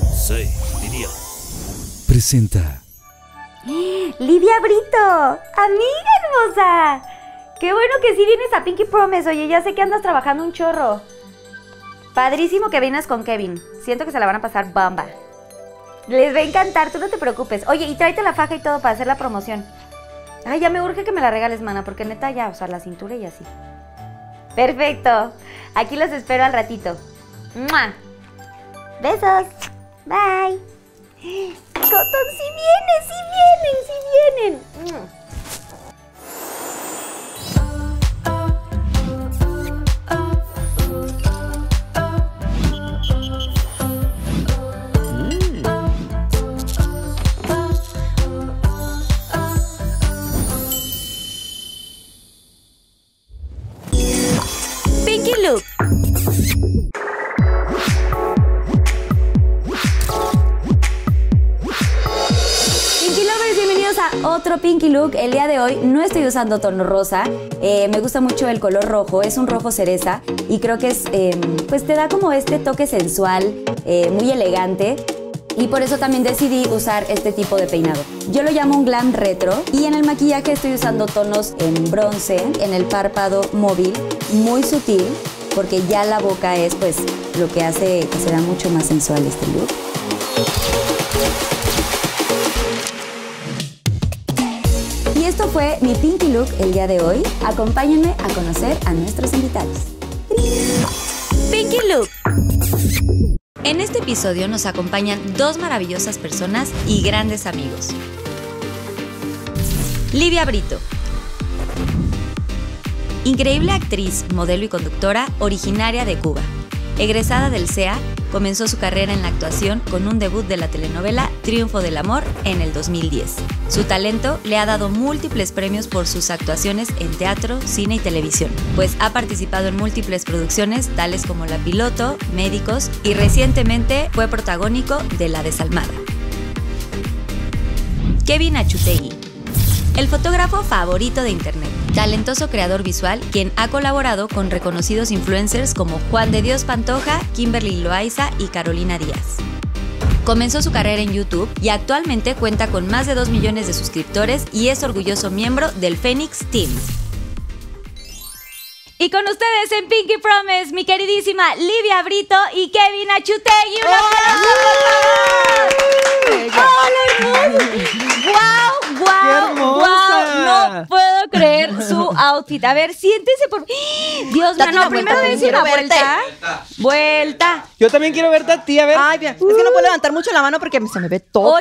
Sí, Lidia Presenta. Lidia Brito, amiga hermosa. Qué bueno que sí vienes a Pinky Promise. Oye, ya sé que andas trabajando un chorro. Padrísimo que vienes con Kevin. Siento que se la van a pasar bamba. Les va a encantar, tú no te preocupes. Oye, y tráete la faja y todo para hacer la promoción. Ay, ya me urge que me la regales, mana, porque neta ya, o sea, la cintura y así. Perfecto. Aquí los espero al ratito. Besos. Bye. Cotton, si vienen, si vienen, si vienen. Pinky Look. Otro Pinky Look, el día de hoy no estoy usando tono rosa, eh, me gusta mucho el color rojo, es un rojo cereza y creo que es, em, pues te da como este toque sensual, eh, muy elegante y por eso también decidí usar este tipo de peinado. Yo lo llamo un glam retro y en el maquillaje estoy usando tonos en bronce, en el párpado móvil, muy sutil porque ya la boca es pues lo que hace que sea mucho más sensual este look. fue mi Pinky Look el día de hoy. Acompáñenme a conocer a nuestros invitados. Pinky Look. En este episodio nos acompañan dos maravillosas personas y grandes amigos. Livia Brito. Increíble actriz, modelo y conductora originaria de Cuba. Egresada del CEA, comenzó su carrera en la actuación con un debut de la telenovela Triunfo del Amor en el 2010. Su talento le ha dado múltiples premios por sus actuaciones en teatro, cine y televisión, pues ha participado en múltiples producciones tales como La Piloto, Médicos y recientemente fue protagónico de La Desalmada. Kevin Achutegui, el fotógrafo favorito de Internet talentoso creador visual quien ha colaborado con reconocidos influencers como Juan de Dios Pantoja, Kimberly Loaiza y Carolina Díaz. Comenzó su carrera en YouTube y actualmente cuenta con más de 2 millones de suscriptores y es orgulloso miembro del Phoenix Team. Y con ustedes en Pinky Promise, mi queridísima Livia Brito y Kevin Achutegui. ¡Un aplauso, ¡Hola, ¡Guau! ¡Guau! No ah. puedo creer su outfit. A ver, siéntese por. ¡Ah! Dios mío, no, primero decir la vuelta. Vuelta. Yo también quiero verte a ti, a ver. Ay, bien. Es que no puedo levantar mucho la mano porque se me ve todo.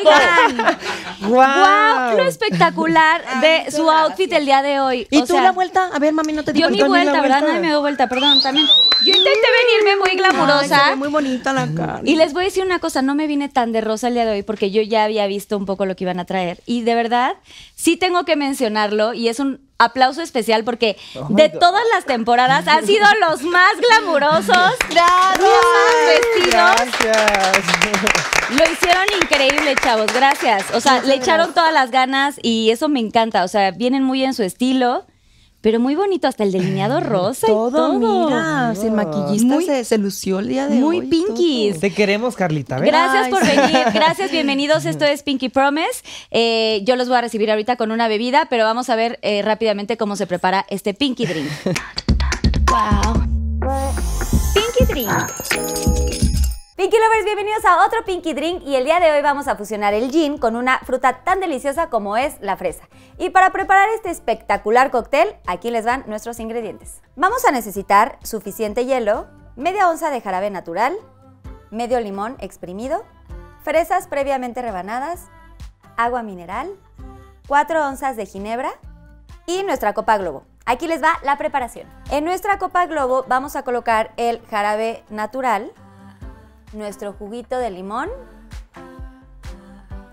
wow. Lo espectacular de su outfit el día de hoy. ¿Y tú la vuelta? A ver, mami, no te digo. Yo mi vuelta, ¿verdad? Nadie me dio vuelta, perdón, también. Yo intenté venirme muy glamurosa. muy bonita la cara. Y les voy a decir una cosa, no me vine tan de rosa el día de hoy porque yo ya había visto un poco lo que iban a traer. Y de verdad, sí tengo que mencionar y es un aplauso especial porque de todas las temporadas han sido los más glamurosos, gracias, más vestidos. Lo hicieron increíble, chavos, gracias. O sea, le echaron todas las ganas y eso me encanta. O sea, vienen muy en su estilo pero muy bonito, hasta el delineado rosa. todo, y todo. mira, maquillista se, lució el día de hoy. Muy pinkies. Te queremos, Carlita. Gracias por venir, gracias, bienvenidos. Esto es Pinky Promise. Eh, yo los voy a recibir ahorita con una bebida, pero vamos a ver eh, rápidamente cómo se prepara este Pinky Drink. wow. Pinky Drink. Pinky Lovers, bienvenidos a otro Pinky Drink y el día de hoy vamos a fusionar el gin con una fruta tan deliciosa como es la fresa. Y para preparar este espectacular cóctel, aquí les van nuestros ingredientes. Vamos a necesitar suficiente hielo, media onza de jarabe natural, medio limón exprimido, fresas previamente rebanadas, agua mineral, cuatro onzas de ginebra y nuestra copa globo. Aquí les va la preparación. En nuestra copa globo vamos a colocar el jarabe natural, nuestro juguito de limón,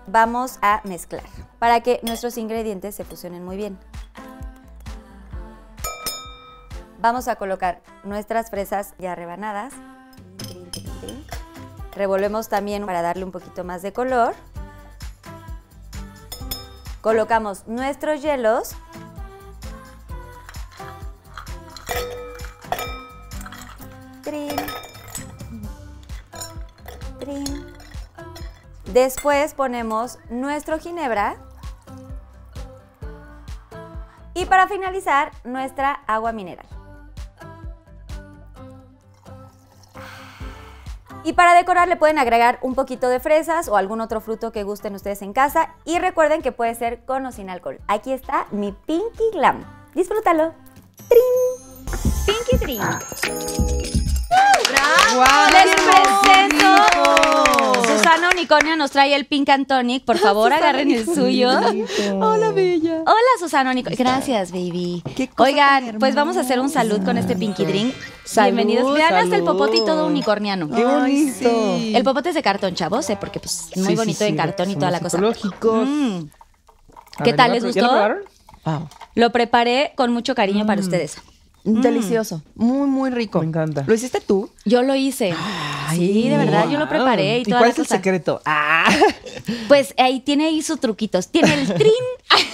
vamos a mezclar para que nuestros ingredientes se fusionen muy bien. Vamos a colocar nuestras fresas ya rebanadas. Revolvemos también para darle un poquito más de color. Colocamos nuestros hielos. Después ponemos nuestro ginebra. Y para finalizar, nuestra agua mineral. Y para decorar le pueden agregar un poquito de fresas o algún otro fruto que gusten ustedes en casa. Y recuerden que puede ser con o sin alcohol. Aquí está mi Pinky Glam. Disfrútalo. ¡Trin! Pinky Drink. ¡Bravo! Les presento. Susana Unicornia nos trae el Pink and Tonic. Por ah, favor, agarren el suyo. Hola, Bella. Hola, Susana Unicornio. Gracias, baby. Oigan, pues vamos a hacer un salud con este Pinky Drink. Bienvenidos. Vean hasta el popote y todo unicorniano. ¡Qué bonito! El popote es de cartón, chavos, ¿eh? porque pues muy bonito de cartón y toda la cosa. Lógico. Mm. ¿Qué tal? ¿Les gustó? Lo, preparé con mucho cariño para mm. ustedes. Mm. Delicioso, muy, muy rico. Me encanta. ¿Lo hiciste tú? Yo lo hice. sí, de verdad, yo lo preparé. ¿Y, ¿Y cuál es el secreto? Ah. Pues ahí tiene ahí sus truquitos. Tiene el trin,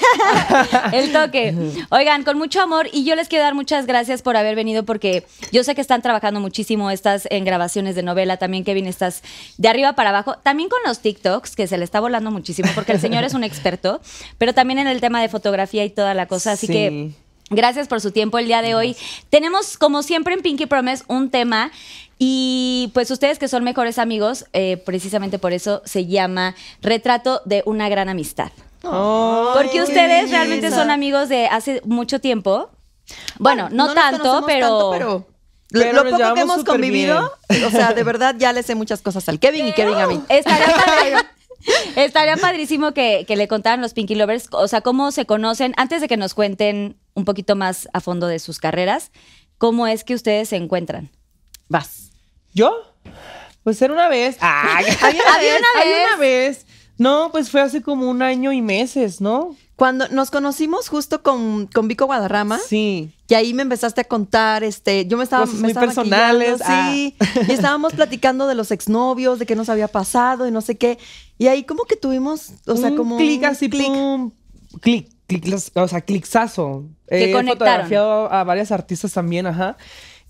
el toque. Oigan, con mucho amor y yo les quiero dar muchas gracias por haber venido porque yo sé que están trabajando muchísimo estas en eh, grabaciones de novela. También, Kevin, estás de arriba para abajo. También con los TikToks, que se le está volando muchísimo porque el señor es un experto, pero también en el tema de fotografía y toda la cosa. Así que Gracias por su tiempo el día de hoy. Tenemos, como siempre en Pinky Promise, un tema y pues ustedes que son mejores amigos, eh, precisamente por eso se llama Retrato de una gran amistad. Porque ustedes realmente son amigos de hace mucho tiempo. Bueno, no, tanto, pero... tanto, pero... lo poco que hemos convivido, o sea, de verdad ya le sé muchas cosas al Kevin y Kevin a mí. Estaría Estaría padrísimo que, que, le contaran los Pinky Lovers, o sea, cómo se conocen, antes de que nos cuenten un poquito más a fondo de sus carreras, cómo es que ustedes se encuentran. Vas. ¿Yo? Pues era una vez. ah ¿Había, una vez? ¿Había una vez. No, pues fue hace como un año y meses, ¿no? Cuando nos conocimos justo con, con Vico Guadarrama. Sí. Y ahí me empezaste a contar, este, yo me estaba... muy personales. Ah. y estábamos platicando de los exnovios, de qué nos había pasado y no sé qué. Y ahí como que tuvimos, o sea, como... Clic así, clic. Clic, o sea, clixazo. Que eh, conectaron. He fotografiado a varias artistas también, ajá.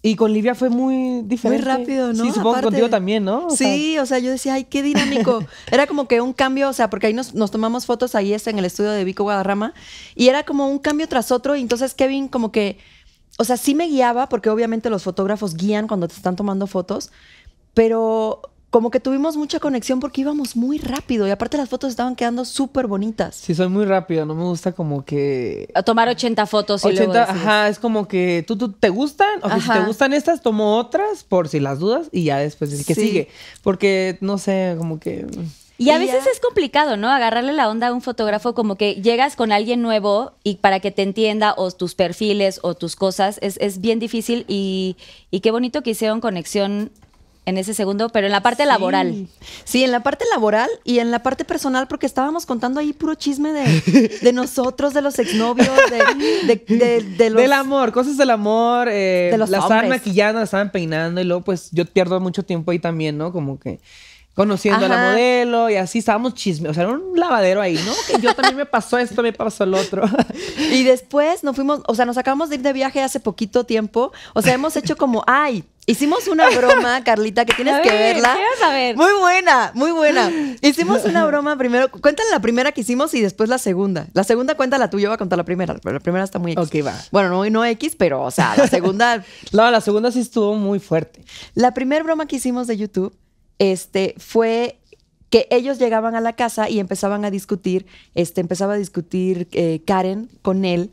Y con Livia fue muy diferente. Muy rápido, ¿no? Sí, supongo contigo también, ¿no? sí, o sea, yo decía, ay, qué dinámico. Era como que un cambio, o sea, porque ahí nos, nos tomamos fotos, ahí está en el estudio de Vico Guadarrama, y era como un cambio tras otro, y entonces Kevin como que, o sea, sí me guiaba, porque obviamente los fotógrafos guían cuando te están tomando fotos, pero como que tuvimos mucha conexión porque íbamos muy rápido y aparte las fotos estaban quedando súper bonitas. Sí, soy muy rápido. no me gusta como que... tomar 80 fotos y 80, luego Ajá, es como que tú, te gustan, o si te gustan estas, tomo otras por si las dudas y ya después decir que sigue. Porque, no sé, como que... Y a veces es complicado, ¿no? Agarrarle la onda a un fotógrafo, como que llegas con alguien nuevo y para que te entienda o tus perfiles o tus cosas, es, bien difícil y, y, qué bonito que hicieron conexión en ese segundo, pero en la parte laboral. Sí, en la parte laboral y en la parte personal, porque estábamos contando ahí puro chisme de, nosotros, de los exnovios, de, de, los, Del amor, cosas del amor. Eh, de los la estaban maquillando, la estaban peinando y luego pues yo pierdo mucho tiempo ahí también, ¿no? Como que conociendo a la modelo y así estábamos chisme o sea, era un lavadero ahí, ¿no? Que yo también me pasó esto, me pasó el otro. y después nos fuimos, o sea, nos acabamos de ir de viaje hace poquito tiempo, o sea, hemos hecho como, ay, Hicimos una broma, Carlita, que tienes que verla. A ver. Muy buena, muy buena. Hicimos una broma primero. Cuéntale la primera que hicimos y después la segunda. La segunda cuéntala tú, yo voy a contar la primera, pero la primera está muy X. Ok, va. Bueno, no, no X, pero, o sea, la segunda. no, la segunda sí estuvo muy fuerte. La primera broma que hicimos de YouTube este, fue que ellos llegaban a la casa y empezaban a discutir, este, empezaba a discutir eh, Karen con él,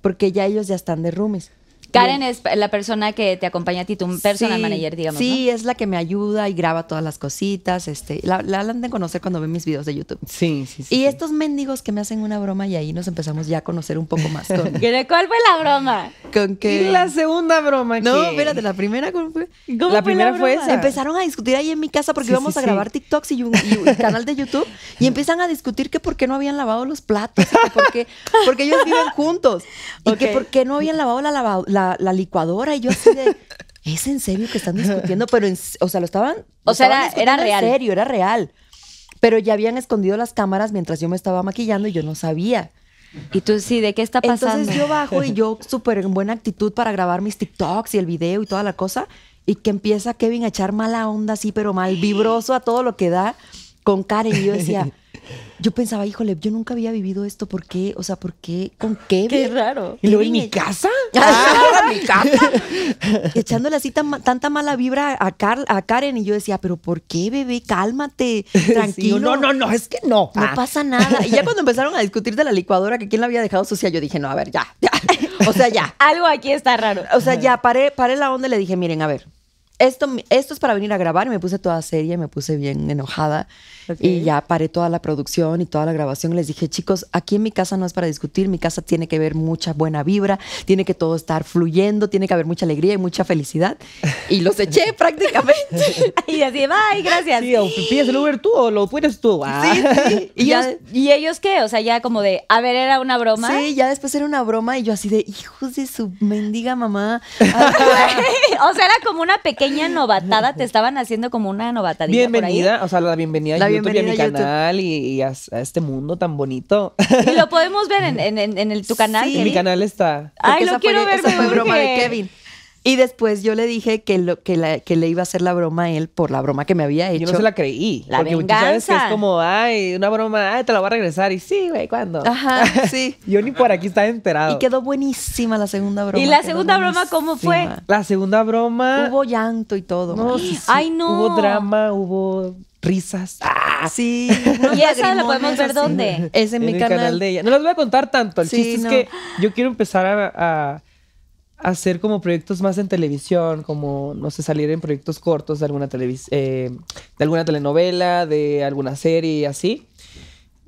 porque ya ellos ya están de roomies. Karen es la persona que te acompaña a ti, tu personal manager, digamos. Sí, es la que me ayuda y graba todas las cositas. Este, la, han de conocer cuando ven mis videos de YouTube. Sí, sí, sí. Y estos mendigos que me hacen una broma y ahí nos empezamos ya a conocer un poco más. de ¿Cuál fue la broma? ¿Con qué? La segunda broma. No, espérate, la primera. ¿cómo fue? la primera fue esa. Empezaron a discutir ahí en mi casa porque íbamos a grabar TikToks y un, canal de YouTube y empiezan a discutir que por qué no habían lavado los platos, que por qué, porque ellos viven juntos y que por qué no habían lavado la lavadora la, licuadora. Y yo así de, ¿es en serio que están discutiendo? Pero, o sea, lo estaban. o sea, era, era, real. En serio, era real. Pero ya habían escondido las cámaras mientras yo me estaba maquillando y yo no sabía. Y tú sí, ¿de qué está pasando? Entonces yo bajo y yo súper en buena actitud para grabar mis TikToks y el video y toda la cosa. Y que empieza Kevin a echar mala onda así, pero mal vibroso a todo lo que da con Karen. Y yo decía, yo pensaba, híjole, yo nunca había vivido esto, ¿por qué? O sea, ¿por qué? ¿Con qué? Qué raro. ¿Y luego en ah, mi casa? ¿En mi casa? Echándole así tanta mala vibra a, a Karen y yo decía, pero ¿por qué, bebé? Cálmate, tranquilo. no, no, no, es que no. No ah. pasa nada. Y ya cuando empezaron a discutir de la licuadora, que quién la había dejado sucia, yo dije, no, a ver, ya, ya. O sea, ya. Algo aquí está raro. O sea, ya paré, paré la onda y le dije, miren, a ver, esto, esto es para venir a grabar y me puse toda seria, me puse bien enojada y ya paré toda la producción y toda la grabación. Les dije, chicos, aquí en mi casa no es para discutir, mi casa tiene que ver mucha buena vibra, tiene que todo estar fluyendo, tiene que haber mucha alegría y mucha felicidad. Y los eché prácticamente. y así, bye, gracias. Sí, o pides el Uber tú o lo puedes tú. Ah. Sí, ¿Y, ¿Y, ellos qué? O sea, ya como de, a ver, era una broma. Sí, ya después era una broma y yo así de, hijos de su mendiga mamá. o sea, era como una pequeña novatada, te estaban haciendo como una novatadita. Bienvenida, o sea, la bienvenida, a YouTube a mi canal y, a, este mundo tan bonito. Y lo podemos ver en, en, el, tu canal. Sí, en mi canal está. Ay, lo quiero ver, esa fue broma de Kevin. Y después yo le dije que, que, le iba a hacer la broma a él por la broma que me había hecho. Yo no se la creí. La porque venganza. sabes que es como, ay, una broma, ay, te la voy a regresar. Y sí, güey, ¿cuándo? Ajá, sí. yo ni por aquí estaba enterado. Y quedó buenísima la segunda broma. ¿Y la segunda broma cómo fue? La segunda broma... Hubo llanto y todo. Ay, no. Hubo drama, hubo risas. Ah, sí. ¿Y esa la podemos ver dónde? Es en, mi canal. de ella. No les voy a contar tanto. El chiste es que yo quiero empezar a hacer como proyectos más en televisión, como, no sé, salir en proyectos cortos de alguna, eh, de alguna telenovela, de alguna serie y así.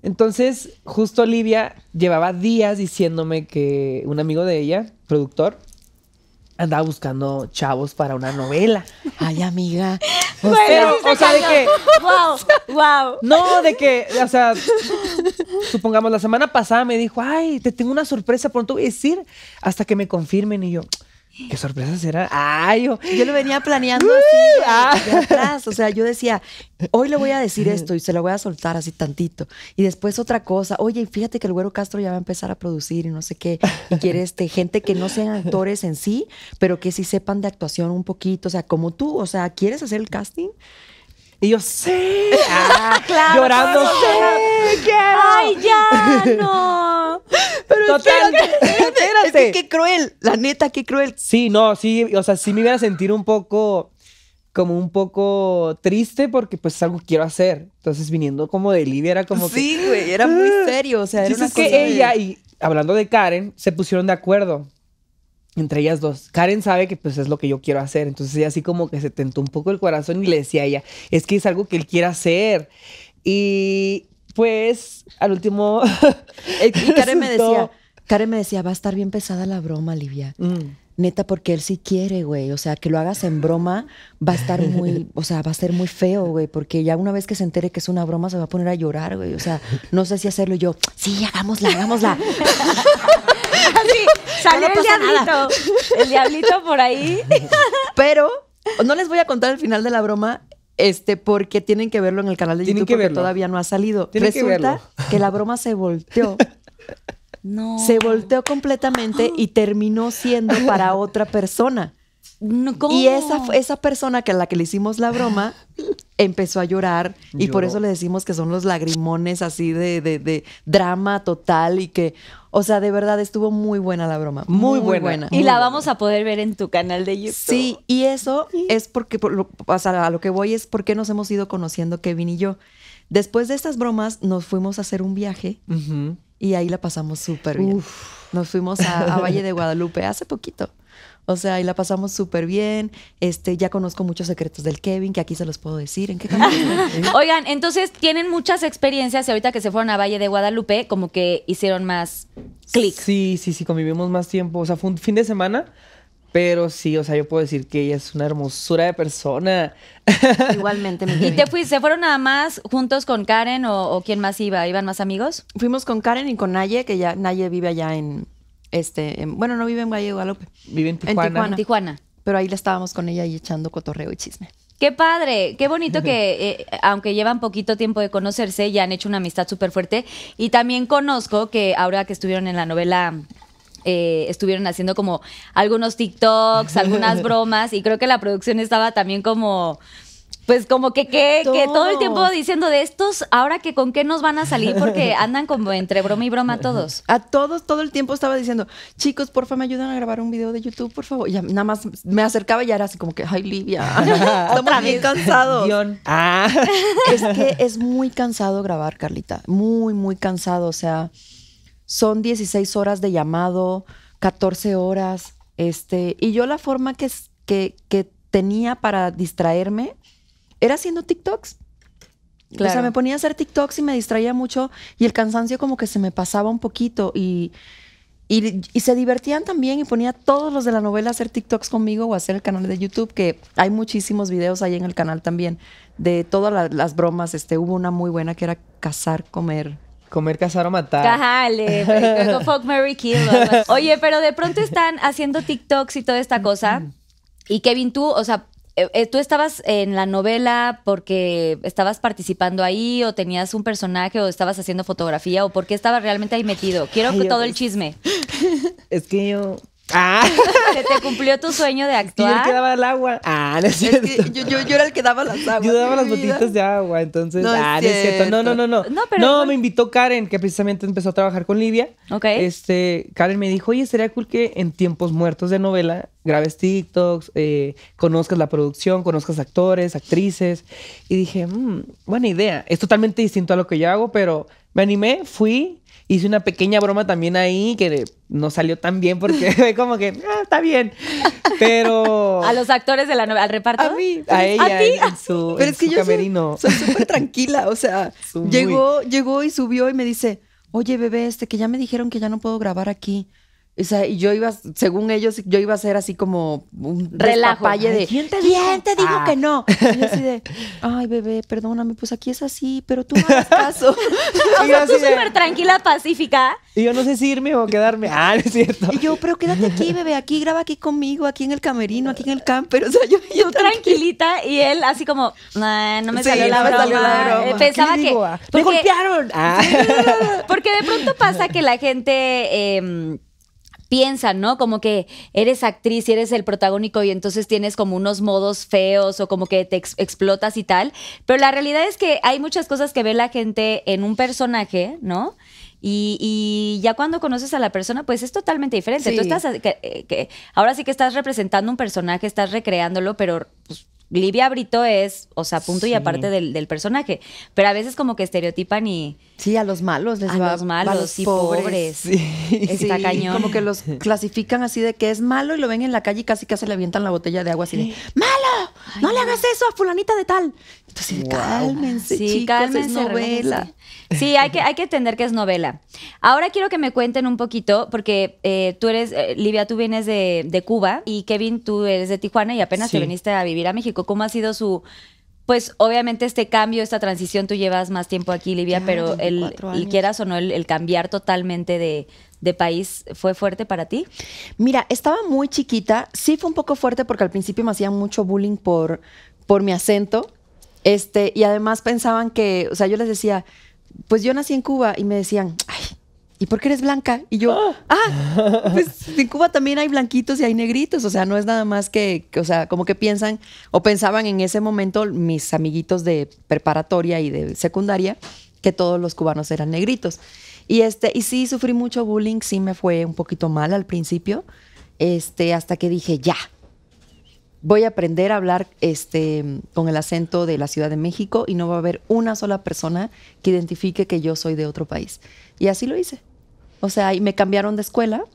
Entonces, justo Olivia llevaba días diciéndome que un amigo de ella, productor, andaba buscando chavos para una novela. Ay, amiga. bueno, pues, o sea de que. ¡Wow! ¡Wow! No, de que, o sea, supongamos, la semana pasada me dijo, ay, te tengo una sorpresa, pronto voy a decir, hasta que me confirmen. Y yo, ¿Qué sorpresa será? Ay, yo, lo venía planeando ¡Uh! así ah. atrás. O sea, yo decía, hoy le voy a decir esto y se lo voy a soltar así tantito. Y después otra cosa. Oye, fíjate que el güero Castro ya va a empezar a producir y no sé qué. Y quiere este, gente que no sean actores en sí, pero que sí sepan de actuación un poquito. O sea, como tú, o sea, ¿quieres hacer el casting? Y yo, sí, ah, ah, llorando, Ay, ya, no. Pero Es que qué cruel, la neta, qué cruel. Sí, no, sí, o sea, sí me iba a sentir un poco, como un poco triste porque pues algo quiero hacer. Entonces viniendo como de Libia era como sí, que... güey, era muy serio, o sea, era una es que ella y hablando de Karen, se pusieron de acuerdo entre ellas dos. Karen sabe que pues es lo que yo quiero hacer, entonces ella así como que se tentó un poco el corazón y le decía a ella, es que es algo que él quiere hacer. Y pues al último... Karen me decía, Karen me decía, va a estar bien pesada la broma, Livia. Mm neta, porque él sí quiere, güey. O sea, que lo hagas en broma va a estar muy, o sea, va a ser muy feo, güey, porque ya una vez que se entere que es una broma se va a poner a llorar, güey. O sea, no sé si hacerlo yo, sí, hagámosla, hagámosla. Así, salió el diablito. El diablito por ahí. Pero no les voy a contar el final de la broma. Este, porque tienen que verlo en el canal de YouTube que porque todavía no ha salido. Resulta que la broma se volteó no. Se volteó completamente y terminó siendo para otra persona. ¿cómo? Y esa, esa persona que a la que le hicimos la broma empezó a llorar y por eso le decimos que son los lagrimones así de, drama total y que, o sea, de verdad estuvo muy buena la broma, muy, buena. Y la vamos a poder ver en tu canal de YouTube. Sí, y eso es porque, lo, o sea, a lo que voy es porque nos hemos ido conociendo Kevin y yo. Después de estas bromas nos fuimos a hacer un viaje y ahí la pasamos súper bien. Nos fuimos a, Valle de Guadalupe hace poquito. O sea, ahí la pasamos súper bien. Este, ya conozco muchos secretos del Kevin, que aquí se los puedo decir. ¿En qué Oigan, entonces tienen muchas experiencias y ahorita que se fueron a Valle de Guadalupe, como que hicieron más clic. Sí, sí, sí, convivimos más tiempo. O sea, fue un fin de semana pero sí, o sea, yo puedo decir que ella es una hermosura de persona. Igualmente. ¿Y te fuiste? ¿Se fueron nada más juntos con Karen o, quién más iba? ¿Iban más amigos? Fuimos con Karen y con Naye, que ya Naye vive allá en, este, bueno, no vive en Valle de Guadalupe. Vive en Tijuana. En Tijuana. Pero ahí la estábamos con ella y echando cotorreo y chisme. Qué padre, qué bonito que, eh, aunque llevan poquito tiempo de conocerse, ya han hecho una amistad súper fuerte. Y también conozco que ahora que estuvieron en la novela eh, estuvieron haciendo como algunos TikToks, algunas bromas y creo que la producción estaba también como... Pues como que, todo el tiempo diciendo de estos, ahora que con qué nos van a salir, porque andan como entre broma y broma todos. A todos, todo el tiempo estaba diciendo, chicos, por favor, me ayudan a grabar un video de YouTube, por favor. Y nada más me acercaba y era así como que, ay, Livia, estamos bien cansados. Ah. Es que es muy cansado grabar, Carlita, muy, muy cansado, o sea son 16 horas de llamado, 14 horas, este, y yo la forma que, tenía para distraerme era haciendo TikToks. O sea, me ponía a hacer TikToks y me distraía mucho y el cansancio como que se me pasaba un poquito y, y, se divertían también y ponía todos los de la novela a hacer TikToks conmigo o hacer el canal de YouTube, que hay muchísimos videos ahí en el canal también de todas las bromas. Este, hubo una muy buena que era cazar, comer, Comer, cazar o matar. Cajale. fuck, Mary kill. Oye, pero de pronto están haciendo TikToks y toda esta cosa. Y Kevin, tú, o sea, eh, eh, ¿Tú estabas en la novela porque estabas participando ahí o tenías un personaje o estabas haciendo fotografía o porque qué estabas realmente ahí metido? Quiero todo el chisme. Es que yo Ah. Se te cumplió tu sueño de actuar. Y el que daba el agua. Ah, no yo, era el que daba las aguas. Yo daba las botitas de agua, entonces. No ah, no No, no, no, me invitó Karen, que precisamente empezó a trabajar con Livia. Ok. Este, Karen me dijo, oye, sería cool que en tiempos muertos de novela grabes TikToks, eh, conozcas la producción, conozcas actores, actrices. Y dije, mm, buena idea. Es totalmente distinto a lo que yo hago, pero me animé, fui hice una pequeña broma también ahí que no salió tan bien porque como que ah, está bien. Pero. A los actores de la novela, al reparto. A mí, a ella. su, Pero es que yo soy súper tranquila. O sea, llegó, llegó y subió y me dice: Oye, bebé, este que ya me dijeron que ya no puedo grabar aquí. O sea, y yo iba, según ellos, yo iba a ser así como un relajo Ay, de ¿Quién te dijo, te que ah. no? Y así de, "Ay, bebé, perdóname, pues aquí es así, pero tú no hagas caso." o sea, tú súper tranquila, pacífica. Y yo no sé si irme o quedarme. Ah, no es cierto. Y yo, "Pero quédate aquí, bebé, aquí graba aquí conmigo, aquí en el camerino, aquí en el camper." O sea, yo, tranquilita y él así como, "No me salió, la, no broma. salió eh, la pensaba que ah, porque, me golpearon. Ah. porque de pronto pasa que la gente eh, piensan, ¿no? Como que eres actriz y eres el protagónico y entonces tienes como unos modos feos o como que te explotas y tal. Pero la realidad es que hay muchas cosas que ve la gente en un personaje, ¿no? Y, ya cuando conoces a la persona, pues es totalmente diferente. Tú estás, eh, eh, ahora sí que estás representando un personaje, estás recreándolo, pero pues, Livia Brito es, o sea, punto y aparte del, personaje. Pero a veces como que estereotipan y... Sí, a los malos les a A los malos, y pobres. Sí. Está cañón. Como que los clasifican así de que es malo y lo ven en la calle y casi casi le avientan la botella de agua así de... ¡Malo! ¡No le hagas eso a fulanita de tal! Entonces, cálmense, sí, es novela. Sí, hay que, hay que entender que es novela. Ahora quiero que me cuenten un poquito, porque eh, tú eres, eh, Livia, tú vienes de, de, Cuba y Kevin, tú eres de Tijuana y apenas te viniste a vivir a México. ¿Cómo ha sido su, pues obviamente este cambio, esta transición, tú llevas más tiempo aquí, Livia, pero el, quieras o no, el, cambiar totalmente de, de, país, ¿fue fuerte para ti? Mira, estaba muy chiquita, sí fue un poco fuerte porque al principio me hacían mucho bullying por, por mi acento, este, y además pensaban que, o sea, yo les decía, pues yo nací en Cuba y me decían, ay, ¿y por qué eres blanca? Y yo, ah. ah. pues en Cuba también hay blanquitos y hay negritos, o sea, no es nada más que, o sea, como que piensan o pensaban en ese momento mis amiguitos de preparatoria y de secundaria que todos los cubanos eran negritos. Y este, y sí sufrí mucho bullying, sí me fue un poquito mal al principio, este, hasta que dije, ya, voy a aprender a hablar este, con el acento de la Ciudad de México y no va a haber una sola persona que identifique que yo soy de otro país. Y así lo hice. O sea, y me cambiaron de escuela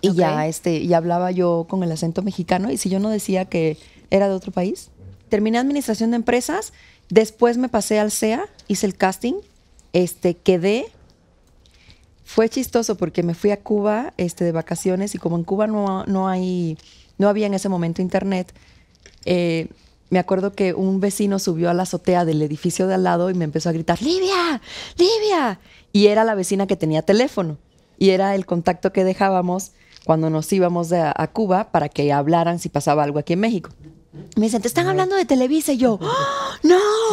y ya este, y hablaba yo con el acento mexicano y si yo no decía que era de otro país. Terminé administración de empresas, después me pasé al CEA, hice el casting, este, quedé, fue chistoso porque me fui a Cuba este, de vacaciones y como en Cuba no, no hay no había en ese momento internet. Eh, me acuerdo que un vecino subió a la azotea del edificio de al lado y me empezó a gritar, Livia, Livia. Y era la vecina que tenía teléfono. Y era el contacto que dejábamos cuando nos íbamos a Cuba para que hablaran si pasaba algo aquí en México. Me dicen, te están hablando de Televisa y yo, ¡Ah, no,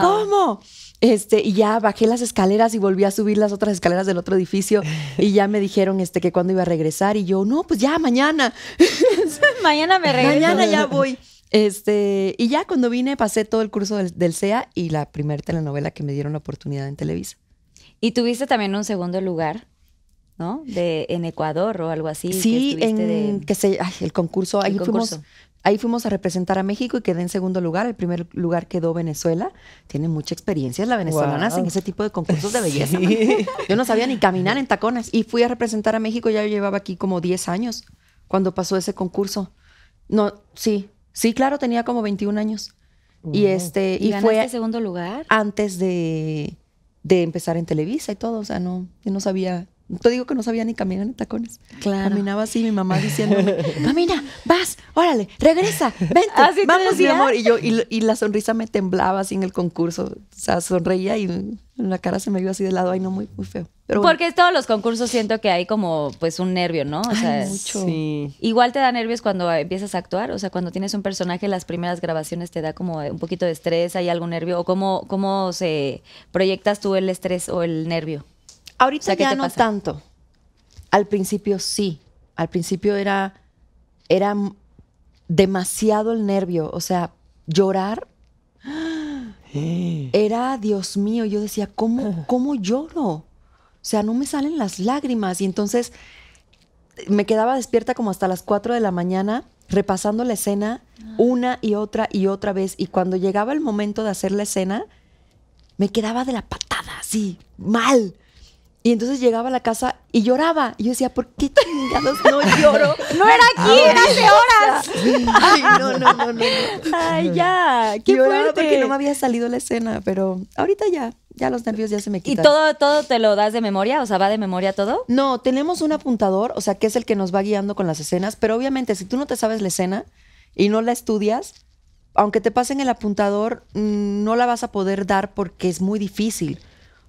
¿cómo? Este, y ya bajé las escaleras y volví a subir las otras escaleras del otro edificio y ya me dijeron este, que cuando iba a regresar y yo, no, pues ya mañana. mañana me regreso. Mañana ya voy. Este, y ya cuando vine pasé todo el curso del, del CEA y la primera telenovela que me dieron la oportunidad en Televisa. Y tuviste también un segundo lugar, ¿no? De, en Ecuador o algo así. Sí, en que se, el concurso, el concurso. Ahí fuimos a representar a México y quedé en segundo lugar. El primer lugar quedó Venezuela. Tiene mucha experiencia la venezolana en ese tipo de concursos de belleza. Yo no sabía ni caminar en tacones. Y fui a representar a México, ya yo llevaba aquí como 10 años cuando pasó ese concurso. No, sí, sí, claro, tenía como 21 años. Y este, y, fue segundo lugar antes de, empezar en Televisa y todo, o sea, no, yo no sabía te digo que no sabía ni caminar en tacones. Caminaba así, mi mamá diciéndome, camina, vas, órale, regresa, vente, ah, vamos, mi amor. Y yo, y, la sonrisa me temblaba así en el concurso. O sea, sonreía y la cara se me vio así de lado, ay, no, muy, muy feo. Pero en todos los concursos siento que hay como, pues, un nervio, ¿no? O sea, mucho. Igual te da nervios cuando empiezas a actuar, o sea, cuando tienes un personaje, las primeras grabaciones te da como un poquito de estrés, hay algún nervio, o cómo, cómo se proyectas tú el estrés o el nervio. Ahorita ya no tanto. Al principio sí. Al principio era, era demasiado el nervio. O sea, llorar era, Dios mío, yo decía, ¿cómo, ¿cómo lloro? O sea, no me salen las lágrimas. Y entonces eh, me quedaba despierta como hasta las 4 de la mañana repasando la escena ah. una y otra y otra vez. Y cuando llegaba el momento de hacer la escena, me quedaba de la patada, así, mal. Y entonces llegaba a la casa y lloraba. Y yo decía, ¿por qué chingados no lloro? no era aquí, era hace horas. no, no, no, no. Ay, ya, qué fuerte. porque no me había salido la escena, pero ahorita ya, ya los nervios ya se me quitan. ¿Y todo, todo te lo das de memoria? O sea, ¿va de memoria todo? No, tenemos un apuntador, o sea, que es el que nos va guiando con las escenas. Pero obviamente, si tú no te sabes la escena y no la estudias, aunque te pasen el apuntador, mm, no la vas a poder dar porque es muy difícil.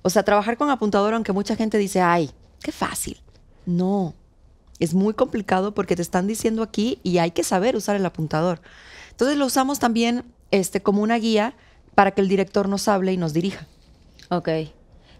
O sea, trabajar con apuntador, aunque mucha gente dice, ay, qué fácil. No, es muy complicado porque te están diciendo aquí y hay que saber usar el apuntador. Entonces lo usamos también este, como una guía para que el director nos hable y nos dirija. Ok.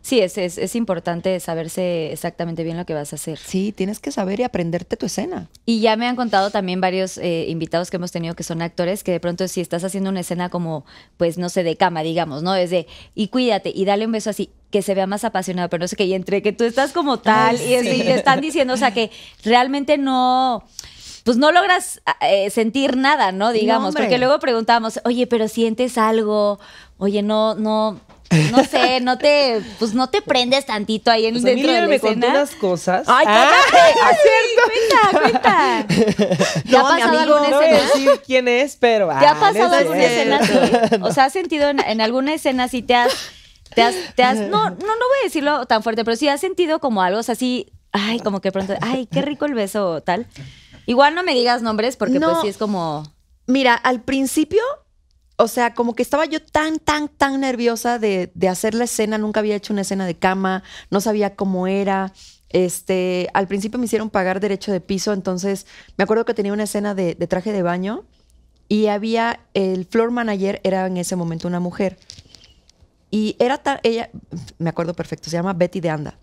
Sí, es, importante saberse exactamente bien lo que vas a hacer. Sí, tienes que saber y aprenderte tu escena. Y ya me han contado también varios eh, invitados que hemos tenido que son actores, que de pronto si estás haciendo una escena como, pues no sé, de cama, digamos, ¿no? Es de, y cuídate, y dale un beso así, que se vea más apasionado, pero no sé qué, y entre que tú estás como tal, y, te están diciendo, o sea, que realmente no pues no logras eh, eh, sentir nada, ¿no? Digamos, porque luego preguntamos, oye, pero sientes algo, oye, no, no, no sé, no te, pues no te prendes tantito ahí en pues dentro de la me contó unas cosas. Ay, ah, cállate, ah, cuenta, cuenta. ¿Ya ha pasado alguna no escena? Voy a quién es, pero. ¿Ya ha ah, pasado alguna escena O sea, ¿has sentido en, alguna escena si te has, te has, te has, no, no, no voy a decirlo tan fuerte, pero si has sentido como algo, así... ay, como que pronto, ay, qué rico el beso o tal. Igual no me digas nombres porque pues sí es como. Mira, al principio o sea, como que estaba yo tan, tan, tan nerviosa de, hacer la escena, nunca había hecho una escena de cama, no sabía cómo era. Este, al principio me hicieron pagar derecho de piso, entonces me acuerdo que tenía una escena de, traje de baño y había, el floor manager era en ese momento una mujer. Y era tan, ella, me acuerdo perfecto, se llama Betty de Anda.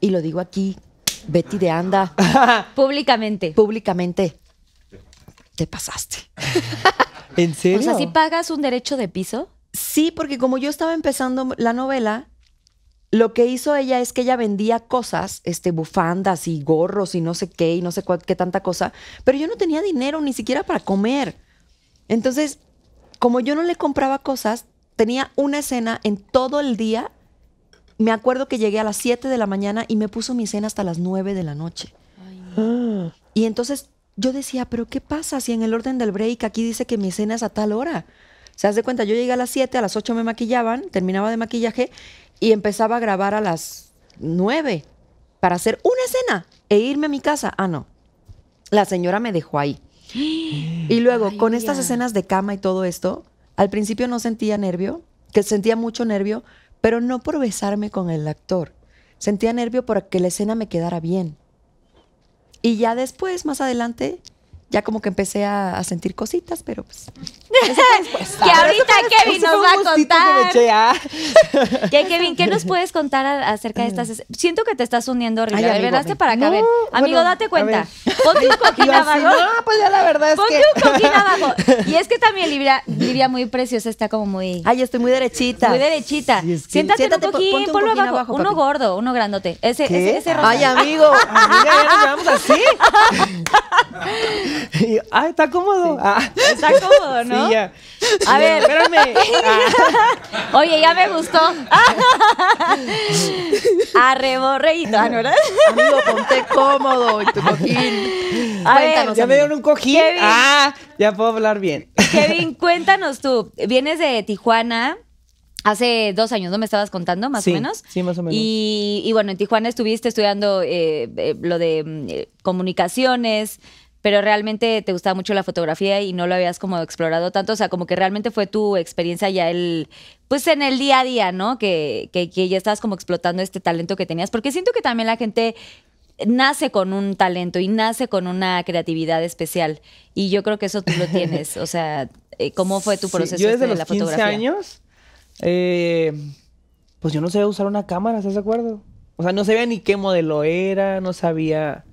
Y lo digo aquí, Betty de Anda. Públicamente. Públicamente. Te pasaste. ¿En serio? O sea, si pagas un derecho de piso. Sí, porque como yo estaba empezando la novela, lo que hizo ella es que ella vendía cosas, este, bufandas y gorros y no sé qué y no sé qué tanta cosa, pero yo no tenía dinero ni siquiera para comer. Entonces, como yo no le compraba cosas, tenía una escena en todo el día. Me acuerdo que llegué a las 7 de la mañana y me puso mi cena hasta las 9 de la noche. Y entonces yo decía, pero ¿qué pasa si en el orden del break aquí dice que mi escena es a tal hora? Se hace cuenta, yo llegué a las 7, a las 8 me maquillaban, terminaba de maquillaje y empezaba a grabar a las 9 para hacer una escena e irme a mi casa. Ah, no. La señora me dejó ahí. Y luego, con estas escenas de cama y todo esto, al principio no sentía nervio, que sentía mucho nervio, pero no por besarme con el actor. Sentía nervio por que la escena me quedara bien. Y ya después, más adelante, ya como que empecé a, sentir cositas, pero pues. que ahorita Kevin nos va a contar. Ah. Que, Kevin, ¿qué nos puedes contar acerca de estas? Siento que te estás hundiendo, Rita. que para acá. amigo, date cuenta. ponte un cojín abajo. No, pues ya la verdad es que. ponte un abajo. Y es que también Livia, Livia muy preciosa está como muy. Ay, estoy muy derechita. Muy derechita. Siéntate, un poquito, abajo. uno gordo, uno grandote. Ese, ¿Qué? ese, ese Ay, amigo. ya así ah, está cómodo. Ah. Está cómodo, ¿no? Sí, ya. A ver, espérame. Oye, ya me gustó. Arreborreíto, ¿no? Amigo, ponte cómodo en tu cojín. Cuéntanos, ya me dieron un cojín. ah, ya puedo hablar bien. Kevin, cuéntanos tú. Vienes de Tijuana. Hace dos años, ¿no me estabas contando, más o menos? Sí, más o menos. Y, bueno, en Tijuana estuviste estudiando eh, eh, lo de mm, eh, comunicaciones, pero realmente te gustaba mucho la fotografía y no lo habías como explorado tanto, o sea, como que realmente fue tu experiencia ya el, pues en el día a día, ¿no? Que, que, ya estabas como explotando este talento que tenías, porque siento que también la gente nace con un talento y nace con una creatividad especial y yo creo que eso tú lo tienes, o sea, eh, ¿cómo fue tu proceso sí, yo este desde los 15 años, eh, pues yo no sabía usar una cámara, ¿estás de acuerdo? O sea, no sabía ni qué modelo era, no sabía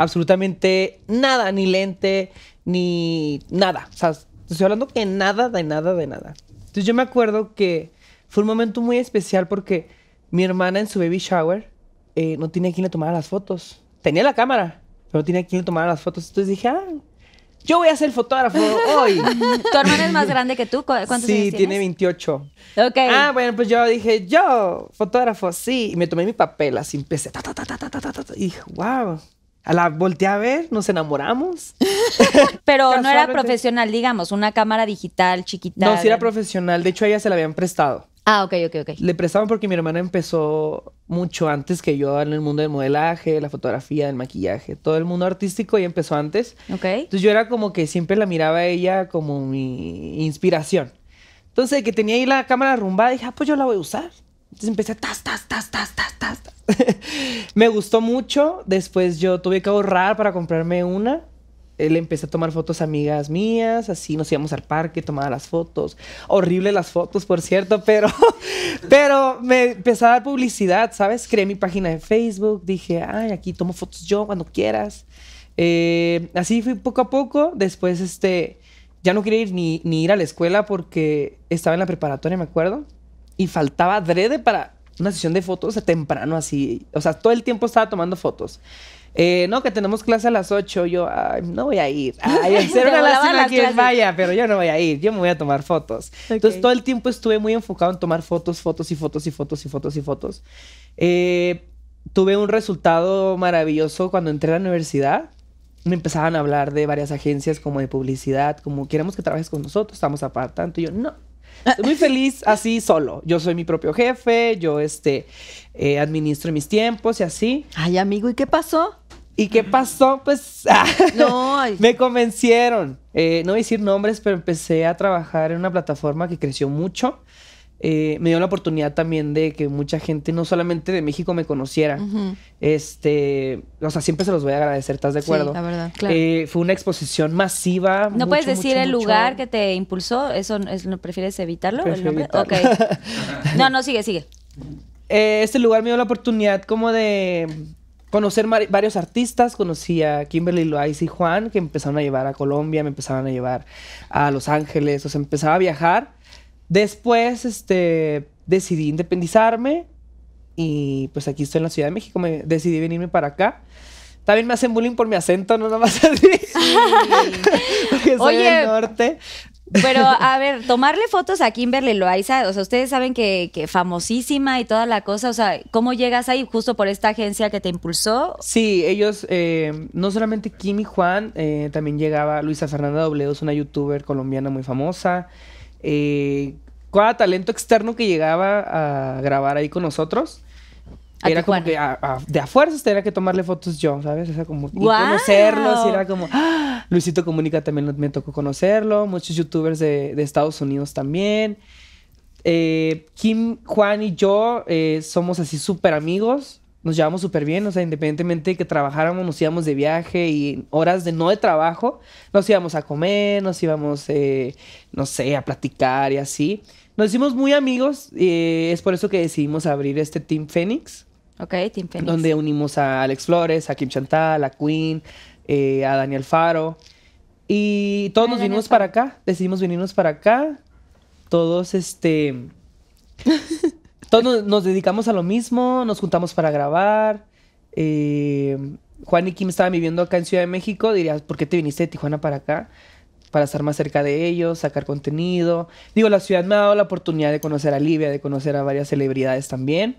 absolutamente nada, ni lente, ni nada. O sea, estoy hablando que nada, de nada, de nada. Entonces yo me acuerdo que fue un momento muy especial porque mi hermana en su baby shower eh, no tenía quien le tomara las fotos. Tenía la cámara, pero no tenía quien le tomara las fotos. Entonces dije, ah, yo voy a ser fotógrafo hoy. ¿Tu hermana es más grande que tú? ¿Cuántos sí, tiene 28. Ok. Ah, bueno, pues yo dije, yo, fotógrafo, sí. Y me tomé mi papel, así empecé. Ta, y dije, wow, la volteé a ver, nos enamoramos. Pero no era profesional, digamos, una cámara digital chiquita. No, sí era profesional. De hecho, a ella se la habían prestado. Ah, ok, ok, ok. Le prestaban porque mi hermana empezó mucho antes que yo en el mundo del modelaje, la fotografía, el maquillaje, todo el mundo artístico y empezó antes. Ok. Entonces yo era como que siempre la miraba a ella como mi inspiración. Entonces, que tenía ahí la cámara rumbada, dije, ah, pues yo la voy a usar. Entonces empecé tas, tas, tas, tas, tas, tas. me gustó mucho. Después yo tuve que ahorrar para comprarme una. Él empecé a tomar fotos a amigas mías, así nos íbamos al parque, tomaba las fotos. Horrible las fotos, por cierto, pero, pero me empecé a dar publicidad, ¿sabes? Creé mi página de Facebook, dije, ay, aquí tomo fotos yo cuando quieras. Eh, así fui poco a poco. Después, este, ya no quería ir ni, ni ir a la escuela porque estaba en la preparatoria, me acuerdo y faltaba adrede para una sesión de fotos temprano así. O sea, todo el tiempo estaba tomando fotos. Eh, no, que tenemos clase a las 8. Yo, no voy a ir. Ay, cero a las vaya, pero yo no voy a ir. Yo me voy a tomar fotos. Entonces, todo el tiempo estuve muy enfocado en tomar fotos, fotos y fotos y fotos y fotos y fotos. Eh, tuve un resultado maravilloso cuando entré a la universidad. Me empezaban a hablar de varias agencias como de publicidad, como queremos que trabajes con nosotros, estamos apartando. tanto. Y yo, no, muy feliz así solo. Yo soy mi propio jefe, yo este, eh, administro mis tiempos y así. Ay, amigo, ¿y qué pasó? ¿Y qué pasó? Pues no, me convencieron. Eh, no voy a decir nombres, pero empecé a trabajar en una plataforma que creció mucho. Eh, me dio la oportunidad también de que mucha gente, no solamente de México, me conociera. Este, o sea, siempre se los voy a agradecer, ¿estás de acuerdo? Eh, fue una exposición masiva. ¿No puedes decir el lugar que te impulsó? ¿Eso no, prefieres evitarlo? no, no, sigue, sigue. Eh, este lugar me dio la oportunidad como de conocer varios artistas, conocí a Kimberly Loaiz y Juan, que empezaron a llevar a Colombia, me empezaron a llevar a Los Ángeles, o sea, empezaba a viajar Después, este, decidí independizarme y pues aquí estoy en la Ciudad de México, me, decidí venirme para acá. También me hacen bullying por mi acento, no nada más así. Porque soy Oye, del norte. Pero, a ver, tomarle fotos a Kimberly Loaiza, o sea, ustedes saben que, que, famosísima y toda la cosa, o sea, ¿cómo llegas ahí justo por esta agencia que te impulsó? Sí, ellos, eh, no solamente Kim y Juan, eh, también llegaba Luisa Fernanda es una youtuber colombiana muy famosa. Eh, cada talento externo que llegaba a grabar ahí con nosotros, era como que de a fuerzas tenía que tomarle fotos yo, ¿sabes? como conocerlos. era como, ah, Luisito Comunica también me tocó conocerlo. Muchos youtubers de, Estados Unidos también. Eh, Kim, Juan y yo eh, somos así súper amigos nos llevamos súper bien, o sea, independientemente de que trabajáramos, nos íbamos de viaje y horas de no de trabajo, nos íbamos a comer, nos íbamos, eh, no sé, a platicar y así. Nos hicimos muy amigos, eh, es por eso que decidimos abrir este Team Phoenix. Ok, Team Phoenix. Donde unimos a Alex Flores, a Kim Chantal, a Queen, eh, a Daniel Faro. Y todos nos vinimos para acá, decidimos venirnos para acá. Todos, este... Todos nos dedicamos a lo mismo, nos juntamos para grabar. Eh, Juan y Kim estaban viviendo acá en Ciudad de México. Dirías, ¿por qué te viniste de Tijuana para acá? Para estar más cerca de ellos, sacar contenido. Digo, la ciudad me ha dado la oportunidad de conocer a Libia, de conocer a varias celebridades también.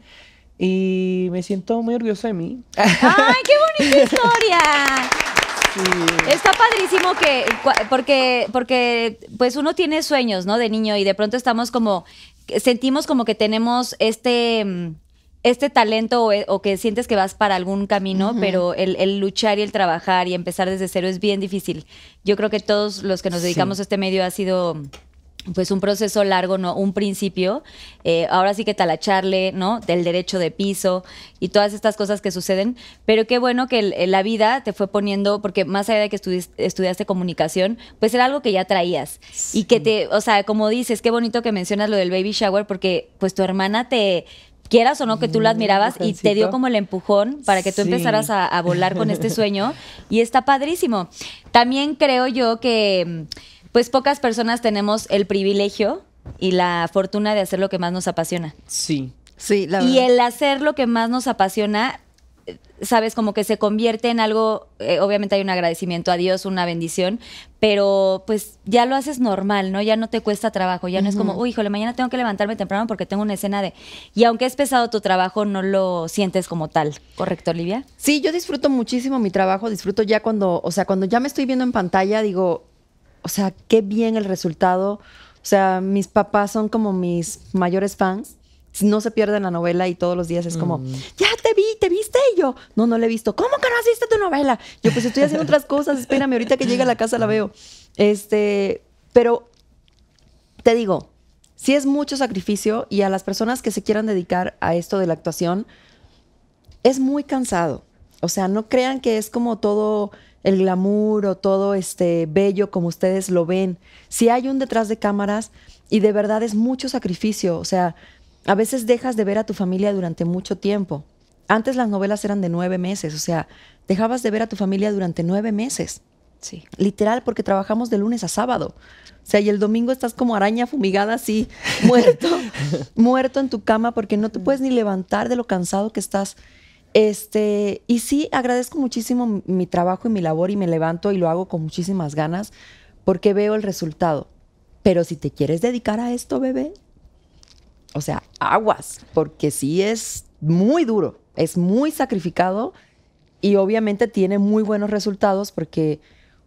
Y me siento muy orgulloso de mí. ¡Ay, qué bonita historia! Está padrísimo que porque porque pues uno tiene sueños, ¿no? De niño y de pronto estamos como sentimos como que tenemos este mm, este talento o, que sientes que vas para algún camino, pero el, luchar y el trabajar y empezar desde cero es bien difícil. Yo creo que todos los que nos dedicamos a este medio ha sido pues un proceso largo, ¿no? Un principio, eh, ahora sí que talacharle, ¿no? Del derecho de piso y todas estas cosas que suceden, pero qué bueno que eh, la vida te fue poniendo, porque más allá de que estudiaste comunicación, pues era algo que ya traías y que te, o sea, como dices, qué bonito que mencionas lo del baby shower, porque pues tu hermana te, quieras o no que tú la mm, admirabas y te dio como el empujón para que tú empezaras a, volar con este sueño y está padrísimo. También creo yo que pues pocas personas tenemos el privilegio y la fortuna de hacer lo que más nos apasiona. Sí. Sí, la verdad. Y el hacer lo que más nos apasiona, eh, sabes, como que se convierte en algo, eh, obviamente hay un agradecimiento a Dios, una bendición, pero pues ya lo haces normal, ¿no? Ya no te cuesta trabajo, ya no es como, uy, híjole, mañana tengo que levantarme temprano porque tengo una escena de... Y aunque es pesado tu trabajo, no lo sientes como tal, ¿correcto, Olivia? Sí, yo disfruto muchísimo mi trabajo, disfruto ya cuando, o sea, cuando ya me estoy viendo en pantalla, digo, o sea, qué bien el resultado. O sea, mis papás son como mis mayores fans. No se pierden la novela y todos los días es como, mm. ya te vi, te viste. Y yo, no, no le he visto. ¿Cómo que no has visto tu novela? Yo, pues estoy haciendo otras cosas. Espérame, ahorita que llegue a la casa la veo. Este, pero te digo, sí es mucho sacrificio y a las personas que se quieran dedicar a esto de la actuación, es muy cansado. O sea, no crean que es como todo el glamour o todo este bello como ustedes lo ven. Si hay un detrás de cámaras y de verdad es mucho sacrificio, o sea, a veces dejas de ver a tu familia durante mucho tiempo. Antes las novelas eran de nueve meses, o sea, dejabas de ver a tu familia durante nueve meses. Sí. Literal, porque trabajamos de lunes a sábado. O sea, y el domingo estás como araña fumigada así, muerto, muerto en tu cama porque no te mm. puedes ni levantar de lo cansado que estás. Este, y sí, agradezco muchísimo mi trabajo y mi labor y me levanto y lo hago con muchísimas ganas porque veo el resultado. Pero si te quieres dedicar a esto, bebé, o sea, aguas, porque sí es muy duro, es muy sacrificado y obviamente tiene muy buenos resultados porque,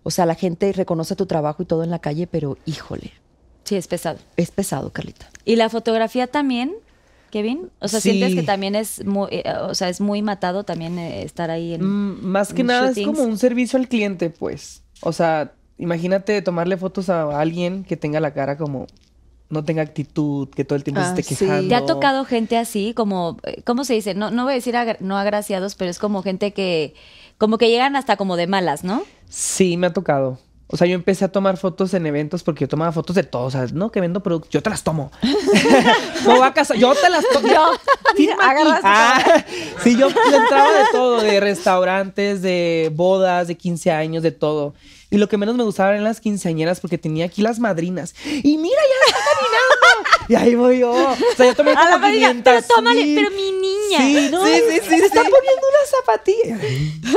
o sea, la gente reconoce tu trabajo y todo en la calle, pero híjole. Sí, es pesado. Es pesado, Carlita. ¿Y la fotografía también? Kevin? O sea, ¿sientes que también es muy, eh, o sea, es muy matado también eh, estar ahí en. Mm, más que nada es como un servicio al cliente, pues. O sea, imagínate tomarle fotos a alguien que tenga la cara como no tenga actitud, que todo el tiempo ah, esté esté quejando. ¿Te ha tocado gente así, como, eh, ¿cómo se dice? No, no voy a decir no agraciados, pero es como gente que, como que llegan hasta como de malas, ¿no? Sí, me ha tocado. O sea, yo empecé a tomar fotos en eventos porque yo tomaba fotos de todo. O sea, no, que vendo productos. Yo te las tomo. a casa. Yo te las tomo. Yo. Ah, sí, yo entraba de todo. De restaurantes, de bodas, de 15 años, de todo. Y lo que menos me gustaba eran las quinceañeras porque tenía aquí las madrinas. Y mira, ya está caminando. y ahí voy yo. O sea, yo tomé a la Pero tómale, pero mi niña. Sí, sí, sí, Se está poniendo una zapatilla.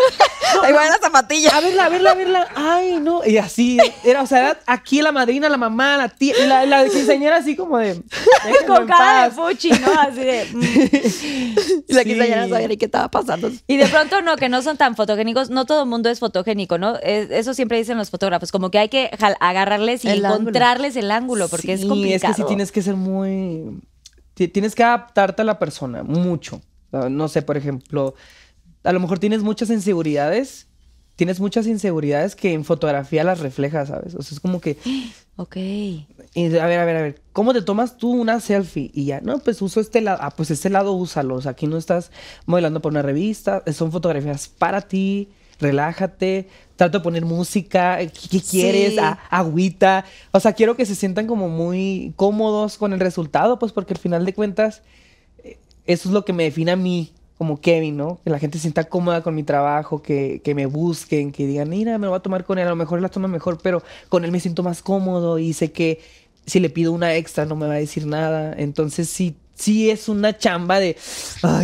ahí va la zapatilla. A verla, a verla, a verla. Ay, no. Y así era, o sea, era aquí la madrina, la mamá, la tía, la, la quinceañera así como de... Con cara de fuchi, ¿no? Así de... Y mm. la quinceañera sabía qué estaba pasando. Y de pronto no, que no son tan fotogénicos. No todo el mundo es fotogénico, ¿no? Eso siempre dice en los fotógrafos, como que hay que agarrarles y encontrarles el ángulo, porque es complicado. es que sí tienes que ser muy... Tienes que adaptarte a la persona, mucho. Ah, no sé, por ejemplo, a lo mejor tienes muchas inseguridades, tienes muchas inseguridades que en fotografía las reflejas, ¿sabes? O sea, es como que... Ok. a ver, a ver, a ver, ¿cómo te tomas tú una selfie? Y ya, no, pues uso este lado, ah, pues este lado úsalo, o sea, aquí no estás modelando por una revista, son fotografías para ti, relájate, trato de poner música, eh, ¿qué, quieres? agüita. O sea, quiero que se sientan como muy cómodos con el resultado, pues porque al final de cuentas, eh, eso es lo que me define a mí como Kevin, ¿no? Que la gente se sienta cómoda con mi trabajo, que, me busquen, que digan, mira, me lo voy a tomar con él, a lo mejor la toma mejor, pero con él me siento más cómodo y sé que si le pido una extra no me va a decir nada. Entonces sí, sí es una chamba de,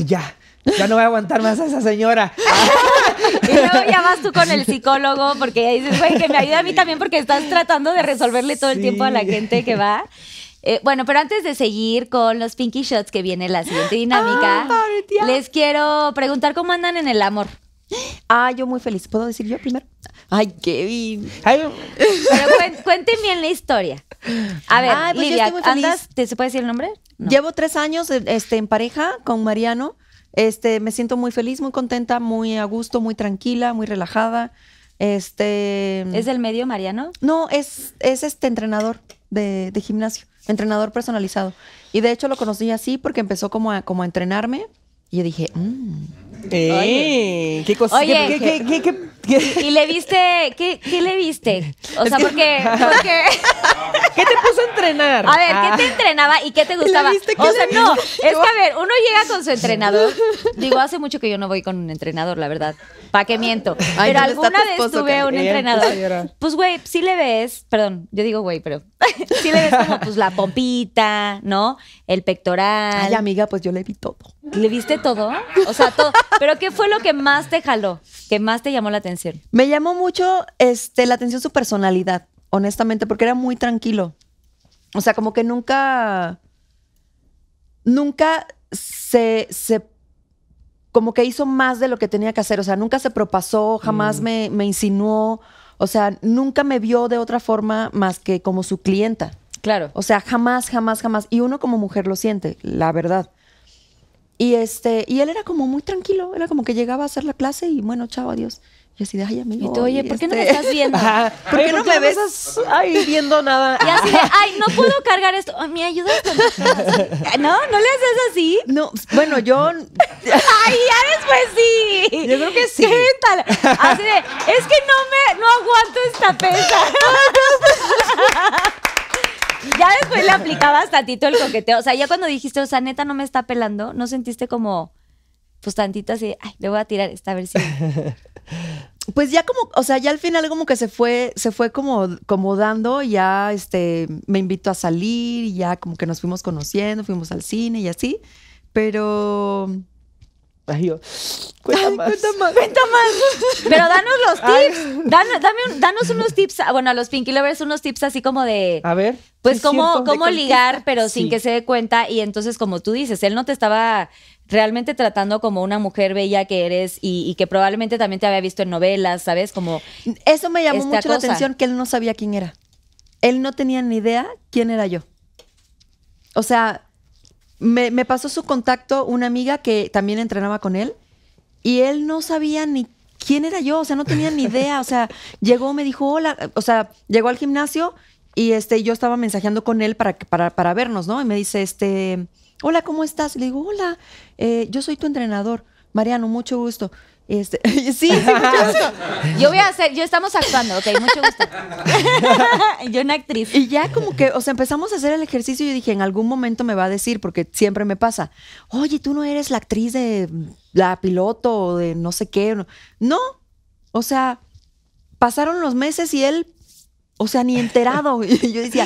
ya, ya no voy a aguantar más a esa señora. Y luego ya vas tú con el psicólogo porque ya dices, güey, que me ayuda a mí también porque estás tratando de resolverle todo el tiempo a la gente que va. Eh, bueno, pero antes de seguir con los Pinky Shots que viene la siguiente dinámica, ah, les quiero preguntar cómo andan en el amor. Ah, yo muy feliz. ¿Puedo decir yo primero? Ay, Kevin. bien. Cuéntenme la historia. A ver, pues Lidia, ¿Te se puede decir el nombre? Llevo tres años eh, este, en pareja con Mariano. Este, me siento muy feliz, muy contenta, muy a gusto, muy tranquila, muy relajada. Este. ¿Es del medio, Mariano? No, es, es este entrenador de, gimnasio, entrenador personalizado. Y de hecho lo conocí así porque empezó como a, como entrenarme. Y yo dije, mm". eh, ¿Qué, qué, qué ¿Y le viste? ¿Qué, le viste? O sea, porque, porque, ¿Qué te puso a entrenar? A ver, ¿qué ah. te entrenaba y qué te gustaba? Viste, o sea, no, es que a ver, uno llega con su entrenador. Digo, hace mucho que yo no voy con un entrenador, la verdad. ¿Para qué miento? pero alguna vez tuve un entrenador. Pues, güey, sí le ves, perdón, yo digo güey, pero sí le ves como pues la pompita, ¿no? El pectoral. Ay, amiga, pues yo le vi todo. ¿Le viste todo? O sea, todo. ¿Pero qué fue lo que más te jaló? ¿Qué más te llamó la atención? Me llamó mucho este, la atención su personalidad, honestamente, porque era muy tranquilo. O sea, como que nunca. Nunca se, como que hizo más de lo que tenía que hacer. O sea, nunca se propasó, jamás mm. me, me, insinuó. O sea, nunca me vio de otra forma más que como su clienta. Claro. O sea, jamás, jamás, jamás. Y uno como mujer lo siente, la verdad. Y este, y él era como muy tranquilo, era como que llegaba a hacer la clase y bueno, chao, adiós. Y así de, ay, amigo. Y tú, oye, ¿por qué no me este". estás viendo? Ajá. ¿Por, qué no, me ves ahí viendo nada? Y así de, ay, no puedo cargar esto. ¿Me ayudas con No, ¿no le haces así? No, bueno, yo... ay, ya después sí. Yo creo que sí. Así de, es que no me, no aguanto esta pesa. ya después le aplicabas tito el coqueteo. O sea, ya cuando dijiste, o sea, neta, no me está pelando, ¿no sentiste como pues tantito así, ay, le voy a tirar esta versión. pues ya como, o sea, ya al final como que se fue, se fue como, como dando, ya este, me invitó a salir, ya como que nos fuimos conociendo, fuimos al cine y así, pero Ay, yo, cuenta, más. cuenta más. Pero danos los tips. Danos, unos tips, ah, bueno, a los Pinky Lovers, unos tips así como de. A ver. Pues cómo, cómo ligar, pero sin que se dé cuenta. Y entonces, como tú dices, él no te estaba realmente tratando como una mujer bella que eres y, que probablemente también te había visto en novelas, ¿sabes? Como. Eso me llamó mucho la atención, que él no sabía quién era. Él no tenía ni idea quién era yo. O sea, me, me pasó su contacto una amiga que también entrenaba con él y él no sabía ni quién era yo, o sea, no tenía ni idea, o sea, llegó, me dijo, hola, o sea, llegó al gimnasio y este, yo estaba mensajeando con él para, para, para vernos, ¿no? Y me dice, este, hola, ¿cómo estás? le digo, hola, eh, yo soy tu entrenador, Mariano, mucho gusto. Este, sí, Yo voy a hacer, yo estamos actuando, ok, mucho gusto. yo una actriz. Y ya como que, o sea, empezamos a hacer el ejercicio y dije, en algún momento me va a decir, porque siempre me pasa, oye, tú no eres la actriz de la piloto o de no sé qué. No, o sea, pasaron los meses y él o sea, ni enterado. Y yo decía,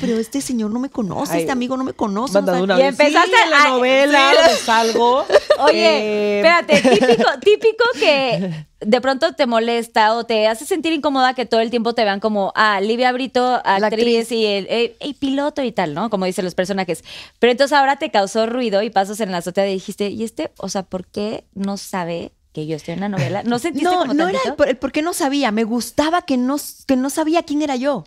pero este señor no me conoce, este amigo no me conoce. y empezaste la novela, salgo. Oye, espérate, típico, típico que de pronto te molesta o te hace sentir incómoda que todo el tiempo te vean como, a ah, Livia Brito, actriz, y el, eh, piloto y tal, ¿no? Como dicen los personajes. Pero entonces ahora te causó ruido y pasos en la azotea y dijiste, ¿y este? O sea, ¿por qué no sabe que yo estoy en la novela. ¿No sentiste no, No, no era el, por qué no sabía. Me gustaba que no, que no sabía quién era yo.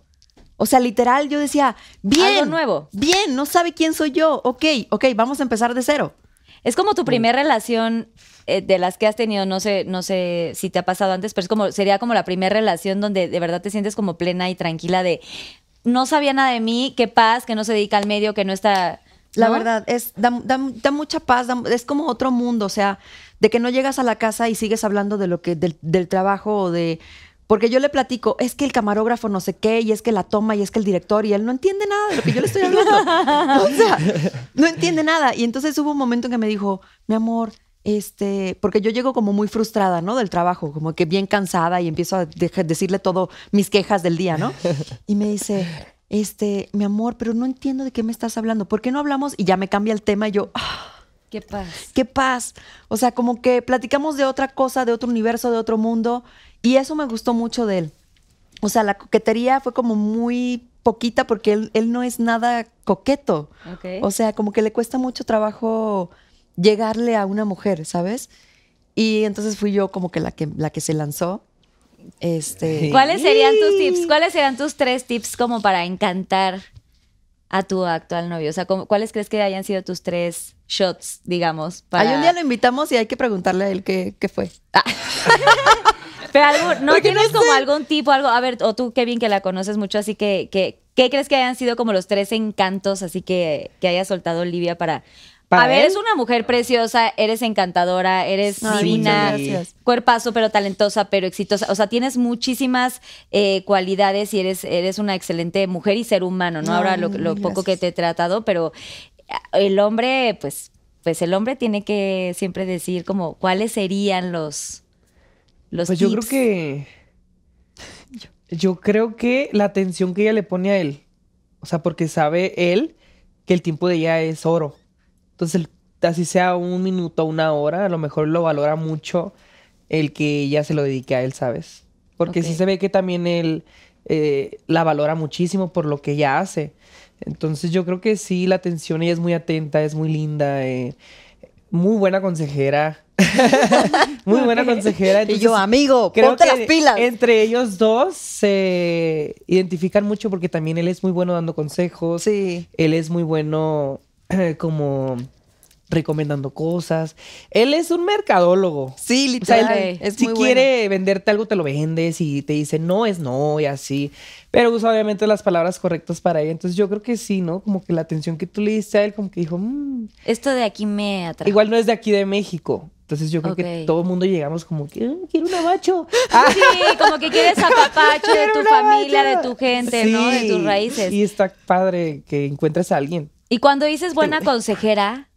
O sea, literal, yo decía, bien. Algo nuevo. Bien, no sabe quién soy yo. Ok, ok, vamos a empezar de cero. Es como tu primera relación eh, de las que has tenido, no sé, no sé si te ha pasado antes, pero es como, sería como la primera relación donde de verdad te sientes como plena y tranquila de no sabía nada de mí, qué paz, que no se dedica al medio, que no está. La verdad, es, da, mucha paz, es como otro mundo, o sea, de que no llegas a la casa y sigues hablando de lo que, del, trabajo o de. Porque yo le platico, es que el camarógrafo no sé qué, y es que la toma, y es que el director, y él no entiende nada de lo que yo le estoy hablando. o sea, no entiende nada. Y entonces hubo un momento en que me dijo, mi amor, este, porque yo llego como muy frustrada, ¿no? Del trabajo, como que bien cansada y empiezo a decirle todo mis quejas del día, ¿no? Y me dice, este, mi amor, pero no entiendo de qué me estás hablando, ¿por qué no hablamos? Y ya me cambia el tema y yo, ah, Qué paz. O sea, como que platicamos de otra cosa, de otro universo, de otro mundo. Y eso me gustó mucho de él. O sea, la coquetería fue como muy poquita porque él, no es nada coqueto. O sea, como que le cuesta mucho trabajo llegarle a una mujer, ¿sabes? Y entonces fui yo como que la que, la que se lanzó. Este, ¿Cuáles serían tus tips? ¿Cuáles serían tus tres tips como para encantar a tu actual novio? O sea, ¿cuáles crees que hayan sido tus tres shots, digamos? Para... Hay un día lo invitamos y hay que preguntarle a él qué, qué fue. Ah. Pero algo, no tienes como algún tipo, algo, a ver, o tú, Kevin, que la conoces mucho, así que, que ¿qué crees que hayan sido como los tres encantos, así que, que haya soltado Olivia para, a ver, eres una mujer preciosa, eres encantadora, eres divina, cuerpazo, pero talentosa, pero exitosa. O sea, tienes muchísimas eh, cualidades y eres, eres una excelente mujer y ser humano, ¿no? Ahora lo, poco que te he tratado, pero eh, el hombre, pues, pues el hombre tiene que siempre decir como cuáles serían los, los Pues yo creo que. Yo creo que la atención que ella le pone a él. O sea, porque sabe él que el tiempo de ella es oro. Entonces, así sea un minuto, una hora, a lo mejor lo valora mucho el que ella se lo dedique a él, ¿sabes? Porque sí se ve que también él eh, la valora muchísimo por lo que ella hace. Entonces yo creo que sí, la atención, ella es muy atenta, es muy linda, eh, muy buena consejera. muy buena consejera. y yo, amigo, ponte las pilas. Entre ellos dos se identifican mucho porque también él es muy bueno dando consejos. Sí. Él es muy bueno eh, como recomendando cosas. Él es un mercadólogo. Sí, literal. si quiere venderte algo, te lo vendes y te dice no, es no y así. Pero usa obviamente las palabras correctas para ella. Entonces yo creo que sí, ¿no? Como que la atención que tú le diste a él, como que dijo, mm". esto de aquí me atrae. Igual no es de aquí de México. Entonces yo creo que todo el mundo llegamos como que mm, quiero un abacho. Sí, como que quieres ah, papacho de tu familia, de tu gente, ¿no? De tus raíces. y está padre que encuentres a alguien y cuando dices buena consejera,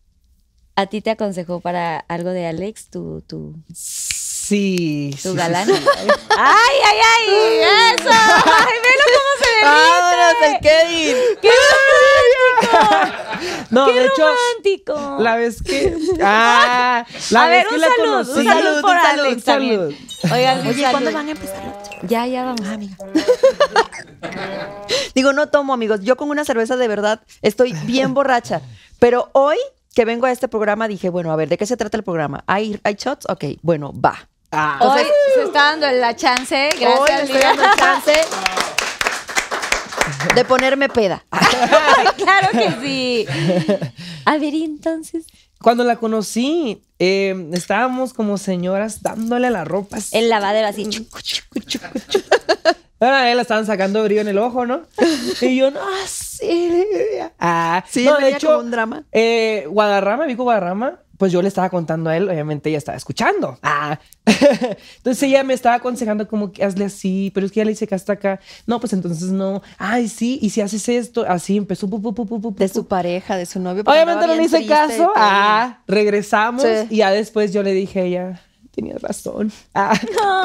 ¿a ti te aconsejó para algo de Alex, tu, tu, Sí. ¿Tu galán? ay, ay! ¡Eso! ¡Ay, velo cómo se derrite! ¡Vámonos, el Kevin! ¡Qué no, Qué de romántico. hecho. La vez que. Ah, la a ver, un, la un salud, por Alex salud. Oigan, Oye, ¿cuándo van a empezar Ya, ya vamos, ah, amiga. Digo, no tomo, amigos. Yo con una cerveza de verdad estoy bien borracha. Pero hoy que vengo a este programa dije, bueno, a ver, ¿de qué se trata el programa? ¿Hay, shots? Ok, bueno, va. Ah. hoy se está dando la chance. Gracias, hoy estoy dando chance de ponerme peda. claro que sí. A ver, entonces. Cuando la conocí, eh, estábamos como señoras dándole la ropa. ropas El lavadero así. Ah, la estaban sacando brillo en el ojo, ¿no? Y yo, no, sí. Ah, sí, de hecho, un drama. Eh, Guadarrama, ¿vivo Guadarrama, pues yo le estaba contando a él, obviamente ella estaba escuchando. Ah. entonces ella me estaba aconsejando como que hazle así, pero es que ya le dice que hasta acá. No, pues entonces no. Ay, sí, y si haces esto, así empezó. de su pareja, de su novio. Obviamente no le hice caso. Ah, regresamos y ya después yo le dije a ella, tenías razón. Ah.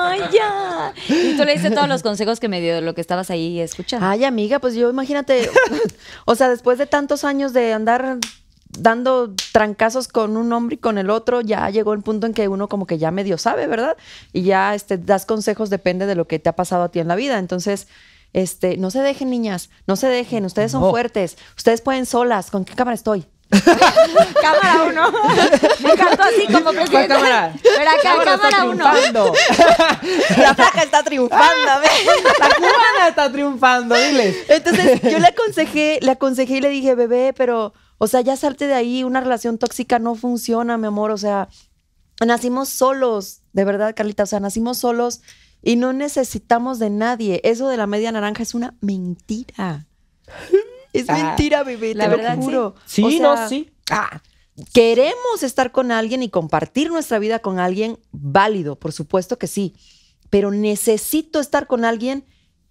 Ay, ya. Y tú le diste todos los consejos que me dio, lo que estabas ahí escuchando. Ay, amiga, pues yo imagínate, o sea, después de tantos años de andar dando trancazos con un hombre y con el otro, ya llegó el punto en que uno como que ya medio sabe, ¿verdad? Y ya este, das consejos, depende de lo que te ha pasado a ti en la vida. Entonces, este, no se dejen, niñas, no se dejen, ustedes son fuertes, ustedes pueden solas, ¿con qué cámara estoy? cámara uno. Me canto así como presidente. cámara? Pero acá, cámara, uno. La flaca está triunfando. La cubana está triunfando, diles. Entonces, yo le aconsejé, le aconsejé y le dije, bebé, pero o sea, ya salte de ahí, una relación tóxica no funciona, mi amor. O sea, nacimos solos, de verdad, Carlita. O sea, nacimos solos y no necesitamos de nadie. Eso de la media naranja es una mentira. Es mentira, ah, bebé, la te verdad, lo juro. Sí, no, sí. Ah, queremos estar con alguien y compartir nuestra vida con alguien válido, por supuesto que sí. Pero necesito estar con alguien,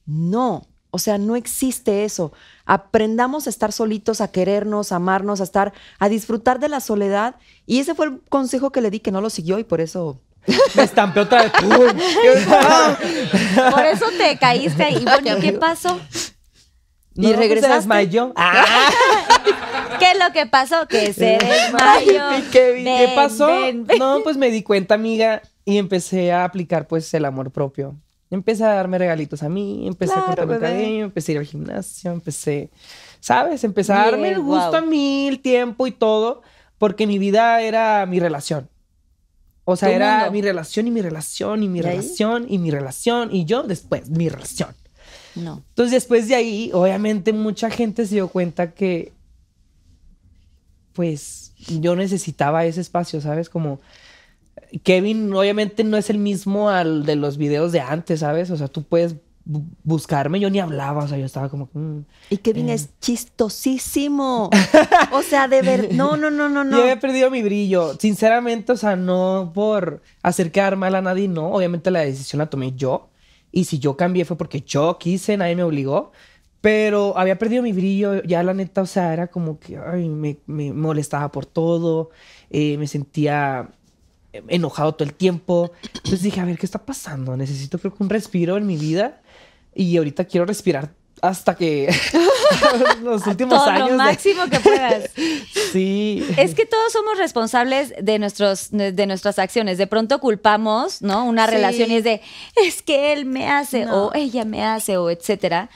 no. O sea, no existe eso. Aprendamos a estar solitos, a querernos, a amarnos, a estar, a disfrutar de la soledad. Y ese fue el consejo que le di que no lo siguió y por eso me estampé otra vez. Por eso te caíste y bueno, ¿qué pasó? ni y regresaste. ¿Se desmayó? Ah. ¿Qué es lo que pasó? Que se eh. desmayó. ¿Qué, pasó? No, pues me di cuenta, amiga, y empecé a aplicar pues el amor propio. Empecé a darme regalitos a mí, empecé a cortarme el cabello, empecé a ir al gimnasio, empecé, ¿sabes? Empecé a darme el gusto a mí, el tiempo y todo, porque mi vida era mi relación. O sea, era mi relación y mi relación y mi relación y mi relación y yo después, mi relación. No. Entonces, después de ahí, obviamente mucha gente se dio cuenta que, pues, yo necesitaba ese espacio, ¿sabes? Como Kevin obviamente no es el mismo al de los videos de antes, ¿sabes? O sea, tú puedes buscarme, yo ni hablaba, o sea, yo estaba como... Mm, y Kevin eh. es chistosísimo. o sea, de ver, No, no, no, no, no. Yo había perdido mi brillo. Sinceramente, o sea, no por acercarme mal a nadie, no. Obviamente la decisión la tomé yo. Y si yo cambié fue porque yo quise, nadie me obligó. Pero había perdido mi brillo, ya la neta, o sea, era como que ay, me, molestaba por todo, eh, me sentía enojado todo el tiempo. Entonces dije, a ver, ¿qué está pasando? Necesito que un respiro en mi vida y ahorita quiero respirar hasta que los últimos años. Lo máximo que puedas. sí. Es que todos somos responsables de nuestros, de nuestras acciones. De pronto culpamos, ¿no? Una relación y es de es que él me hace, o ella me hace, o etcétera.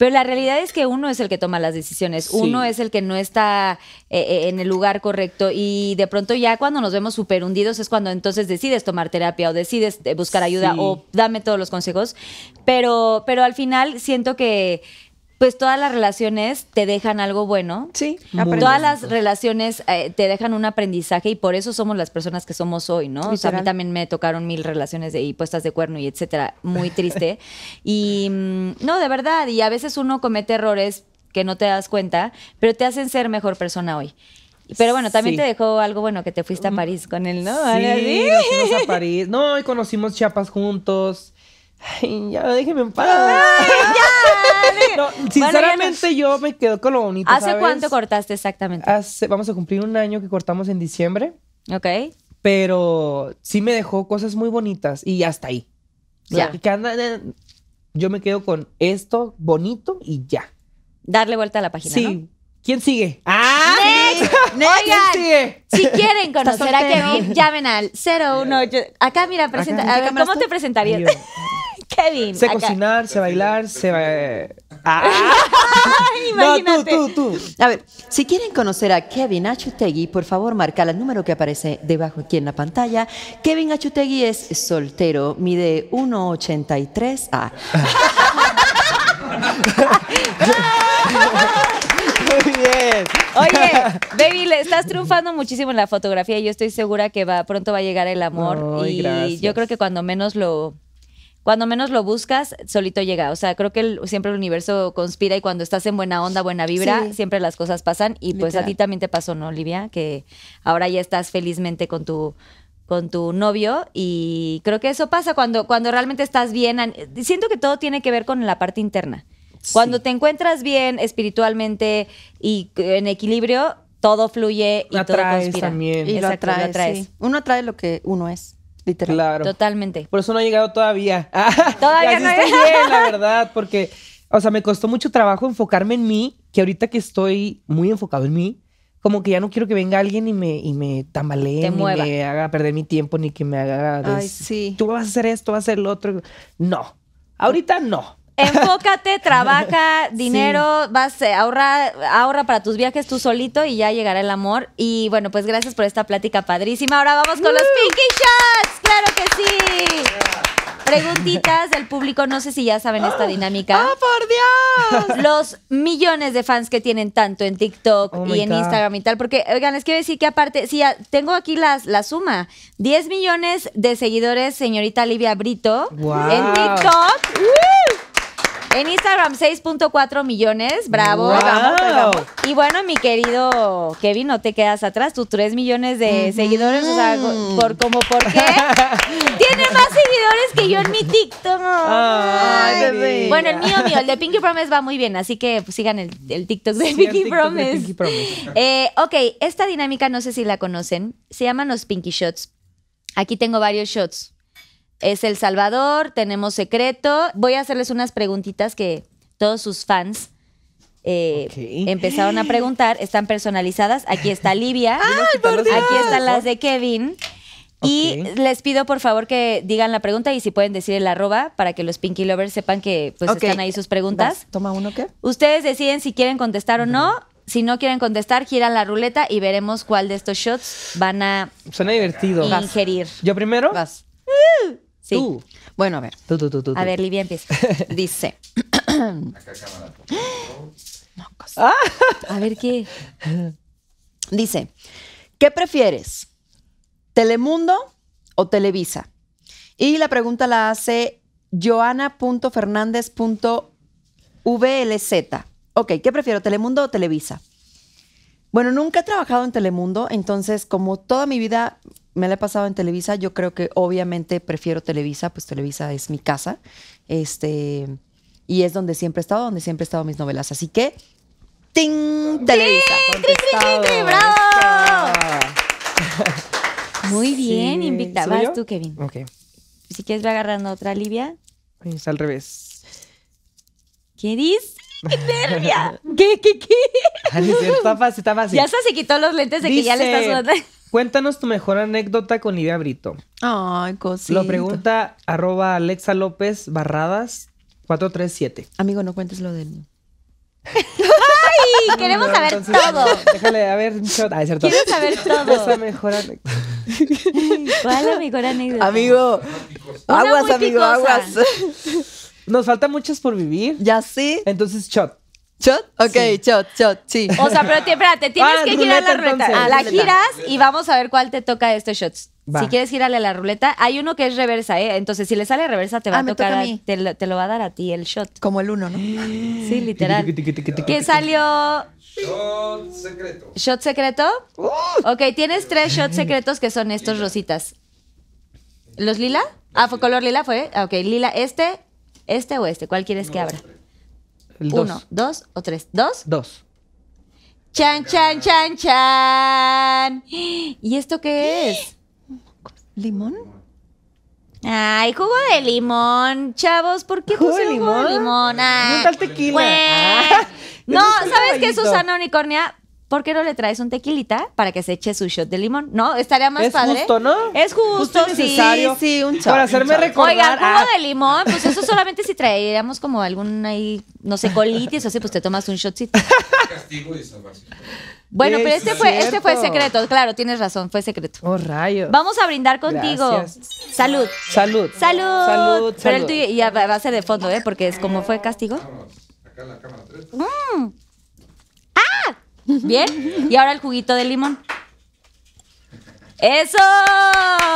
Pero la realidad es que uno es el que toma las decisiones, uno es el que no está eh, eh, en el lugar correcto y de pronto ya cuando nos vemos súper hundidos es cuando entonces decides tomar terapia o decides eh, buscar ayuda o dame todos los consejos. Pero, pero al final siento que pues todas las relaciones te dejan algo bueno. Sí, todas las relaciones eh, te dejan un aprendizaje y por eso somos las personas que somos hoy, ¿no? O sea, a mí también me tocaron mil relaciones de, y puestas de cuerno y etcétera, muy triste. y mm, no, de verdad, y a veces uno comete errores que no te das cuenta, pero te hacen ser mejor persona hoy. Pero bueno, también te dejó algo bueno que te fuiste a mm. París con él, ¿no? Sí, a París. No, y conocimos Chiapas juntos. Ay, ya déjeme en paz. Ay, ya, sinceramente yo me quedo con lo bonito. ¿Hace cuánto cortaste exactamente? vamos a cumplir un año que cortamos en diciembre. Ok. Pero sí me dejó cosas muy bonitas y hasta ahí. Ya. Que anda, yo me quedo con esto bonito y ya. Darle vuelta a la página. Sí. ¿Quién sigue? ¡Ah! ¿Quién sigue? Si quieren conocer a Kevin, llamen al 018. Acá, mira, presenta. ¿Cómo te presentarías? Kevin. Sé cocinar, se bailar, se... Ah. Imagínate. tú, tú, tú. A ver, si quieren conocer a Kevin Achutegui, por favor marca el número que aparece debajo aquí en la pantalla. Kevin Achutegui es soltero, mide 1,83. a... Muy bien. Oye, baby, le estás triunfando muchísimo en la fotografía. y Yo estoy segura que va, pronto va a llegar el amor. y yo creo que cuando menos lo cuando menos lo buscas, solito llega. O sea, creo que siempre el universo conspira y cuando estás en buena onda, buena vibra, siempre las cosas pasan. Y pues a ti también te pasó, ¿no, Olivia? Que ahora ya estás felizmente con tu con tu novio y creo que eso pasa cuando, cuando realmente estás bien. Siento que todo tiene que ver con la parte interna. Cuando te encuentras bien espiritualmente y en equilibrio, todo fluye y lo todo conspira. también. Y lo Uno atrae lo que uno es. Claro. Totalmente. Por eso no he llegado todavía. Todavía no la verdad, porque, o sea, me costó mucho trabajo enfocarme en mí, que ahorita que estoy muy enfocado en mí, como que ya no quiero que venga alguien y me, y me tambalee, ni me haga perder mi tiempo, ni que me haga. Tú vas a hacer esto, vas a hacer lo otro. No. Ahorita no. Enfócate, trabaja, dinero, vas, eh, ahorra, ahorra para tus viajes tú solito y ya llegará el amor. Y bueno, pues gracias por esta plática padrísima. Ahora vamos con los Pinky Shots. Claro que sí. Preguntitas del público, no sé si ya saben esta dinámica. ¡Ah, por Dios! Los millones de fans que tienen tanto en TikTok oh y en Instagram y tal, porque, oigan, les quiero decir que aparte, sí, tengo aquí las, la suma, 10 millones de seguidores, señorita Livia Brito, en TikTok. En Instagram, 6.4 millones. Bravo. Y bueno, mi querido Kevin, no te quedas atrás. Tus 3 millones de seguidores. O sea, por cómo? por qué. Tiene más seguidores que yo en mi TikTok. bueno, el mío, mío, el de Pinky Promise va muy bien, así que pues, sigan el, TikTok de Pinky Promise. Eh, ok, esta dinámica no sé si la conocen. Se llaman los Pinky Shots. Aquí tengo varios shots es El Salvador, tenemos secreto. Voy a hacerles unas preguntitas que todos sus fans eh, empezaron a preguntar. Están personalizadas. Aquí está Livia. Aquí están las de Kevin. Y les pido por favor que digan la pregunta y si pueden decir el arroba para que los Pinky Lovers sepan que pues están ahí sus preguntas. toma uno qué. Ustedes deciden si quieren contestar o no. Si no quieren contestar, giran la ruleta y veremos cuál de estos shots van a Suena divertido. ingerir. ¿Yo primero? Vas. Tú. Bueno, a ver. A ver, Livia empieza. Dice. A ver qué. Dice, ¿qué prefieres? ¿Telemundo o Televisa? Y la pregunta la hace joana.fernández.vlz. Ok, ¿qué prefiero, Telemundo o Televisa? Bueno, nunca he trabajado en Telemundo, entonces como toda mi vida me la he pasado en Televisa. Yo creo que obviamente prefiero Televisa, pues Televisa es mi casa. Este, y es donde siempre he estado, donde siempre he estado mis novelas. Así que, ¡ting! Televisa. Muy bien, invita. ¿Vas tú, Kevin? Ok. Si quieres, va agarrando otra, Livia. Es al revés. ¿Qué dice? ¡Qué nervia! ¿Qué, qué, qué? Ah, está fácil, está fácil. Ya se quitó los lentes de que ya le está sudando. Cuéntanos tu mejor anécdota con Livia Brito. Ay, cosita. Lo pregunta arroba Alexa Barradas 437. Amigo, no cuentes lo de mí. ¡Ay! Queremos saber todo. Déjale, a ver, un shot. Ah, es cierto. Quiero saber todo. Esa mejor anécdota. ¿Cuál es la mejor anécdota? Amigo, aguas, amigo, aguas. Nos faltan muchas por vivir. Ya sí. Entonces, shot. ¿Shot? Ok, shot, shot, sí. O sea, pero espérate, tienes ah, que girar la ruleta. la giras y vamos a ver cuál te toca de estos shots. Si quieres girarle a la ruleta, hay uno que es reversa, ¿eh? Entonces, si le sale reversa, te va ah, a tocar, te, lo, va a dar a ti el shot. Como el uno, ¿no? sí, literal. ¿Qué salió? Shot secreto. ¿Shot secreto? ¡Oh! Ok, tienes tres shots secretos que son estos rositas. ¿Los lila? Ah, fue color lila, fue. ¿eh? Ok, lila este, ¿Este o este? ¿Cuál quieres que abra? El Uno, dos o tres. ¿Dos? Dos. Chan, chan, chan, chan. ¿Y esto qué es? ¿Limón? Ay, jugo de limón, chavos, ¿por qué ¿Jugo de limón? Jugo de limón? tal tequila. Ah, no, ¿sabes qué, Susana Unicornia? ¿por qué no le traes un tequilita para que se eche su shot de limón? No, estaría más padre. Es justo, ¿no? Es justo, sí, sí, necesario sí, un shot. Para hacerme recordar. Oiga, jugo ah. de limón, pues eso solamente si traeríamos como algún ahí, no sé, colitis o así, pues te tomas un shotcito. Castigo y salvación. Bueno, pero este fue, este fue secreto, claro, tienes razón, fue secreto. Oh, rayo. Vamos a brindar contigo. Gracias. Salud. Salud. Salud. Salud. Pero él ya va a ser de fondo, ¿eh? Porque es como fue castigo. Acá en la cámara 3. Bien. Y ahora el juguito de limón. ¡Eso!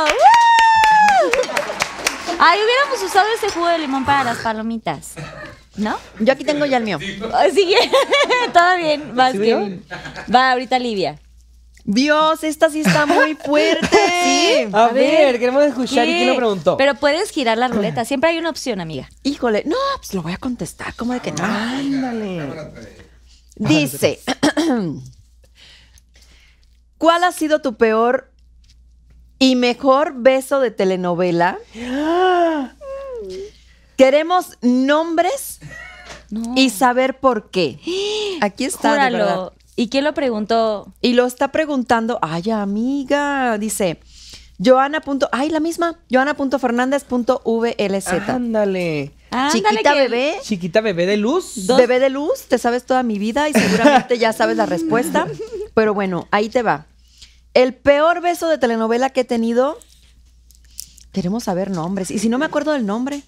¡Woo! Ay, hubiéramos usado ese jugo de limón para las palomitas. ¿No? Yo aquí tengo ya el mío. Ah, Sigue, todo bien. Más Va, ahorita Livia. Dios, esta sí está muy fuerte. sí. A, ver, queremos escuchar y quién lo preguntó. Pero puedes girar la ruleta. Siempre hay una opción, amiga. Híjole, no, pues lo voy a contestar. ¿Cómo de que no? Ándale. Dice, ¿cuál ha sido tu peor y mejor beso de telenovela? Queremos nombres y saber por qué. Aquí está. ¿Y quién lo preguntó? Y lo está preguntando, ay amiga, dice Joana. ay, la misma, Joana.fernández.vlz. Ándale. Ah, chiquita bebé. Chiquita bebé de luz. Bebé de luz, te sabes toda mi vida y seguramente ya sabes la respuesta. Pero bueno, ahí te va. El peor beso de telenovela que he tenido. Queremos saber nombres. Y si no me acuerdo del nombre.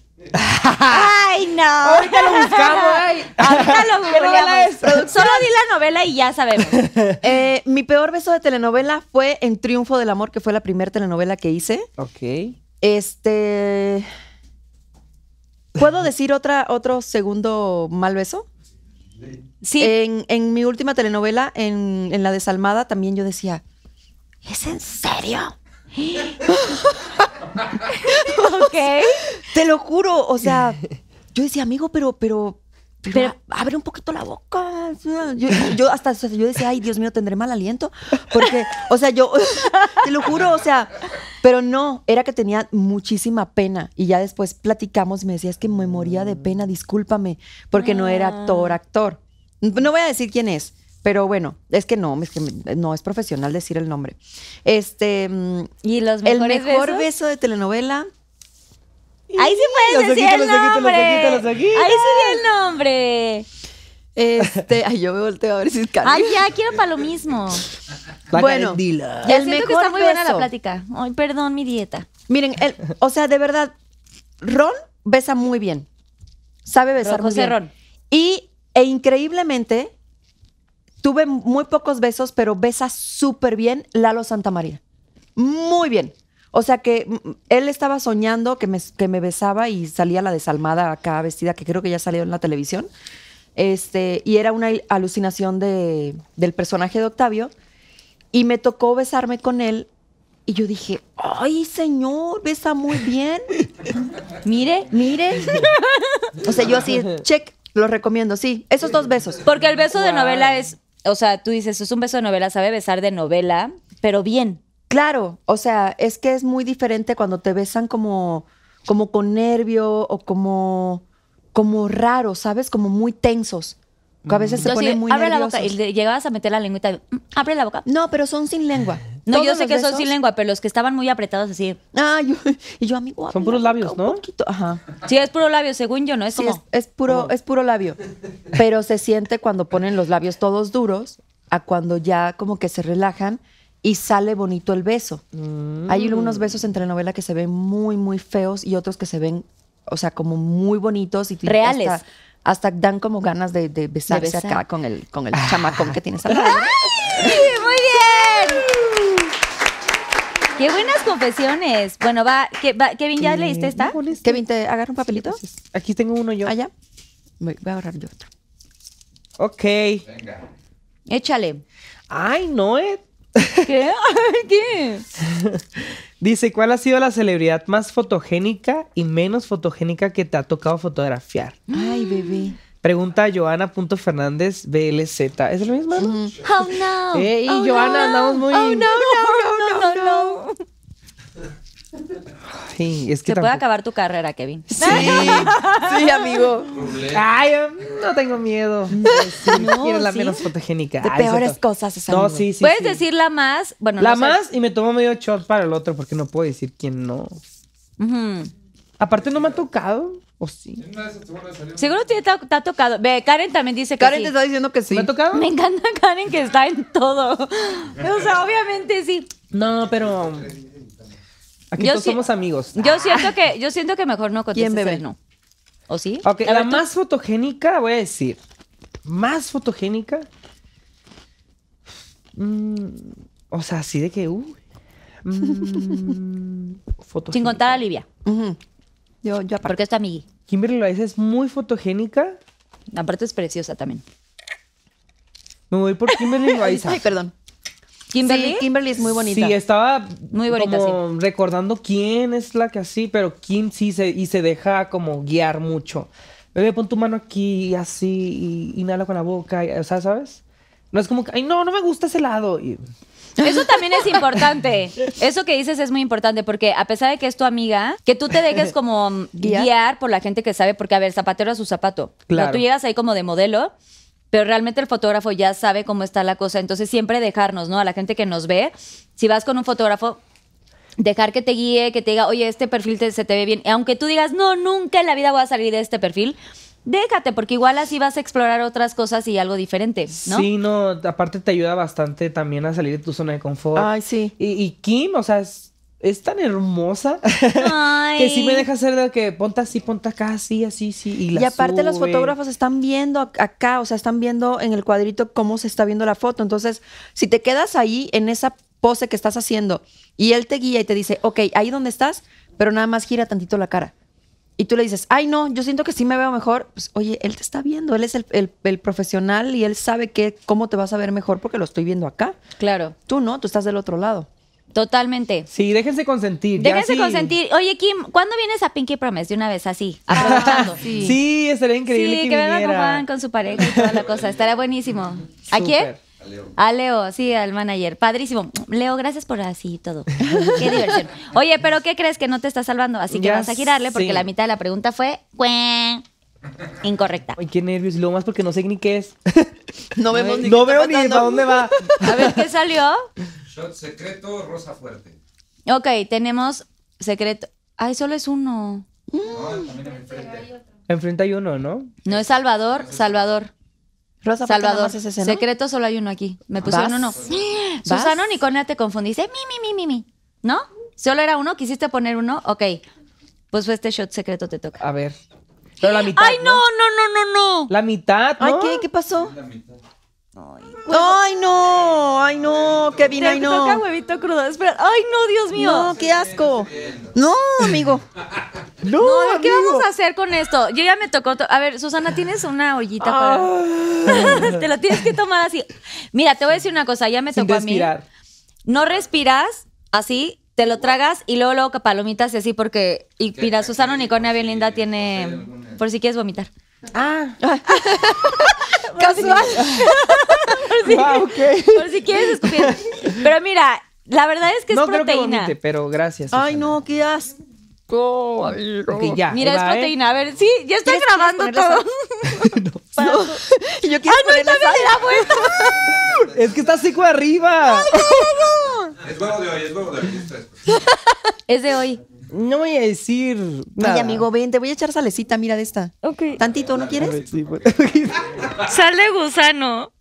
Ay, no. Ahorita lo buscamos. Ahorita lo buscamos. Solo di la novela y ya sabemos. Eh, mi peor beso de telenovela fue en Triunfo del Amor, que fue la primera telenovela que hice. Ok. Este. ¿Puedo decir otra, otro segundo mal beso? Sí. En, mi última telenovela, en, La Desalmada, también yo decía, ¿es en serio? ok. Te lo juro, o sea, yo decía, amigo, pero, pero, pero, abre un poquito la boca. Yo, hasta yo decía, ay, Dios mío, tendré mal aliento. Porque, o sea, yo, te lo juro, o sea, pero no, era que tenía muchísima pena. Y ya después platicamos, y me decía, es que me moría de pena, discúlpame, porque no era actor, ah. actor. No voy a decir quién es, pero bueno, es que no, es que no es profesional decir el nombre. Este. Mm, ¿Y los mejores El mejor beso de telenovela Ahí se puedes decir el nombre. Ahí sí el nombre. Ah. Este, ay, yo me volteo a ver si es Cali. Ay, ya, quiero para lo mismo. bueno, ya el siento que está muy buena la plática. Ay, perdón, mi dieta. Miren, o sea, de verdad, Ron besa muy bien. Sabe besar Ron, muy José Ron. Y, e increíblemente, tuve muy pocos besos, pero besa súper bien Lalo María, Muy bien. O sea que mm, él estaba soñando que me, que me besaba y salía la desalmada acá vestida, que creo que ya salió en la televisión. Este, y era una alucinación de, del personaje de Octavio. Y me tocó besarme con él. Y yo dije, ay, señor, besa muy bien. mire, mire. o sea, yo así, check, lo recomiendo, sí. Esos dos besos. Porque el beso de novela es, o sea, tú dices, es un beso de novela, sabe besar de novela, pero bien. Claro, o sea, es que es muy diferente cuando te besan como, como con nervio o como, como raro, ¿sabes? Como muy tensos. a veces mm. se ponen muy abre la boca y llegabas a meter la lengüita mm, abre la boca no pero son sin lengua no yo sé que son sin lengua pero los que estaban muy apretados así ah yo, y yo amigo son puros labios no un poquito ajá sí es puro labio según yo no es sí, es, puro es puro labio pero se siente cuando ponen los labios todos duros a cuando ya como que se relajan y sale bonito el beso. Mm. Hay unos besos en telenovela que se ven muy, muy feos y otros que se ven, o sea, como muy bonitos y reales. Hasta, dan como ganas de, besarse acá con el, con el ah. chamacón que tienes ¡Ay! ¡Muy bien! ¡Qué buenas confesiones! Bueno, va, Kevin, ¿ya leíste esta? Kevin, ¿te agarra un papelito? aquí tengo uno yo. Allá. ¿Ah, voy, a agarrar yo otro. Ok. Venga. Échale. Ay, no, eh. ¿Qué? ¿Qué? Dice, ¿cuál ha sido la celebridad más fotogénica y menos fotogénica que te ha tocado fotografiar? Ay, bebé. Pregunta a Joana.fernández BLZ. ¿Es lo mismo? Oh, no. Hey, eh, oh, Joana, andamos muy. Oh, oh, no, no, no, no. no, no. Sí, es que. Se puede acabar tu carrera, Kevin. Sí, sí, amigo. Ay, no tengo miedo. no, la menos fotogénica. De peores cosas, No, sí, sí. Puedes decir la más. Bueno, La más y me tomo medio shot para el otro porque no puedo decir quién no. Aparte, no me ha tocado. ¿O sí? Seguro te, te, ha tocado. Karen también dice que Karen te está diciendo que sí. ¿Me ha tocado? Me encanta Karen que está en todo. o sea, obviamente sí. No, pero... Aquí todos somos amigos. Yo ah. siento que, yo siento que mejor no contestes ¿Quién no. ¿O sí? Ok, la más fotogénica, voy a decir. Más fotogénica. Mm, o sea, así de que, uh, Sin contar a Livia. Yo, yo aparte. Porque es amiga. Kimberly Loaiza es muy fotogénica. Aparte es preciosa también. Me voy por Kimberly Loaiza. Ay, perdón. Kimberly. Kimberly es muy bonita. Sí, estaba muy bonita, como recordando quién es la que así, pero Kim sí se, y se deja como guiar mucho. Bebé, pon tu mano aquí así y inhala con la boca, o sea, ¿sabes? No es como ay, no, no me gusta ese lado. Y, eso también es importante. Eso que dices es muy importante porque a pesar de que es tu amiga, que tú te dejes como guiar, por la gente que sabe, porque a ver, zapatero a su zapato. Claro. Pero tú llegas ahí como de modelo pero realmente el fotógrafo ya sabe cómo está la cosa, entonces siempre dejarnos, ¿no? A la gente que nos ve, si vas con un fotógrafo, dejar que te guíe, que te diga, oye, este perfil se te ve bien, aunque tú digas, no, nunca en la vida voy a salir de este perfil. Déjate, porque igual así vas a explorar otras cosas y algo diferente, ¿no? Sí, no, aparte te ayuda bastante también a salir de tu zona de confort. Ay, sí. Y, Kim, o sea, es tan hermosa que si me deja hacer de que ponta así, ponta acá, así, así, sí. Y, y aparte los fotógrafos están viendo acá, o sea, están viendo en el cuadrito cómo se está viendo la foto. Entonces, si te quedas ahí en esa pose que estás haciendo y él te guía y te dice, ok, ahí donde estás, pero nada más gira tantito la cara. Y tú le dices, ay no, yo siento que sí me veo mejor. Pues oye, él te está viendo, él es el, el profesional y él sabe que, cómo te vas a ver mejor porque lo estoy viendo acá. Claro. Tú no, tú estás del otro lado. Totalmente. Sí, déjense consentir. Déjense consentir. Oye, Kim, ¿cuándo vienes a Pinky Promise? De una vez, así, ah, sí. sí, estaría increíble. Sí, que, venga con Juan, con su pareja y toda la cosa. Estará buenísimo. ¿A quién? A Leo. A Leo, sí, al manager. Padrísimo. Leo, gracias por así todo. qué diversión. Oye, pero ¿qué crees que no te está salvando? Así que vamos vas a girarle porque la mitad de la pregunta fue... Incorrecta. Ay, qué nervios. Y lo más porque no sé ni qué es. No vemos ni No veo ni para dónde va. A ver, ¿qué salió? secreto, rosa fuerte. Ok, tenemos secreto. Ay, solo es uno. Enfrenta hay uno, ¿no? No es Salvador, Salvador. Rosa Salvador. Secreto solo hay uno aquí. Me pusieron uno. Susano te confundiste. Mi, mi, mi, mi, ¿No? Solo era uno, quisiste poner uno. Ok. Pues fue este shot secreto te toca. A ver. Pero la mitad. ¡Ay, no, no, no, no, no! La mitad, ¿no? Ay, ¿qué? ¿Qué pasó? La mitad. Ay, no, ay, no, Kevin, ay, no. Toca huevito crudo. Espera, ay, no, Dios mío. No, qué asco. No, amigo. No, ¿qué vamos a hacer con esto? Yo ya me tocó. a ver, Susana, tienes una ollita para. Ah. te la tienes que tomar así. Mira, te voy a decir una cosa, ya me tocó a mí. No respiras así, te lo tragas y luego, luego palomitas y así, porque. Y mira, Susana Unicornia bien linda tiene. Por si quieres vomitar. Ah. Casual. por, si, por si quieres escupir. Pero mira, la verdad es que es proteína. Creo que vomite, pero gracias. Ay, no, qué asco. mira, es proteína. A ver, sí, ya está grabando todo. no, no. Yo quiero no, es que está seco arriba. no, Es huevo de hoy, es huevo de hoy. Es de hoy. No voy a decir nada. amigo, ven, te voy a echar salecita, mira de esta. Ok. Tantito, ¿no quieres? Sí, pues. Sal gusano.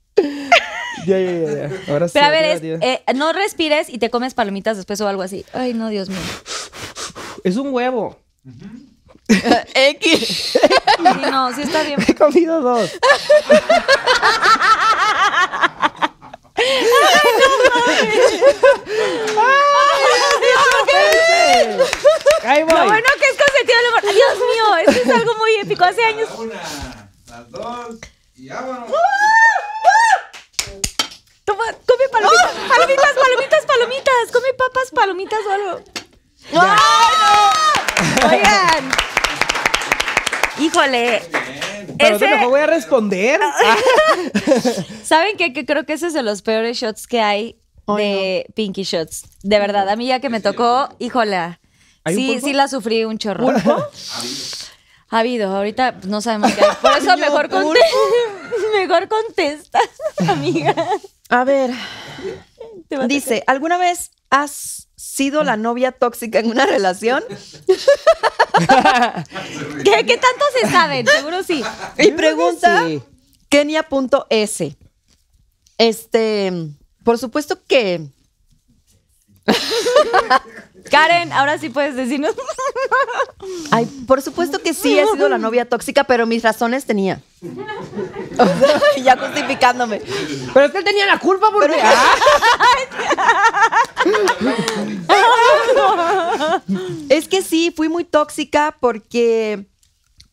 Ya, ya, ya. Ahora sí. Pero a ver, eh, no respires y te comes palomitas después o algo así. Ay, no, Dios mío. Es un huevo. X. no, sí está bien. He comido dos. Ay, no mames. Ahí Lo bueno que es consentido sentido Dios mío, esto es algo muy épico. Hace años. Una, las dos y vámonos. ¡Ah! ¡Ah! Toma, come palomitas, ¡Ah! palomitas, palomitas, palomitas. Come papas, palomitas o algo. ¡No! Oigan. Híjole. Pero no voy a responder. ¿Saben qué? Que creo que ese es de los peores shots que hay de Pinky Shots. De verdad, a mí ya que me tocó, híjola. Sí, sí la sufrí un chorro. Ha habido, ahorita no sabemos qué Por eso mejor, contestas mejor contesta, amiga. A ver. Dice, ¿alguna vez has sido la novia tóxica en una relación? ¿Qué, ¿Qué, tanto se saben? Seguro sí. Y pregunta, Kenia.s. Este, por supuesto que. Karen, ahora sí puedes decirnos. Ay, por supuesto que sí, he sido la novia tóxica, pero mis razones tenía. ya justificándome. Pero es que él tenía la culpa porque. Ah. es que sí, fui muy tóxica porque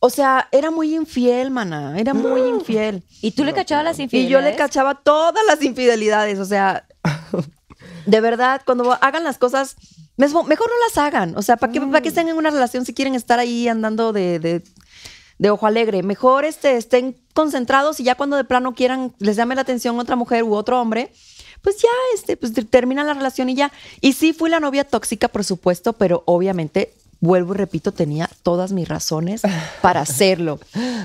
o sea, era muy infiel, mana. Era muy infiel. ¿Y tú le cachabas las infidelidades? Y yo le cachaba todas las infidelidades. O sea, de verdad, cuando hagan las cosas, mejor no las hagan. O sea, ¿para qué, para estén en una relación si quieren estar ahí andando de, ojo alegre? Mejor este, estén concentrados y ya cuando de plano quieran, les llame la atención otra mujer u otro hombre, pues ya este, pues termina la relación y ya. Y sí, fui la novia tóxica, por supuesto, pero obviamente vuelvo y repito, tenía todas mis razones para hacerlo.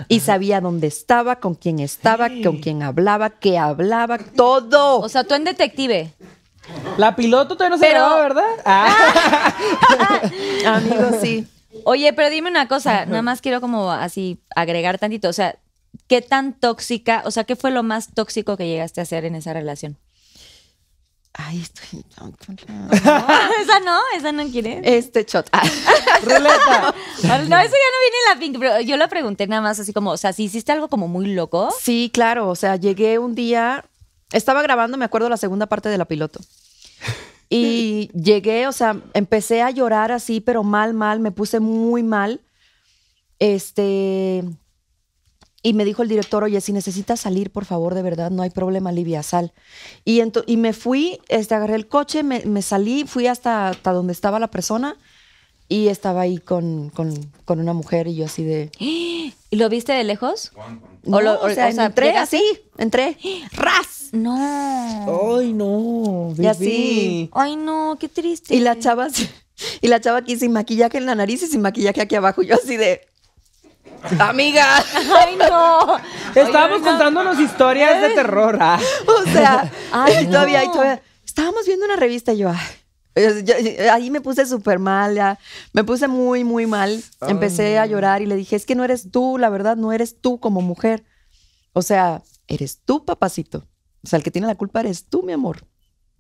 Y sabía dónde estaba, con quién estaba, con quién hablaba, qué hablaba, todo. O sea, tú en detective. La piloto todavía no se Pero- ¿verdad? Ah. ah. Amigo, sí. Oye, pero dime una cosa, nada más quiero como así agregar tantito, o sea, ¿qué tan tóxica, o sea, qué fue lo más tóxico que llegaste a hacer en esa relación? Ay, estoy. esa no, esa no quiere. Este shot. Ah. No, eso ya no viene en la Pink, pero yo la pregunté nada más así como, o sea, si hiciste algo como muy loco. Sí, claro. O sea, llegué un día, estaba grabando, me acuerdo, la segunda parte de la piloto. Y llegué, o sea, empecé a llorar así, pero mal, mal, me puse muy mal. Este, y me dijo el director, oye, si necesitas salir, por favor, de verdad, no hay problema, Livia, sal. Y, y me fui, este, agarré el coche, me, salí, fui hasta, hasta, donde estaba la persona y estaba ahí con, con, una mujer y yo así de... ¿Y lo viste de lejos? o, sea, entré así, entré. ¡Ras! No. Ay, no. Y así. Ay, no, qué triste. Y la chava... Y la chava aquí sin maquillaje en la nariz y sin maquillaje aquí abajo. Yo así de, Amiga. Ay, no. Estábamos contándonos historias de eh. terror. Ah. O sea, Ay, todavía, todavía, Estábamos viendo una revista y pues, yo, ahí me puse súper mal, ya. me puse muy, muy mal. Empecé a llorar y le dije, es que no eres tú, la verdad, no eres tú como mujer. O sea, eres tú, papacito. O sea, el que tiene la culpa eres tú, mi amor.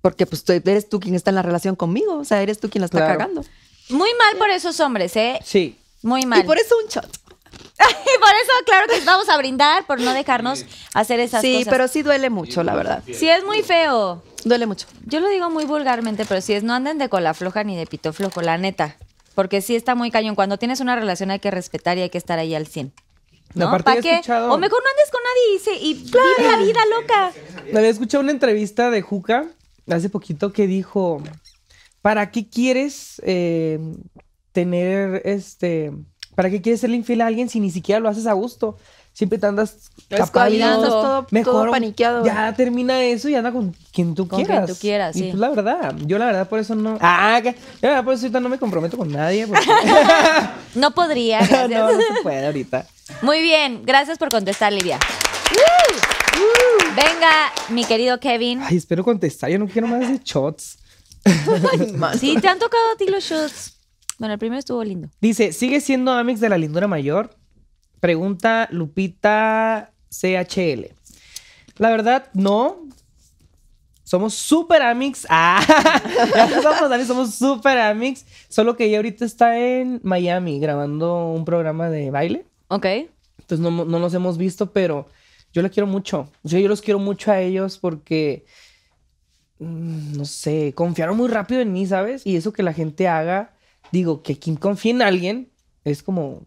Porque pues eres tú quien está en la relación conmigo, o sea, eres tú quien la está cagando. Muy mal por esos hombres, ¿eh? Sí. Muy mal. Y por eso un shot y por eso, claro que vamos a brindar por no dejarnos hacer esas sí, cosas. Sí, pero sí duele mucho, la verdad. Sí, es muy feo. Duele mucho. Yo lo digo muy vulgarmente, pero si es, no anden de cola floja ni de pito flojo, la neta. Porque sí está muy cañón. Cuando tienes una relación hay que respetar y hay que estar ahí al 100. No, ¿Para qué? O mejor no andes con nadie y, y vive la vida loca. Me había escuchado una entrevista de Juca hace poquito que dijo, ¿para qué quieres eh, tener este ¿Para qué quieres serle infiel a alguien si ni siquiera lo haces a gusto? Siempre te andas capando, todo, oh, paniqueado. Ya termina eso y anda con quien tú quieras. tú Y pues, la verdad, yo la verdad por eso no... Ah, ah la verdad por eso ahorita no me comprometo con nadie. no podría, no, no se puede ahorita. Muy bien, gracias por contestar, Lidia. Venga, mi querido Kevin. Ay, espero contestar, yo no quiero más de shots. sí, te han tocado a ti los shots. Bueno, el primero estuvo lindo. Dice, ¿sigue siendo Amix de la lindura mayor? Pregunta Lupita CHL. La verdad, no. Somos super Amix. Ah, ya somos somos super Amix. Solo que ella ahorita está en Miami grabando un programa de baile. Ok. Entonces no, no nos hemos visto, pero yo la quiero mucho. Yo, yo los quiero mucho a ellos porque, mm, no sé, confiaron muy rápido en mí, ¿sabes? Y eso que la gente haga digo, que quien confía en alguien es como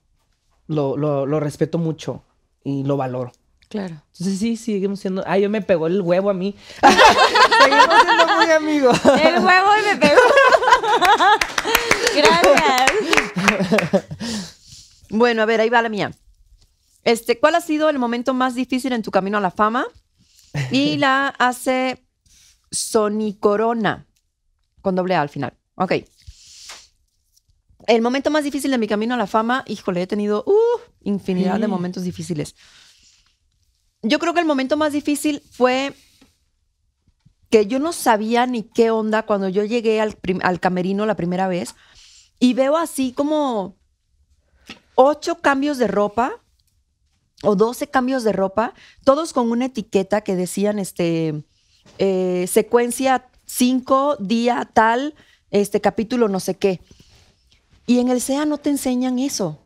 lo, respeto mucho y lo valoro. Claro. Entonces sí, seguimos siendo. ay, yo me pegó el huevo a mí. seguimos siendo muy amigos. El huevo me pegó. Gracias. bueno, a ver, ahí va la mía. Este, ¿cuál ha sido el momento más difícil en tu camino a la fama? Y la hace Corona, Con doble A al final. Ok el momento más difícil de mi camino a la fama, híjole, he tenido uh, infinidad de momentos difíciles. Yo creo que el momento más difícil fue que yo no sabía ni qué onda cuando yo llegué al, camerino la primera vez y veo así como ocho cambios de ropa o doce cambios de ropa, todos con una etiqueta que decían este, eh, secuencia cinco, día tal, este capítulo no sé qué. Y en el SEA no te enseñan eso.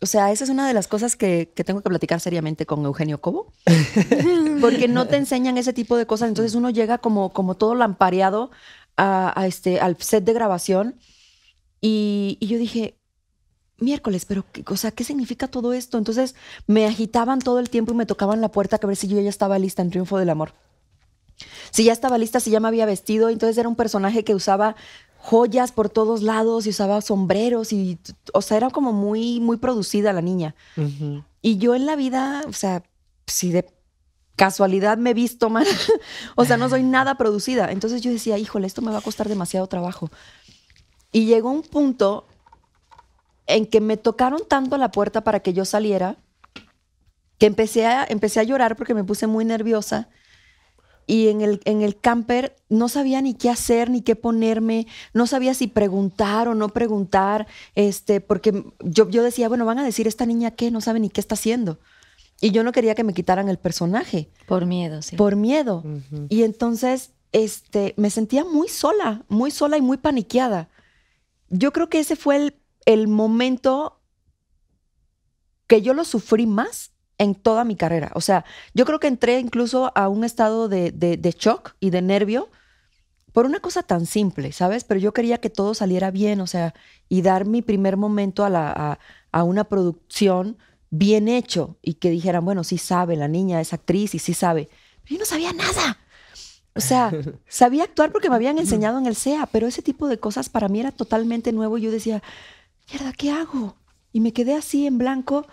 O sea, esa es una de las cosas que, tengo que platicar seriamente con Eugenio Cobo, porque no te enseñan ese tipo de cosas. Entonces uno llega como, como todo lampareado a, este, al set de grabación y, yo dije, miércoles, pero, o sea, ¿qué significa todo esto? Entonces me agitaban todo el tiempo y me tocaban la puerta a ver si yo ya estaba lista en Triunfo del Amor. Si ya estaba lista, si ya me había vestido, entonces era un personaje que usaba joyas por todos lados y usaba sombreros y, o sea, era como muy, muy producida la niña. Y yo en la vida, o sea, si de casualidad me he visto mal, o sea, no soy nada producida. Entonces yo decía, híjole, esto me va a costar demasiado trabajo. Y llegó un punto en que me tocaron tanto la puerta para que yo saliera, que empecé a, empecé a llorar porque me puse muy nerviosa y en el, en el camper no sabía ni qué hacer, ni qué ponerme, no sabía si preguntar o no preguntar, este, porque yo, yo decía, bueno, van a decir, esta niña qué, no sabe ni qué está haciendo. Y yo no quería que me quitaran el personaje. Por miedo, sí. Por miedo. Y entonces este, me sentía muy sola, muy sola y muy paniqueada. Yo creo que ese fue el, el momento que yo lo sufrí más en toda mi carrera. O sea, yo creo que entré incluso a un estado de, de, shock y de nervio por una cosa tan simple, ¿sabes? Pero yo quería que todo saliera bien, o sea, y dar mi primer momento a, la, a, una producción bien hecho y que dijeran, bueno, sí sabe, la niña es actriz y sí sabe. Pero yo no sabía nada. O sea, sabía actuar porque me habían enseñado en el SEA, pero ese tipo de cosas para mí era totalmente nuevo. Y Yo decía, mierda, ¿qué hago? Y me quedé así en blanco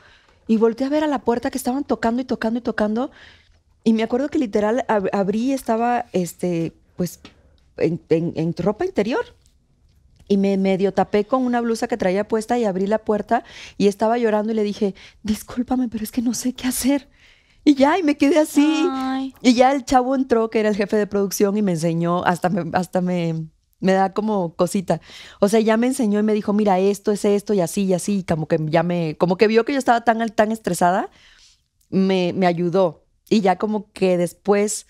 y volteé a ver a la puerta que estaban tocando y tocando y tocando. Y me acuerdo que literal abrí abrí, estaba, este, pues, en, en, ropa interior y me medio tapé con una blusa que traía puesta y abrí la puerta y estaba llorando y le dije, discúlpame, pero es que no sé qué hacer. Y ya, y me quedé así. Y ya el chavo entró, que era el jefe de producción, y me enseñó, hasta me, hasta me, me da como cosita. O sea, ya me enseñó y me dijo, mira, esto es esto y así y así, como que ya me, como que vio que yo estaba tan, tan estresada, me, me ayudó. Y ya como que después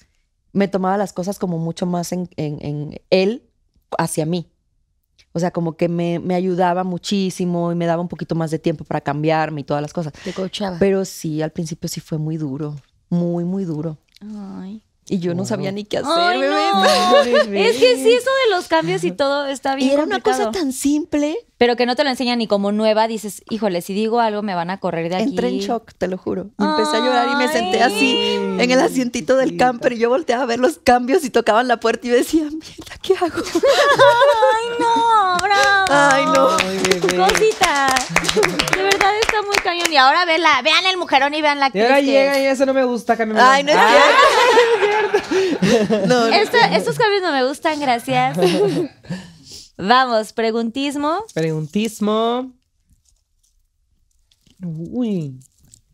me tomaba las cosas como mucho más en, en, él hacia mí. O sea, como que me, me, ayudaba muchísimo y me daba un poquito más de tiempo para cambiarme y todas las cosas. Pero sí, al principio sí fue muy duro, muy, muy duro. Ay. Y yo no sabía ni qué hacer, bebé. es que sí, eso de los cambios y todo está bien. era una cosa tan simple pero que no te lo enseña ni como nueva, dices, híjole, si digo algo me van a correr de aquí. Entré en shock, te lo juro. empecé a llorar y me senté así en el asientito del camper y yo volteaba a ver los cambios y tocaban la puerta y me decía, mierda, ¿qué hago? Ay, no, bravo. Ay, no. Cosita. De verdad está muy cañón. Y ahora vela, vean el mujerón y vean la que. ahora llega y eso no me gusta, que me Ay, no es cierto. No, no, no. estos cambios no me gustan, gracias. Vamos, preguntismo. Preguntismo. Uy.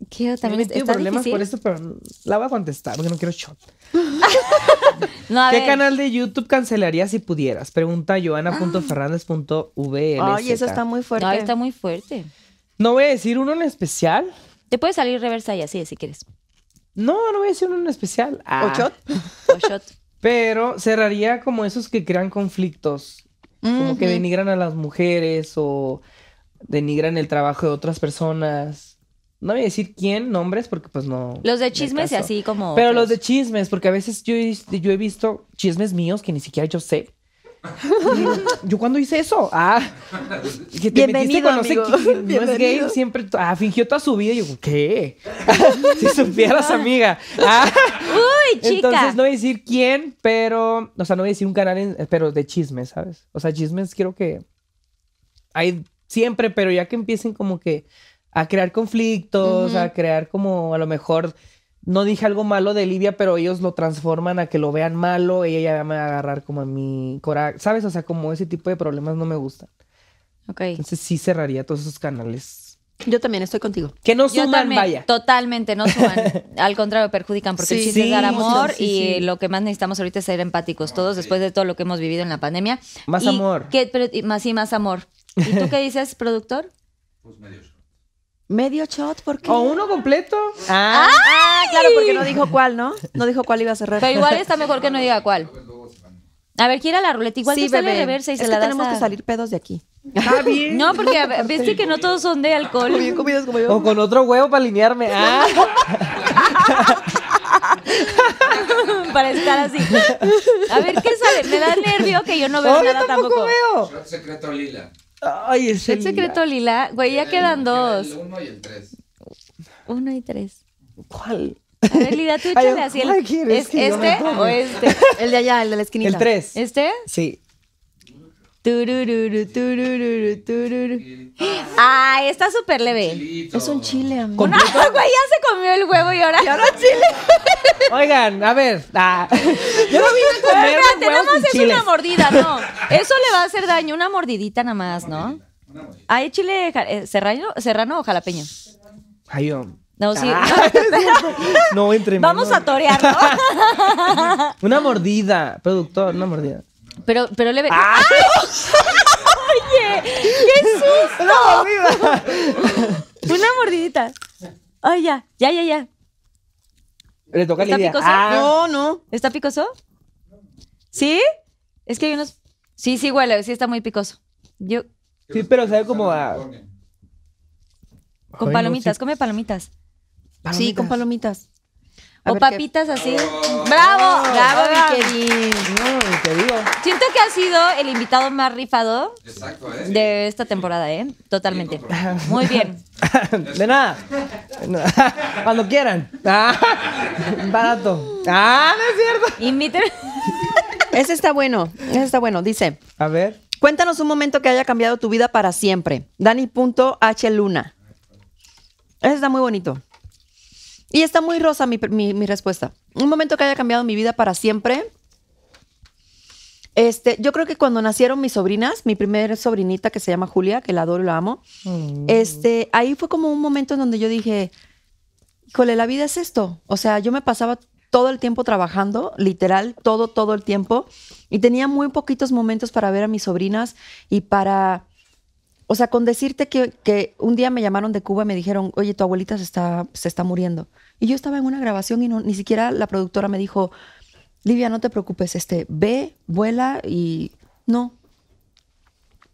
qué también. Tengo problemas por esto, pero la voy a contestar porque no quiero shot. ¿Qué canal de YouTube cancelarías si pudieras? Pregunta joana.fernández.vl. Ay, eso está muy fuerte. está muy fuerte. No voy a decir uno en especial. Te puede salir reversa y así, si quieres. No, no voy a decir uno en especial. Ah. shot. o shot. Pero cerraría como esos que crean conflictos. Como que denigran a las mujeres o denigran el trabajo de otras personas. No voy a decir quién, nombres, porque pues no. Los de chismes y así como. Pero los de chismes, porque a veces yo he, yo he visto chismes míos que ni siquiera yo sé. ¿Yo cuando hice eso? Ah, Bienvenido, no es gay, siempre ah, fingió toda su vida. Y yo, ¿qué? si supieras, amiga. Ah, entonces no voy a decir quién, pero, o sea, no voy a decir un canal, pero de chismes, ¿sabes? O sea, chismes quiero que hay siempre, pero ya que empiecen como que a crear conflictos, a crear como a lo mejor no dije algo malo de Lidia, pero ellos lo transforman a que lo vean malo, ella ya me va a agarrar como a mi corazón, ¿sabes? O sea, como ese tipo de problemas no me gustan. Ok. Entonces sí cerraría todos esos canales yo también estoy contigo. Que no suman, vaya. Totalmente, no suman. Al contrario, perjudican, porque el chiste es dar amor y lo que más necesitamos ahorita es ser empáticos todos después de todo lo que hemos vivido en la pandemia. Más amor. Que, más y más amor. ¿Y tú qué dices, productor? Pues medio shot. ¿Medio shot? ¿Por qué? ¿O uno completo? Ah. ah, claro, porque no dijo cuál, ¿no? No dijo cuál iba a cerrar. Pero igual está mejor que no diga cuál. A ver, gira la ruleta. Igual sí, te sale y es se que tenemos que salir pedos de aquí. Está bien. No, porque viste que no todos son de alcohol. comidas como yo. O con otro huevo para alinearme. Ah. para estar así. A ver, ¿qué sale? Me da nervio que yo no veo nada tampoco, veo. secreto lila. Ay, es El secreto lila, güey, ya quedan dos. El uno y el tres. Uno y tres. ¿Cuál? A ver, Lila, tú échale así este o este? El de allá, el de la esquinita. El tres. ¿Este? Sí. Ay, Ah, está súper leve. Es un chile, amigo. güey, ya se comió el huevo y ahora. Y ahora chile. Oigan, a ver. Ah, yo no vine a comer. Espérate, nada más es una mordida, no. Eso le va a hacer daño, una mordidita nada más, ¿no? ¿Hay chile eh, serrano, serrano o jalapeño? Ay, No, sí. Ah. no, entre Vamos a torear, ¿no? una mordida, productor, una mordida pero, pero le... ¡Ah! ¡Oye! ¡Qué susto! Una mordidita. Ay, ya, ya, ya, ya. Le toca ¿Está picoso? Ah. No, no. ¿Está picoso? ¿Sí? Es que hay unos... Sí, sí huele, sí está muy picoso. Yo... Sí, pero sabe como a... Con palomitas, come palomitas. Sí, con palomitas o papitas así. Oh. ¡Bravo! Oh. ¡Bravo, mi querido! Oh. Siento que ha sido el invitado más rifado ¿eh? de esta temporada, ¿eh? Totalmente. Muy bien. de nada. Cuando quieran. Ah, barato. ¡Ah, no es cierto! Invíteme. Ese está bueno. Ese está bueno. Dice. A ver. Cuéntanos un momento que haya cambiado tu vida para siempre. Dani.hluna. Ese está muy bonito. Y está muy rosa mi, respuesta. Un momento que haya cambiado mi vida para siempre. Este, yo creo que cuando nacieron mis sobrinas, mi primera sobrinita que se llama Julia, que la adoro y la amo, mm. este, ahí fue como un momento en donde yo dije, híjole, la vida es esto. O sea, yo me pasaba todo el tiempo trabajando, literal, todo, todo el tiempo, y tenía muy poquitos momentos para ver a mis sobrinas y para o sea, con decirte que, un día me llamaron de Cuba y me dijeron, oye, tu abuelita se está, se está muriendo. Y yo estaba en una grabación y ni siquiera la productora me dijo, Livia, no te preocupes, este, ve, vuela y no.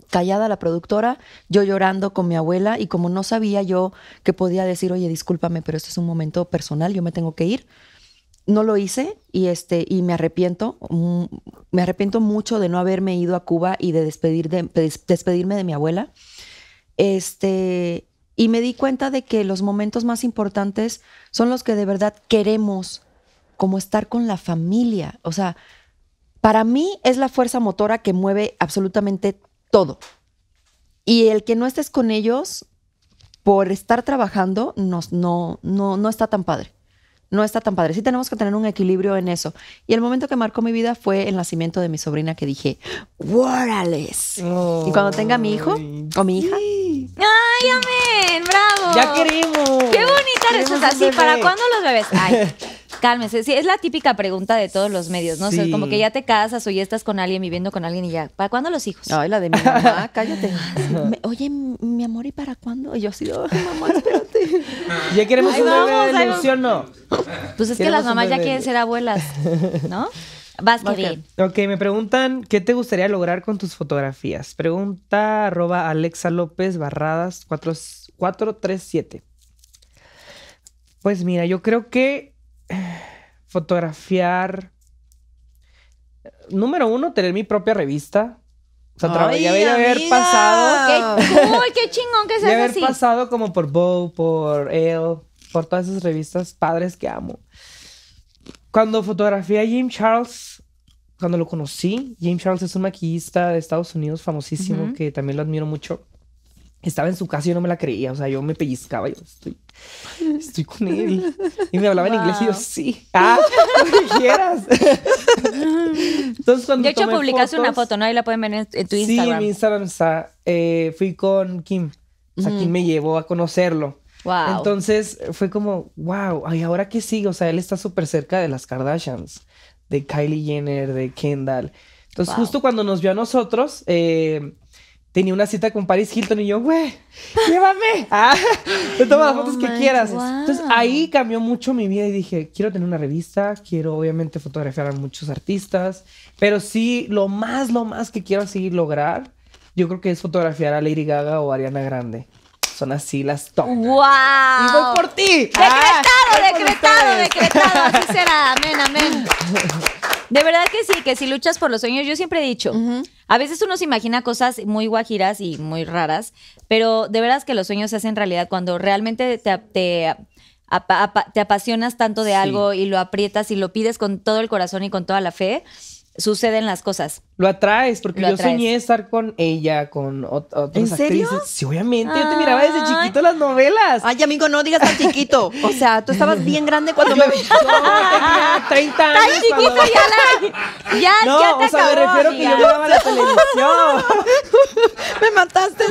Callada la productora, yo llorando con mi abuela y como no sabía yo que podía decir, oye, discúlpame, pero esto es un momento personal, yo me tengo que ir no lo hice y, este, y me arrepiento. Mm, me arrepiento mucho de no haberme ido a Cuba y de, despedir de despedirme de mi abuela. Este, y me di cuenta de que los momentos más importantes son los que de verdad queremos, como estar con la familia. O sea, para mí es la fuerza motora que mueve absolutamente todo. Y el que no estés con ellos por estar trabajando no, no está tan padre no está tan padre. Sí tenemos que tener un equilibrio en eso. Y el momento que marcó mi vida fue el nacimiento de mi sobrina que dije, what y cuando tenga mi hijo o mi hija. ¡Ay, amén! ¡Bravo! ¡Ya queremos! ¡Qué bonita resulta así ¿para cuándo los bebés? ¡Ay! Cálmese. Sí, es la típica pregunta de todos los medios, ¿no? como que ya te casas o ya estás con alguien viviendo con alguien y ya, ¿para cuándo los hijos? Ay, la de mi mamá, cállate. oye, mi amor, ¿y para cuándo? yo así, sido mamá, espérate. Ya queremos un bebé ¿no? Pues es que las mamás ya quieren ser abuelas, ¿no? Vas, okay. ok, me preguntan qué te gustaría lograr con tus fotografías. Pregunta arroba Alexa López Barradas 437. Pues mira, yo creo que fotografiar. Número uno, tener mi propia revista. O sea, ya, haber pasado. ¡Qué ¡Qué chingón que seas ya haber pasado como por Vogue, por Elle, por todas esas revistas padres que amo. Cuando fotografié a Jim Charles, cuando lo conocí, James Charles es un maquillista de Estados Unidos famosísimo que también lo admiro mucho estaba en su casa y no me la creía. O sea, yo me pellizcaba, yo estoy, estoy con él. Y me hablaba en inglés y yo, sí, ah, lo que quieras. Entonces, cuando de hecho, publicaste una foto, ¿no? Ahí la pueden ver en, tu Instagram. Sí, en mi Instagram está. Eh, fui con Kim. O sea, Kim me llevó a conocerlo. Wow. Entonces fue como, wow, ay, ahora qué sigue. O sea, él está súper cerca de las Kardashians, de Kylie Jenner, de Kendall. Entonces, justo cuando nos vio a nosotros, eh, tenía una cita con Paris Hilton y yo, güey, llévame. Ah, te tomo las fotos que quieras. Entonces ahí cambió mucho mi vida y dije, quiero tener una revista, quiero obviamente fotografiar a muchos artistas, pero sí, lo más, lo más que quiero seguir lograr, yo creo que es fotografiar a Lady Gaga o Ariana Grande. Son así las top. ¡Wow! ¡Y voy por ti! ¡Decretado, ah, decretado, decretado! Así será. Amén, amén. De verdad que sí, que si luchas por los sueños, yo siempre he dicho, a veces uno se imagina cosas muy guajiras y muy raras, pero de verdad que los sueños se hacen realidad cuando realmente te, te apasionas tanto de algo y lo aprietas y lo pides con todo el corazón y con toda la fe, suceden las cosas. Lo atraes, porque yo soñé estar con ella, con otras ¿En serio? Sí, obviamente. Yo te miraba desde chiquito las novelas. Ay, amigo, no digas tan chiquito. O sea, tú estabas bien grande cuando me vi 30 años. Tan chiquito ya la. Ya, ya te o sea, me refiero que yo la televisión. me mataste.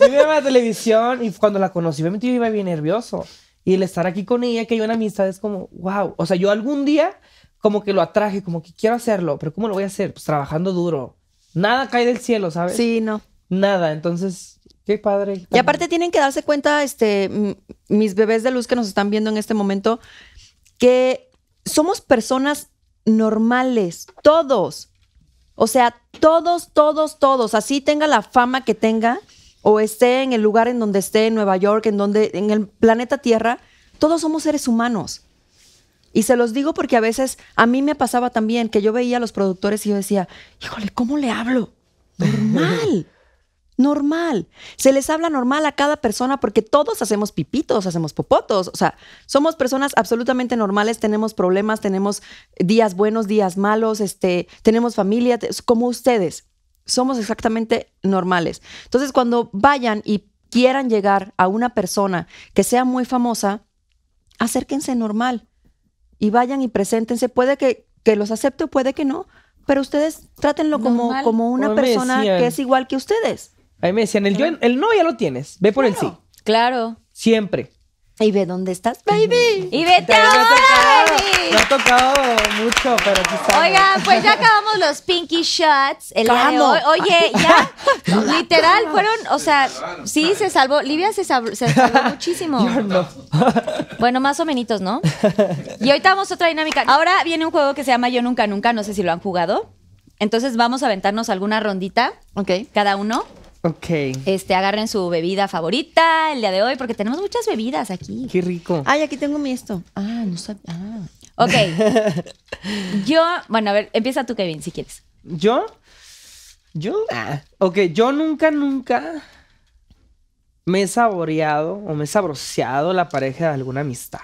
yo la televisión y cuando la conocí, obviamente yo iba bien nervioso. Y el estar aquí con ella, que hay una amistad, es como, wow. O sea, yo algún día como que lo atraje, como que quiero hacerlo, pero ¿cómo lo voy a hacer? Pues trabajando duro. Nada cae del cielo, ¿sabes? Sí, no. Nada, entonces, qué padre. Y aparte tienen que darse cuenta, este, mis bebés de luz que nos están viendo en este momento, que somos personas normales, todos. O sea, todos, todos, todos, así tenga la fama que tenga o esté en el lugar en donde esté, en Nueva York, en donde, en el planeta Tierra, todos somos seres humanos. Y se los digo porque a veces a mí me pasaba también que yo veía a los productores y yo decía, híjole, ¿cómo le hablo? Normal. normal. Se les habla normal a cada persona porque todos hacemos pipitos, hacemos popotos, o sea, somos personas absolutamente normales, tenemos problemas, tenemos días buenos, días malos, este, tenemos familia, como ustedes. Somos exactamente normales. Entonces, cuando vayan y quieran llegar a una persona que sea muy famosa, acérquense normal y vayan y preséntense. Puede que, que los acepte o puede que no, pero ustedes trátenlo como, como una persona que es igual que ustedes. A mí me decían, el, el no ya lo tienes, ve por el sí. Claro. Siempre. Y ve dónde estás, baby. Y vete ahora, baby. ha tocado mucho, pero está. Oigan, pues ya acabamos los pinky shots el día Oye, ya, literal, fueron, o sea, sí, se salvó. Livia se, salvó, muchísimo. Bueno, más o menos, ¿no? Y ahorita vamos a otra dinámica. Ahora viene un juego que se llama Yo Nunca Nunca, no sé si lo han jugado. Entonces vamos a aventarnos alguna rondita. Ok. Cada uno. Ok. Este, agarren su bebida favorita el día de hoy, porque tenemos muchas bebidas aquí. Qué rico. Ay, aquí tengo mi esto. Ah, no sabía. Ah. Ah. Ok. yo, bueno, a ver, empieza tú, Kevin, si quieres. ¿Yo? ¿Yo? Ah. Ok, yo nunca, nunca me he saboreado o me he sabroceado la pareja de alguna amistad.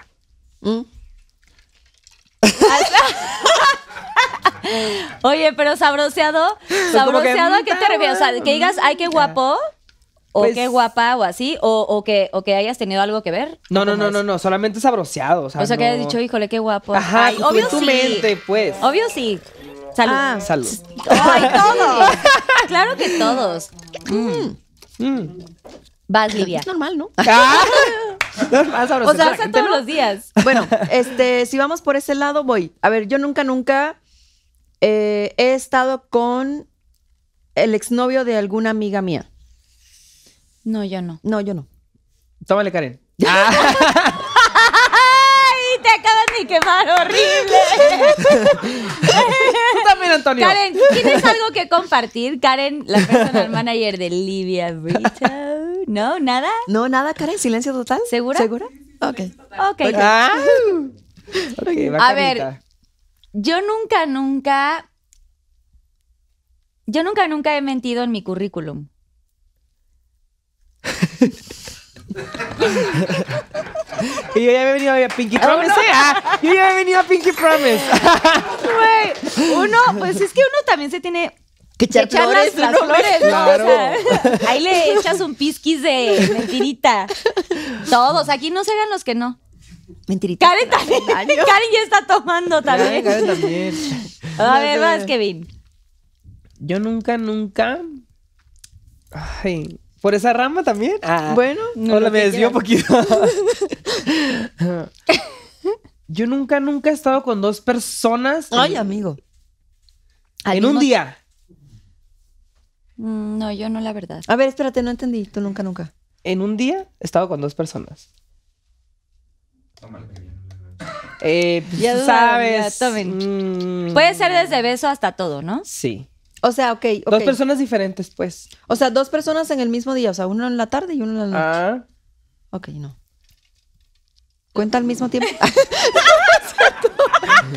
Mm. Oye, pero sabroseado, pues, sabroseado, ¿a qué te refieres? O sea, que digas, ay, qué guapo. O pues qué guapa o así, o, que, hayas tenido algo que ver. No, no, no, no, no, solamente sabroseado. O sea, que hayas dicho, híjole, qué guapo. Ajá, tu mente, pues. Obvio sí. Salud. Ah, salud. ¡Ay, todos! claro que todos. Mm. Mm. Vas, Livia. Es normal, ¿no? Ah, normal, O sea, todos los días. Bueno, este, si vamos por ese lado, voy. A ver, yo nunca, nunca eh, he estado con el exnovio de alguna amiga mía. No, yo no. No, yo no. Tómale, Karen. Ah. Ah. ¡Ay! Te acabas de quemar horrible. Tú también, Antonio. Karen, ¿tienes algo que compartir? Karen, la personal manager de Livia Brito. ¿No? ¿Nada? No, nada, Karen. ¿Silencio total? ¿Segura? ¿Segura? Ok. Ok. Ah. a ver, yo nunca, nunca. Yo nunca, nunca he mentido en mi currículum. y yo ya he venido a Pinky Promise, ¿eh? ah, yo ya he venido a Pinky Promise. uno, pues es que uno también se tiene que echar, flores, las flores, ¿no? ahí le echas un pisquis de mentirita. Todos, aquí no se los que no. Mentirita. Karen también. Karen ya está tomando también. Karen, también. A ver, más Kevin. Yo nunca, nunca. Ay. ¿Por esa rama también? Ah. bueno. No la me desvió un poquito. Yo nunca, nunca he estado con dos personas. Ay, amigo. En un día. Mm, no, yo no, la verdad. A ver, espérate, no entendí. Tú nunca, nunca. En un día he estado con dos personas. Eh, pues, ya sabes. Mm, Puede ser desde beso hasta todo, ¿no? Sí. O sea, ok. Dos personas diferentes, pues. O sea, dos personas en el mismo día. O sea, uno en la tarde y uno en la noche. Ah. Ok, no. ¿Cuenta al mismo tiempo?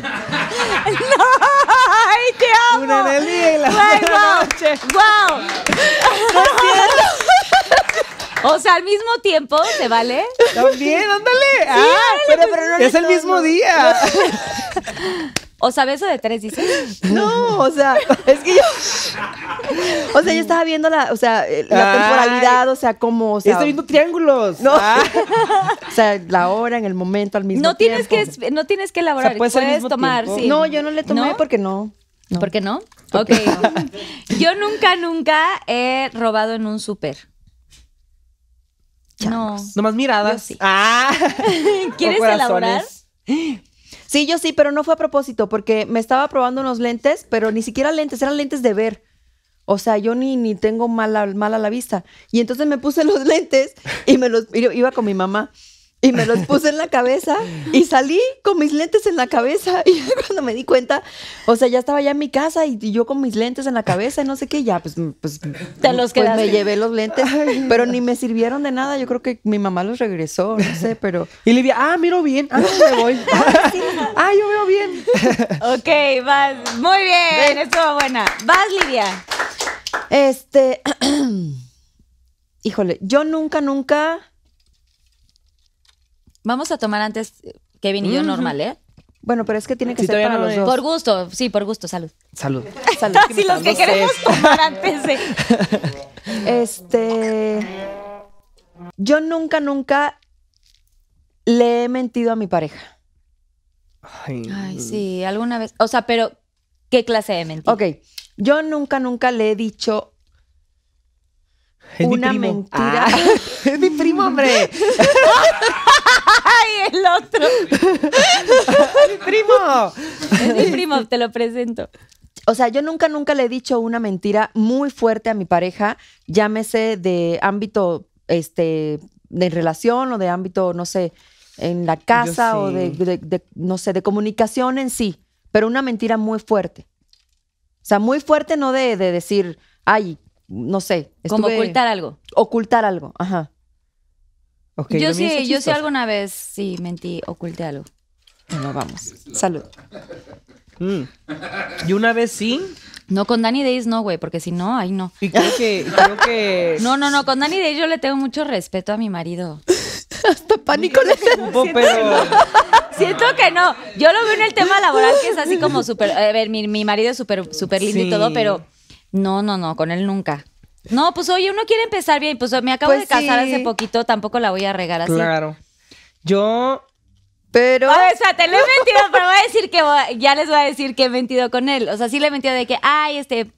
¡No! ¡Ay, te amo! Una en el día y la noche. ¡Wow! wow. O sea, al mismo tiempo, te vale? También, ándale. ah, pero, pues. pero, no es el mismo día. O sea, beso de tres, dices. No, o sea, es que yo. O sea, yo estaba viendo la, o sea, eh, la temporalidad, o sea, como. O sea, Estoy viendo triángulos. No. Ah. O sea, la hora, en el momento, al mismo no tiempo. Tienes que, no tienes que elaborar, o puedes, tomar. Sí. No, yo no le tomé ¿No? porque no. ¿Por qué no? ok. yo nunca, nunca he robado en un súper. No. Nomás miradas. Ah. ¿Quieres elaborar? Sí, yo sí, pero no fue a propósito, porque me estaba probando unos lentes, pero ni siquiera lentes, eran lentes de ver. O sea, yo ni, ni tengo mal a la vista. Y entonces me puse los lentes y me los iba con mi mamá. Y me los puse en la cabeza y salí con mis lentes en la cabeza. Y cuando me di cuenta, o sea, ya estaba ya en mi casa y, yo con mis lentes en la cabeza y no sé qué, ya, pues, pues, los pues me llevé los lentes, pero ni me sirvieron de nada. Yo creo que mi mamá los regresó, no sé, pero. Y Lidia, ah, miro bien, ah, me voy. Ah, ah, yo veo bien. ok, vas, muy bien, estuvo buena. Vas, Lidia. Este. Híjole, yo nunca, nunca Vamos a tomar antes, Kevin y yo, normal, ¿eh? Bueno, pero es que tiene que ser para los dos. Por gusto, sí, por gusto, salud. Salud. Salud. Si los que queremos tomar antes Este. Yo nunca, nunca le he mentido a mi pareja. Ay, Ay, mm. sí, alguna vez. O sea, pero, ¿qué clase de mentira? Ok. Yo nunca, nunca le he dicho una mentira. Ah, es mi primo, hombre. ¡Ay, el otro! ¡Mi primo! Es mi primo, te lo presento. O sea, yo nunca, nunca le he dicho una mentira muy fuerte a mi pareja, llámese de ámbito, este, de relación o de ámbito, no sé, en la casa o de, no sé, de comunicación en sí, pero una mentira muy fuerte. O sea, muy fuerte no de, de decir, ay, no sé. Como ocultar algo. Ocultar algo, ajá. Okay, yo sí, yo sí alguna vez, sí, mentí, oculté algo. Bueno, vamos. Salud. Mm. Y una vez sí. No, con Danny Days no, güey, porque si no, ahí no. Y creo que, creo que... No, no, no, con Danny Days yo le tengo mucho respeto a mi marido. Hasta pánico le Pero... Siento que no. Yo lo veo en el tema laboral que es así como súper... Eh, a ver, mi, marido es súper lindo y todo, pero no, no, no, con él nunca. No, pues oye, uno quiere empezar bien, pues me acabo pues de casar hace poquito, tampoco la voy a regar así. Claro. Yo pero. O sea, te lo he mentido, pero voy a decir que ya les voy a decir que he mentido con él. O sea, sí le he mentido de que, ay, este.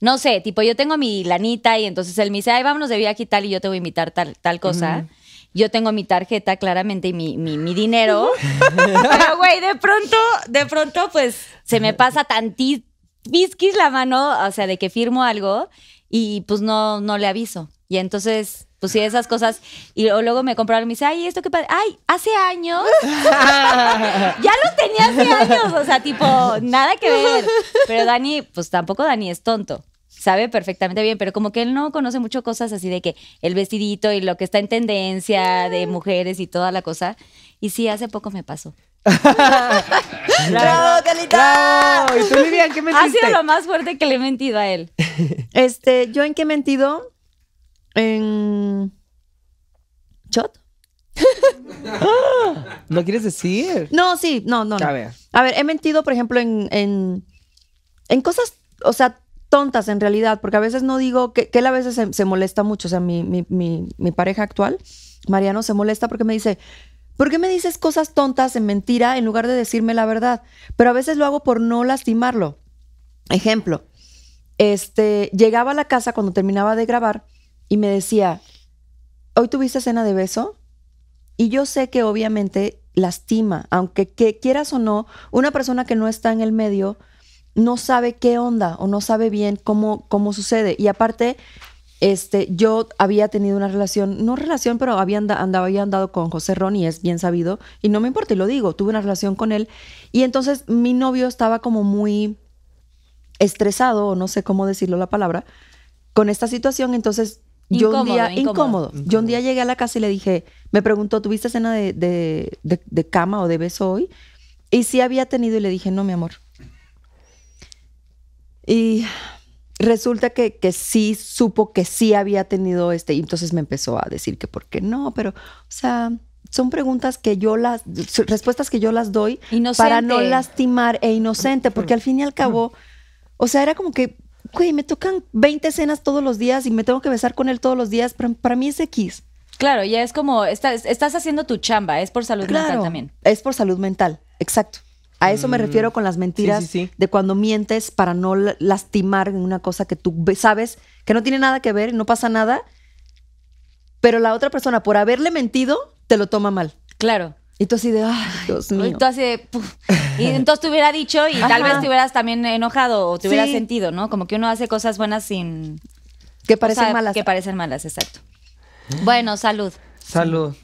No sé, tipo, yo tengo mi lanita y entonces él me dice, ay, vámonos de viaje y tal, y yo te voy a invitar tal, tal cosa. Yo tengo mi tarjeta, claramente, y mi, mi, mi dinero. pero, güey, de pronto, de pronto, pues, se me pasa tantito Biskis la mano, o sea, de que firmo algo y pues no, no le aviso. Y entonces, pues sí, esas cosas. Y luego me compraron y me dice, ay, esto qué pasa? Ay, hace años. ya lo tenía hace años. O sea, tipo, nada que ver. Pero Dani, pues tampoco Dani es tonto. Sabe perfectamente bien, pero como que él no conoce mucho cosas así de que el vestidito y lo que está en tendencia de mujeres y toda la cosa. Y sí, hace poco me pasó. ¡Bravo, Calita! ¿Y tú, qué Ha sido lo más fuerte que le he mentido a él. Este, ¿yo en qué he mentido? En... ¿Shot? ¿No quieres decir? No, sí, no, no. A ver. he mentido, por ejemplo, en, en, cosas, o sea, tontas en realidad, porque a veces no digo, que, él a veces se, molesta mucho, o sea, mi, mi pareja actual, Mariano, se molesta porque me dice, ¿Por qué me dices cosas tontas en mentira en lugar de decirme la verdad? Pero a veces lo hago por no lastimarlo. Ejemplo, este, llegaba a la casa cuando terminaba de grabar y me decía, ¿hoy tuviste cena de beso? Y yo sé que obviamente lastima, aunque quieras o no, una persona que no está en el medio no sabe qué onda o no sabe bien cómo, cómo sucede. Y aparte, este, yo había tenido una relación, no relación, pero había, andado con José Ron es bien sabido, y no me importa, y lo digo, tuve una relación con él, y entonces mi novio estaba como muy estresado, o no sé cómo decirlo la palabra, con esta situación, entonces yo un día, incómodo. yo un día llegué a la casa y le dije, me preguntó, ¿tuviste cena de, de, de cama o de beso hoy? Y sí había tenido, y le dije, no, mi amor. Y resulta que, que, sí supo que sí había tenido este, y entonces me empezó a decir que por qué no, pero, o sea, son preguntas que yo las, respuestas que yo las doy para no lastimar e inocente, porque al fin y al cabo, o sea, era como que, güey, me tocan 20 escenas todos los días y me tengo que besar con él todos los días, para mí es X. Claro, ya es como, estás, estás haciendo tu chamba, es por salud mental también. Es por salud mental, exacto. A eso me refiero mm, con las mentiras de cuando mientes para no lastimar en una cosa que tú sabes que no tiene nada que ver, no pasa nada, pero la otra persona por haberle mentido te lo toma mal. Claro. Y tú así de, ay, Dios mío. Y tú así de, Y entonces te hubiera dicho y tal vez te hubieras también enojado o te hubieras sentido, ¿no? Como que uno hace cosas buenas sin... Que parecen malas. Que parecen malas, exacto. Bueno, salud. Salud.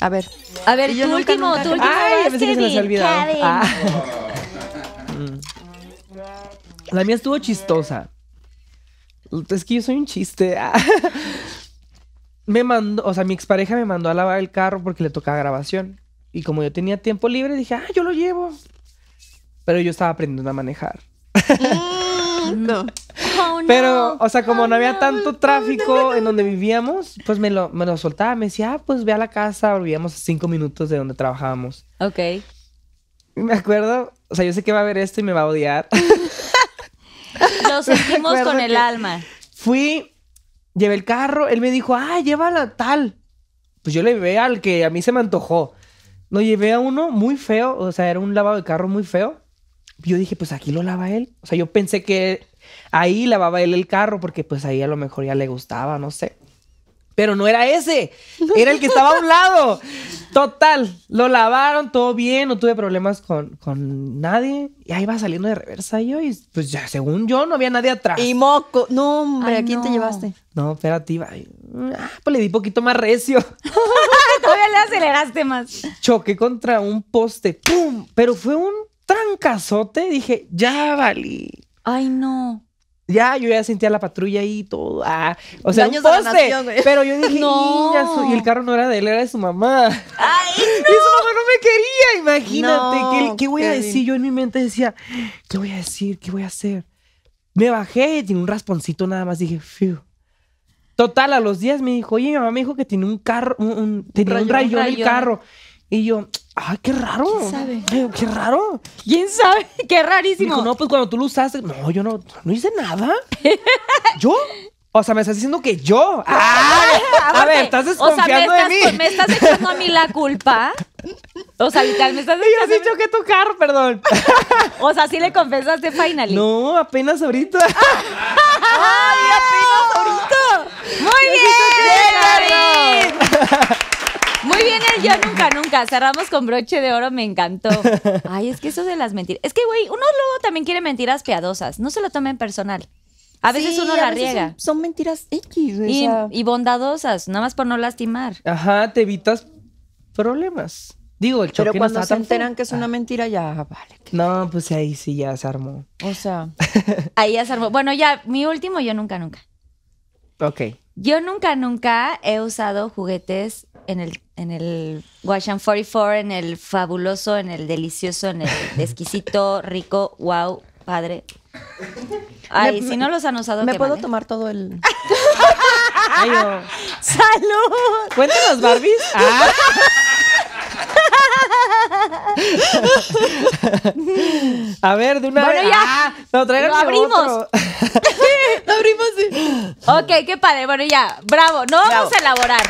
A ver. A ver, tu último, tu último. Ay, que se les ah. La mía estuvo chistosa. Es que yo soy un chiste. me mandó, o sea, mi expareja me mandó a lavar el carro porque le tocaba grabación. Y como yo tenía tiempo libre, dije, ah, yo lo llevo. Pero yo estaba aprendiendo a manejar. Mm. Oh, Pero, o sea, como no había tanto tráfico en donde vivíamos, pues me lo, soltaba. Me decía, ah, pues ve a la casa. Volvíamos a cinco minutos de donde trabajábamos. Ok. me acuerdo, o sea, yo sé que va a ver esto y me va a odiar. lo sentimos con el alma. Fui, llevé el carro. Él me dijo, ah, llévala tal. Pues yo le llevé al que a mí se me antojó. no llevé a uno muy feo. O sea, era un lavado de carro muy feo yo dije, pues aquí lo lava él. O sea, yo pensé que ahí lavaba él el carro porque pues ahí a lo mejor ya le gustaba, no sé. Pero no era ese, era el que estaba a un lado. Total, lo lavaron todo bien, no tuve problemas con, nadie. Y ahí va saliendo de reversa yo y pues ya, según yo, no había nadie atrás. Y moco, no hombre, ¿a quién te llevaste? No, espérate, iba. Ah, pues le di poquito más recio. Todavía le aceleraste más. Choqué contra un poste, ¡pum! Pero fue un trancazote, dije, ya valí. Ay, no. Ya, yo ya sentía la patrulla ahí y todo. Ah, o sea, pero yo dije, y, el carro no era de él, era de su mamá. Ay, no. Y su mamá no me quería, imagínate. ¿Qué, voy a decir? Yo en mi mente decía, ¿qué voy a decir? ¿Qué voy a hacer? Me bajé, tiene un rasponcito nada más. Dije, fiu. Total, a los días me dijo, oye, mi mamá me dijo que tiene un carro, un, tenía un el carro. Y yo, ay, qué raro. ¿Quién sabe? qué raro. ¿Quién sabe? Qué rarísimo. no, pues cuando tú lo usaste, no, yo no, no hice nada. ¿Yo? O sea, me estás diciendo que yo. A ver, estás desconfiando estás, de mí. me estás echando a mí la culpa. O sea, literal, me estás echando. Y has dicho que carro, perdón. O sea, sí le confesaste finally. No, apenas ahorita. ¡Ay, apenas ahorita! ¡Muy bien! bien muy bien, el yo nunca, nunca. Cerramos con broche de oro, me encantó. Ay, es que eso de las mentiras. Es que, güey, uno luego también quiere mentiras piadosas. No se lo tomen personal. A veces uno la riega. Son, mentiras X, y, bondadosas, nada más por no lastimar. Ajá, te evitas problemas. Digo, el choque Pero cuando se enteran que es una ah. mentira, ya vale. No, pues ahí sí ya se armó. O sea, ahí ya se armó. Bueno, ya, mi último, yo nunca, nunca. Ok. Yo nunca, nunca he usado juguetes en el, en el Washington 44, en el fabuloso, en el delicioso, en el exquisito, rico, wow, padre. Ay, si no los han usado, ¿me puedo tomar todo el? ¡Salud! Cuéntanos, Barbies. Ah. A ver, de una bueno, Ya. Ah, lo abrimos. lo abrimos, sí. Ok, qué padre. Bueno, ya. Bravo. No vamos a elaborar.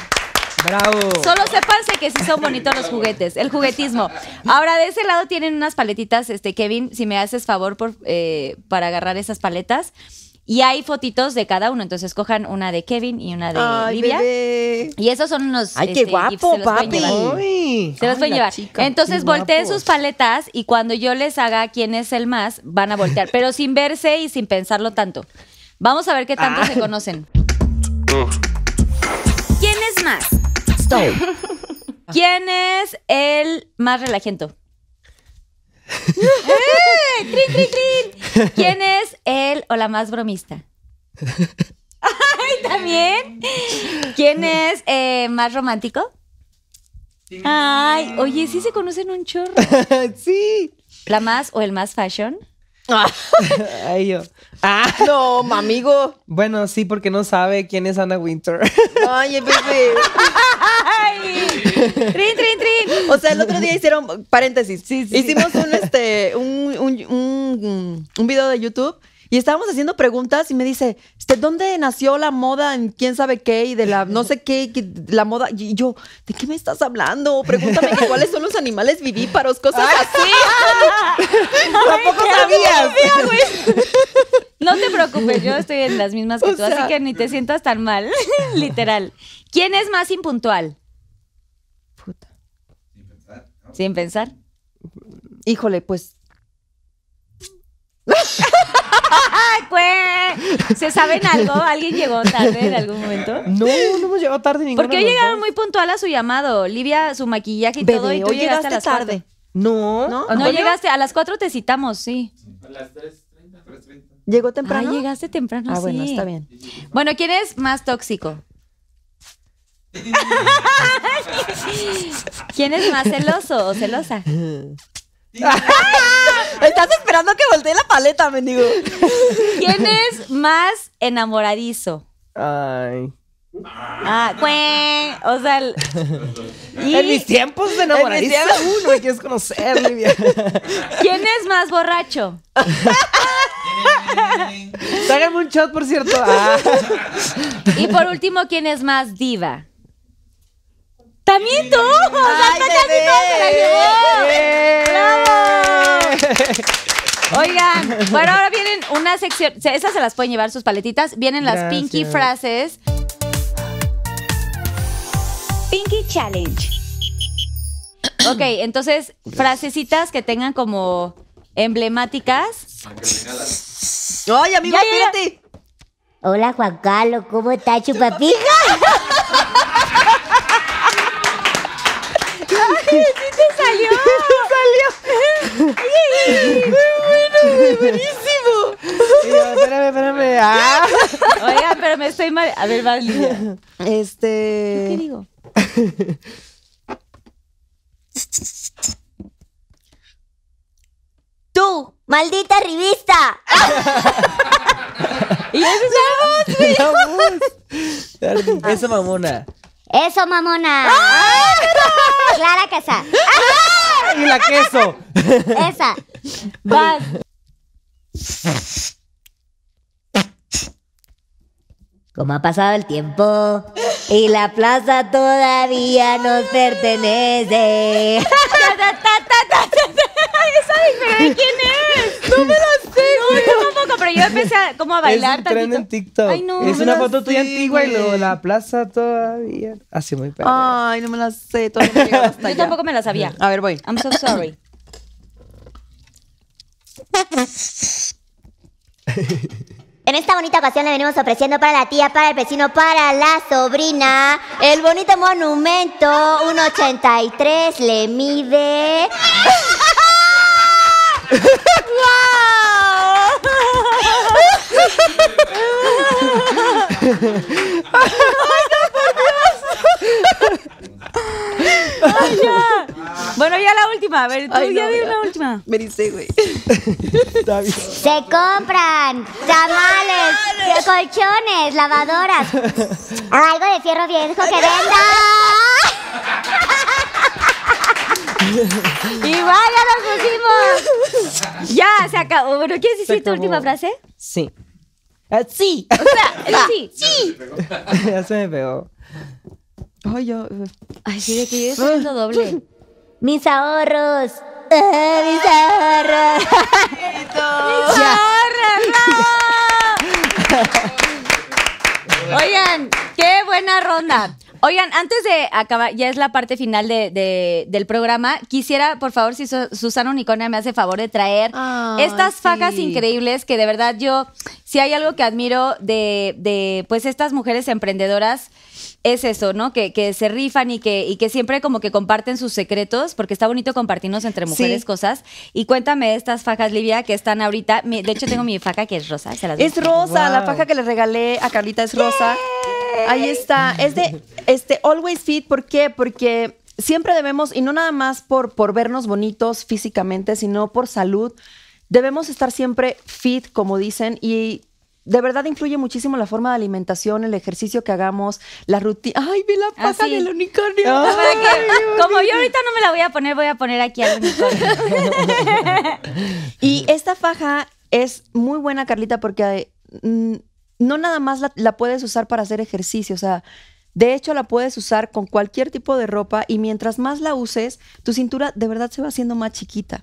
Bravo. Solo sépanse que sí son bonitos los juguetes, el juguetismo. Ahora, de ese lado tienen unas paletitas, este, Kevin, si me haces favor por, eh, para agarrar esas paletas. Y hay fotitos de cada uno, entonces cojan una de Kevin y una de Ay, Y esos son unos. ¡Ay, qué este, guapo, se papi! se los pueden llevar. entonces volteen sus paletas y cuando yo les haga quién es el más, van a voltear, pero sin verse y sin pensarlo tanto. Vamos a ver qué tanto ah. se conocen. ¿Quién es más? ¿Quién es el más relajento? ¡Eh! ¡Trin, trin, trin! quién es el o la más bromista? ¡Ay, también! ¿Quién es eh, más romántico? Ay, oye, sí se conocen un chorro. sí. ¿La más o el más fashion? Ay, yo. Ah. No, amigo. Bueno, sí, porque no sabe quién es Anna Winter. Oye, bebé. Trin, trin, trin. O sea, el otro día hicieron paréntesis. Sí, sí. Hicimos un este un, un, un video de YouTube y estábamos haciendo preguntas y me dice, este, ¿dónde nació la moda en quién sabe qué y de la no sé qué, la moda? Y yo, ¿de qué me estás hablando? Pregúntame cuáles son los animales vivíparos, cosas ah. así. Tampoco sabías. No te preocupes, yo estoy en las mismas que tú, así que ni te sientas tan mal, literal. ¿Quién es más impuntual? Puta. Sin pensar. Sin pensar. Híjole, pues pues. ¿Se saben algo? ¿Alguien llegó tarde en algún momento? No, no hemos llegado tarde momento. Porque hoy llegaron muy puntual a su llamado. Livia, su maquillaje y todo. Y tú llegaste, a tarde. No. ¿No? llegaste. A las 4 te citamos, sí. A las 3.30, 3.30. ¿Llegó temprano? Ah, llegaste temprano, Ah, bueno, está bien. Bueno, ¿quién es más tóxico? ¿Quién es más celoso o celosa? de la paleta, me digo. ¿Quién es más enamoradizo? Ay. Ah, cuen. O sea, En mis tiempos de enamoradizo, uno me quieres conocer, Livia. ¿quién es más borracho? Háganme un shot, por cierto. Ah. Y por último, ¿quién es más diva? También tú. O sea, Ay, se la llevó. ¡Bravo! Oigan, bueno, ahora vienen una sección. esas se las pueden llevar sus paletitas. Vienen las Pinky frases. Pinky Challenge. Ok, entonces, frasecitas que tengan como emblemáticas. ¡Ay, amigo, espérate! Hola, Juan Carlos, ¿cómo estás, chupapija? ¡Ay, sí te salió! ¡Te salió! buenísimo. Y espérame, espérame. Ah. Oiga, pero me estoy mal. A ver, vas, Este. ¿Qué digo? Tú, maldita revista. y esa es Eso mamona. Eso mamona. ¡Ah! Clara Casa. ¡Ah! Y la queso. Esa. Vas. Como ha pasado el tiempo y la plaza todavía nos pertenece. ¿Sabes? quién es? No me la sé. yo pero yo empecé a, como a bailar. Es TikTok. es una foto tuya antigua y luego la plaza todavía. Así muy pero. Ay, no me la sé. Yo tampoco me la sabía. A ver, voy. I'm so sorry. En esta bonita ocasión le venimos ofreciendo para la tía, para el vecino, para la sobrina, el bonito monumento 1.83 le mide. ¡Ay, Bueno, ya la última. A ver, tú ya di una última. dice, güey. Se compran tamales, colchones, lavadoras. Algo de fierro viejo que venda. Igual ya nos pusimos. Ya, se acabó. Bueno, ¿quieres decir tu última frase? Sí. Ah, sí. O sea, sí. Sí. Ya se me pegó. Ay, yo. Eh. Ay, sí, de que yo estoy haciendo doble. Mis ahorros. mis ahorros. mis ahorros. Oigan, qué buena ronda. Oigan, antes de acabar, ya es la parte final del programa, quisiera, por favor, si Susana Unicornia me hace favor de traer estas facas increíbles que de verdad yo, si hay algo que admiro de, de pues estas mujeres emprendedoras, es eso, ¿no? Que, que se rifan y que, y que siempre como que comparten sus secretos, porque está bonito compartirnos entre mujeres cosas. Y cuéntame estas fajas, Livia, que están ahorita. De hecho, tengo mi faja que es rosa. es rosa, la faja que le regalé a Carlita es rosa. Ahí está. Es de este, Always Fit. ¿Por qué? Porque siempre debemos, y no nada más por, por vernos bonitos físicamente, sino por salud, debemos estar siempre fit, como dicen, y de verdad influye muchísimo la forma de alimentación, el ejercicio que hagamos, la rutina. ¡Ay, ve la paja ah, del unicornio! Ah, como yo ahorita no me la voy a poner, voy a poner aquí al unicornio. y esta faja es muy buena, Carlita, porque eh, mm, no nada más la puedes usar para hacer ejercicio, o sea. De hecho, la puedes usar con cualquier tipo de ropa y mientras más la uses, tu cintura de verdad se va haciendo más chiquita.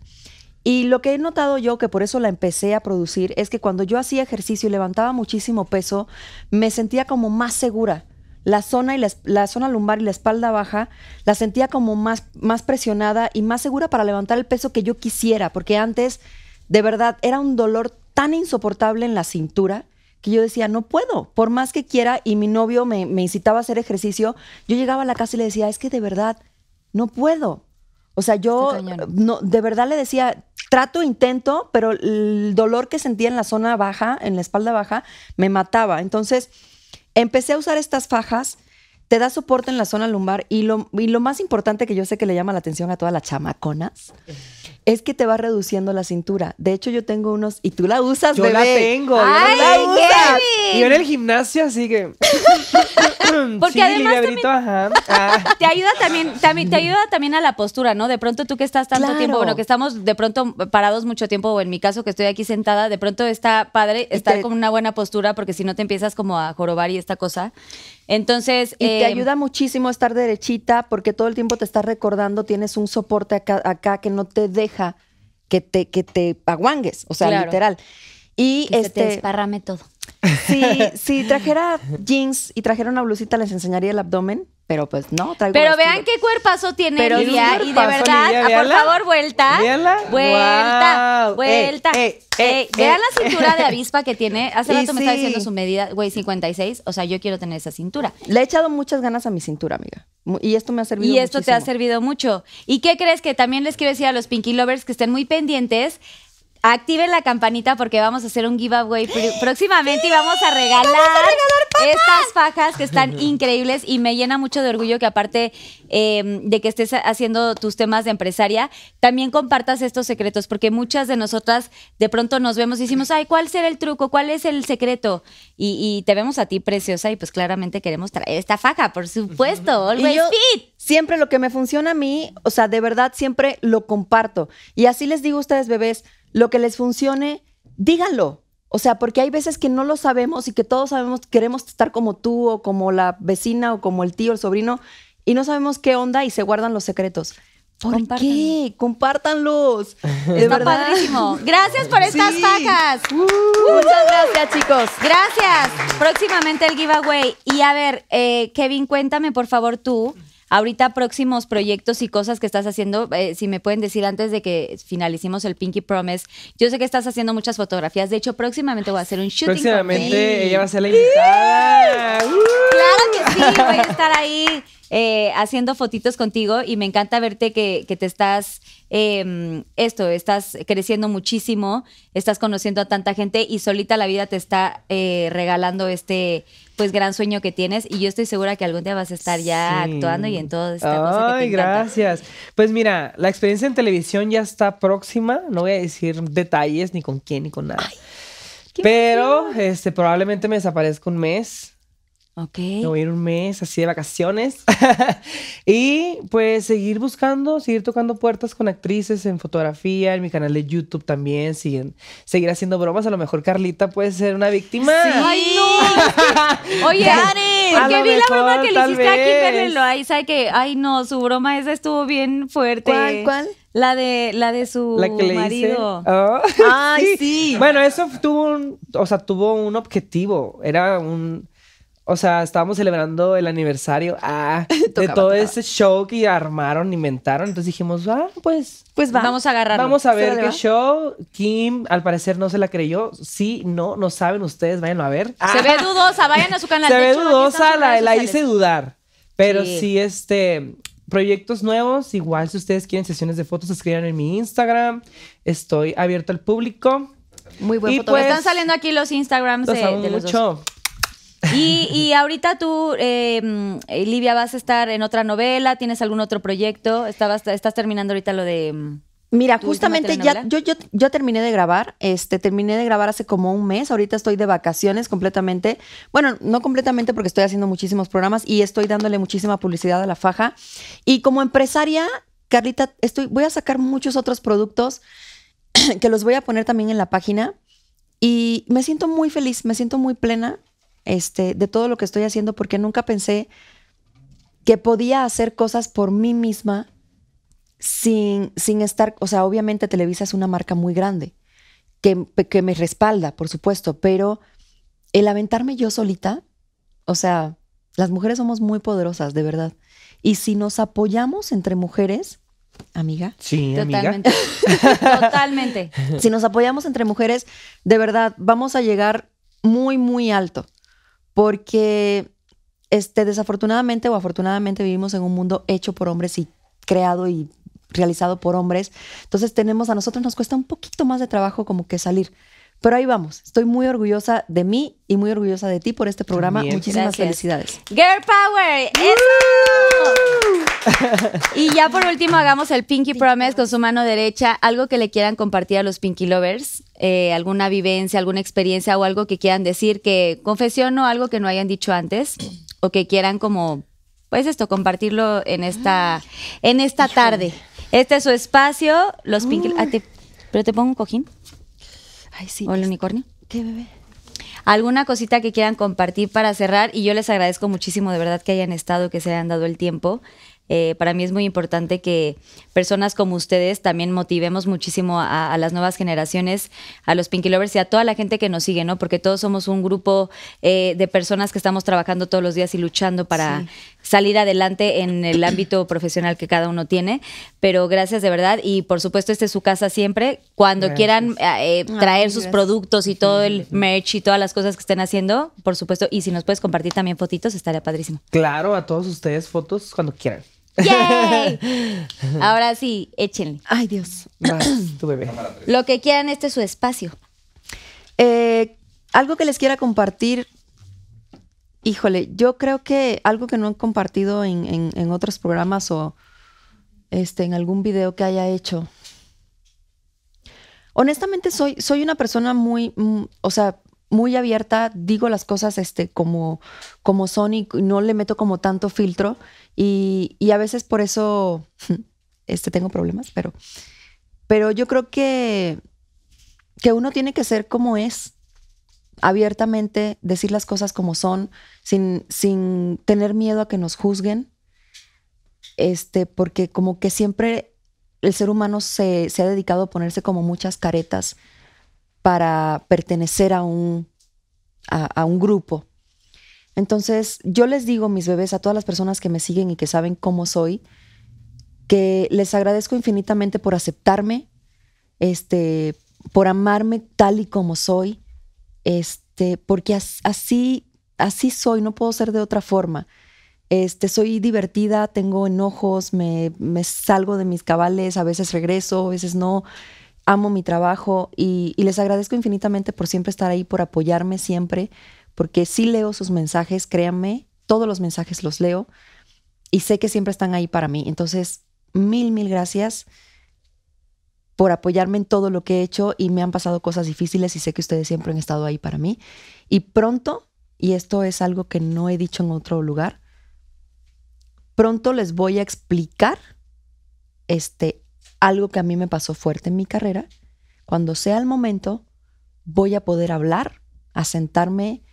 Y lo que he notado yo, que por eso la empecé a producir, es que cuando yo hacía ejercicio y levantaba muchísimo peso, me sentía como más segura. La zona, y la, zona lumbar y la espalda baja la sentía como más, más presionada y más segura para levantar el peso que yo quisiera, porque antes, de verdad, era un dolor tan insoportable en la cintura que yo decía, no puedo, por más que quiera, y mi novio me, incitaba a hacer ejercicio, yo llegaba a la casa y le decía, es que de verdad, no puedo. O sea, yo no, de verdad le decía, trato, intento, pero el dolor que sentía en la zona baja, en la espalda baja, me mataba. Entonces, empecé a usar estas fajas, te da soporte en la zona lumbar y lo, lo más importante que yo sé que le llama la atención a todas las chamaconas es que te va reduciendo la cintura. De hecho, yo tengo unos. Y tú la usas, yo la tengo. Y en el gimnasio, sigue Porque además. Te ayuda también, también, te ayuda también a la postura, ¿no? De pronto tú que estás tanto tiempo, bueno, que estamos de pronto parados mucho tiempo, o en mi caso que estoy aquí sentada, de pronto está padre estar con una buena postura, porque si no te empiezas como a jorobar y esta cosa. Entonces. Y te eh, ayuda muchísimo estar derechita porque todo el tiempo te estás recordando, tienes un soporte acá, acá que no te deja que te, que te aguangues, o sea, literal. Y este. Se te este desparrame todo. Si, si trajera jeans y trajera una blusita, les enseñaría el abdomen pero pues no, traigo Pero vean qué cuerpazo tiene Lidia, y de verdad, ah, por favor, vuelta, vuelta, vuelta. Eh, eh, eh, vean la cintura de avispa que tiene, hace rato me estaba diciendo su medida, güey, 56, o sea, yo quiero tener esa cintura. Le he echado muchas ganas a mi cintura, amiga. Y esto me ha servido mucho Y esto te ha servido mucho. ¿Y qué crees que también les quiero decir a los Pinky Lovers que estén muy pendientes Activen la campanita porque vamos a hacer un giveaway próximamente y vamos a regalar, estas fajas que están increíbles y me llena mucho de orgullo que aparte em, de que estés haciendo tus temas de empresaria, también compartas estos secretos porque muchas de nosotras de pronto nos vemos y decimos, ay, ¿cuál será el truco? ¿Cuál es el secreto? Y, te vemos a ti preciosa y pues claramente queremos traer esta faja, por supuesto, always Siempre lo que me funciona a mí, o sea, de verdad siempre lo comparto. Y así les digo a ustedes, bebés, lo que les funcione, díganlo. O sea, porque hay veces que no lo sabemos y que todos sabemos, queremos estar como tú o como la vecina o como el tío, el sobrino, y no sabemos qué onda y se guardan los secretos. ¿Por Compártanlos. Está padrísimo. Gracias por estas sí. Uh. Muchas gracias, chicos. Gracias. Próximamente el giveaway. Y a ver, eh, Kevin, cuéntame por favor tú. Ahorita próximos proyectos y cosas que estás haciendo, eh, si me pueden decir antes de que finalicemos el Pinky Promise, yo sé que estás haciendo muchas fotografías, de hecho próximamente voy a hacer un shooting. Próximamente ella va a ser la invitada. Claro que sí, voy a estar ahí eh, haciendo fotitos contigo y me encanta verte que, te estás, em, esto, estás creciendo muchísimo, estás conociendo a tanta gente y solita la vida te está eh, regalando este pues gran sueño que tienes y yo estoy segura que algún día vas a estar ya actuando y en todo Ay, gracias. Pues mira, la experiencia en televisión ya está próxima, no voy a decir detalles ni con quién ni con nada. Pero este probablemente me desaparezca un mes Ok. Me voy a ir un mes así de vacaciones. y pues seguir buscando, seguir tocando puertas con actrices en fotografía, en mi canal de YouTube también, siguen, seguir haciendo bromas. A lo mejor Carlita puede ser una víctima. Sí. ¡Ay, no! Oye, Ari. porque vi la broma que le hiciste a Ahí sabes que, ay, no, su broma esa estuvo bien fuerte. ¿Cuál, cuál? La de, la de su marido. Ah, ay, sí. Bueno, eso tuvo un, o sea, tuvo un objetivo. Era un o sea, estábamos celebrando el aniversario ah, de todo este ese show que armaron, inventaron. Entonces dijimos, ah, pues. Pues vamos a agarrar. Vamos a ver qué show. Kim, al parecer, no se la creyó. Sí, no, no saben ustedes, vayan a ver. Se ve dudosa, vayan a su canal. Se ve dudosa, la, hice dudar. Pero sí. este. Proyectos nuevos, igual si ustedes quieren sesiones de fotos, escriban en mi Instagram. Estoy abierto al público. Muy buen y pues, Están saliendo aquí los Instagrams de, de los y, ahorita tú, eh, mm, Livia, vas a estar en otra novela, tienes algún otro proyecto, Estabas, estás terminando ahorita lo de... Mm, Mira, justamente ya yo, yo, terminé de grabar, este, terminé de grabar hace como un mes, ahorita estoy de vacaciones completamente, bueno, no completamente porque estoy haciendo muchísimos programas y estoy dándole muchísima publicidad a la faja. Y como empresaria, Carlita, estoy, voy a sacar muchos otros productos que los voy a poner también en la página y me siento muy feliz, me siento muy plena este, de todo lo que estoy haciendo porque nunca pensé que podía hacer cosas por mí misma sin, sin estar, o sea, obviamente Televisa es una marca muy grande que, me respalda, por supuesto, pero el aventarme yo solita, o sea, las mujeres somos muy poderosas, de verdad. Y si nos apoyamos entre mujeres, amiga. Sí, totalmente. totalmente. Si nos apoyamos entre mujeres, de verdad, vamos a llegar muy, muy alto porque este, desafortunadamente o afortunadamente vivimos en un mundo hecho por hombres y creado y realizado por hombres. Entonces tenemos, a nosotros nos cuesta un poquito más de trabajo como que salir. Pero ahí vamos. Estoy muy orgullosa de mí y muy orgullosa de ti por este programa. Muchísimas felicidades. Girl Power. ¡Eso! y ya por último hagamos el Pinky, Promise con su mano derecha. Algo que le quieran compartir a los Pinky Lovers. Eh, alguna vivencia, alguna experiencia o algo que quieran decir que confesión o algo que no hayan dicho antes o que quieran como pues esto compartirlo en esta en esta tarde. Este es su espacio, los Pinky. Ah. Ah, pero te pongo un cojín. ¿O el unicornio? ¿Qué bebé? alguna cosita que quieran compartir para cerrar y yo les agradezco muchísimo de verdad que hayan estado, que se hayan dado el tiempo. Eh, para mí es muy importante que personas como ustedes también motivemos muchísimo a, las nuevas generaciones, a los Pinky Lovers y a toda la gente que nos sigue, ¿no? Porque todos somos un grupo eh, de personas que estamos trabajando todos los días y luchando para salir adelante en el ámbito profesional que cada uno tiene. Pero gracias de verdad y por supuesto este es su casa siempre. Cuando quieran eh, eh, traer sus productos y todo el merch y todas las cosas que estén haciendo, por supuesto. Y si nos puedes compartir también fotitos, estaría padrísimo. Claro, a todos ustedes fotos cuando quieran. Ahora sí, échenle. Ay, Dios. tu bebé. Lo que quieran, este es su espacio. Eh, algo que les quiera compartir Híjole, yo creo que algo que no han compartido en, otros programas o este, en algún video que haya hecho. Honestamente, soy, soy una persona muy, mm, o sea, muy abierta, digo las cosas este, como, como son y no le meto como tanto filtro. Y, y a veces por eso este, tengo problemas, pero, pero yo creo que, que uno tiene que ser como es abiertamente, decir las cosas como son, sin, sin tener miedo a que nos juzguen, este, porque como que siempre el ser humano se, ha dedicado a ponerse como muchas caretas para pertenecer a un, un grupo. Entonces, yo les digo, mis bebés, a todas las personas que me siguen y que saben cómo soy, que les agradezco infinitamente por aceptarme, este, por amarme tal y como soy, este, porque así, así soy, no puedo ser de otra forma. Este, soy divertida, tengo enojos, me, salgo de mis cabales, a veces regreso, a veces no. Amo mi trabajo y, y, les agradezco infinitamente por siempre estar ahí, por apoyarme siempre, porque sí leo sus mensajes, créanme, todos los mensajes los leo y sé que siempre están ahí para mí. Entonces, mil, mil gracias por apoyarme en todo lo que he hecho y me han pasado cosas difíciles y sé que ustedes siempre han estado ahí para mí. Y pronto, y esto es algo que no he dicho en otro lugar, pronto les voy a explicar este algo que a mí me pasó fuerte en mi carrera. Cuando sea el momento, voy a poder hablar, a sentarme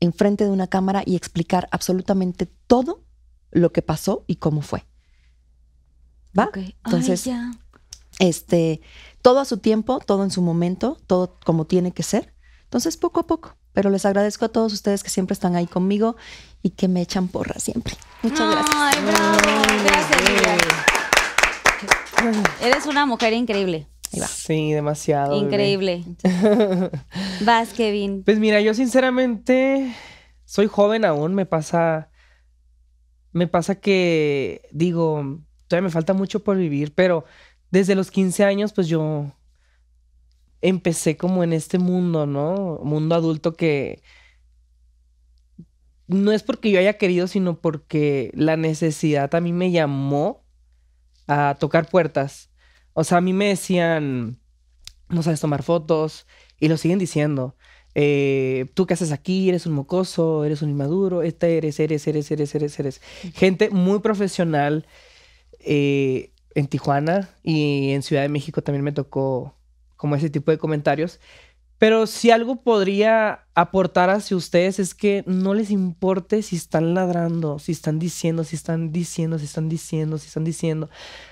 enfrente de una cámara y explicar absolutamente todo lo que pasó y cómo fue. ¿Va? Entonces, ya. Este, todo a su tiempo, todo en su momento, todo como tiene que ser. Entonces, poco a poco. Pero les agradezco a todos ustedes que siempre están ahí conmigo y que me echan porra siempre. Muchas gracias. Ay, bravo. Gracias, Eres una mujer increíble. Sí, demasiado. Increíble. Vas, Kevin. Pues mira, yo sinceramente soy joven aún, me pasa me pasa que digo, todavía me falta mucho por vivir, pero desde los 15 años, pues yo empecé como en este mundo, ¿no? Mundo adulto que no es porque yo haya querido, sino porque la necesidad a mí me llamó a tocar puertas. O sea, a mí me decían, no sabes tomar fotos, y lo siguen diciendo. Eh, Tú qué haces aquí, eres un mocoso, eres un inmaduro, este eres, eres, eres, eres, eres, eres. Gente muy profesional. Eh, en Tijuana y en Ciudad de México también me tocó como ese tipo de comentarios. Pero si algo podría aportar hacia ustedes es que no les importe si están ladrando, si están diciendo, si están diciendo, si están diciendo, si están diciendo.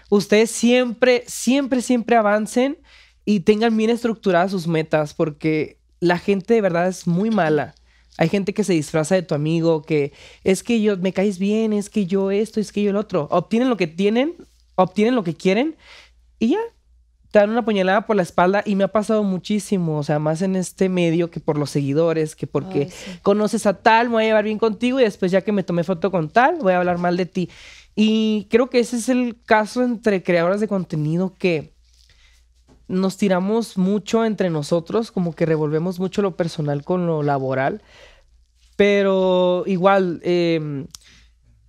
Ustedes siempre, siempre, siempre avancen y tengan bien estructuradas sus metas porque la gente de verdad es muy mala. Hay gente que se disfraza de tu amigo, que es que yo me caes bien, es que yo esto, es que yo el otro. Obtienen lo que tienen obtienen lo que quieren y ya. Te dan una puñalada por la espalda y me ha pasado muchísimo, o sea, más en este medio que por los seguidores, que porque conoces a tal, me voy a llevar bien contigo y después ya que me tomé foto con tal, voy a hablar mal de ti. Y creo que ese es el caso entre creadoras de contenido que nos tiramos mucho entre nosotros, como que revolvemos mucho lo personal con lo laboral, pero igual... Em,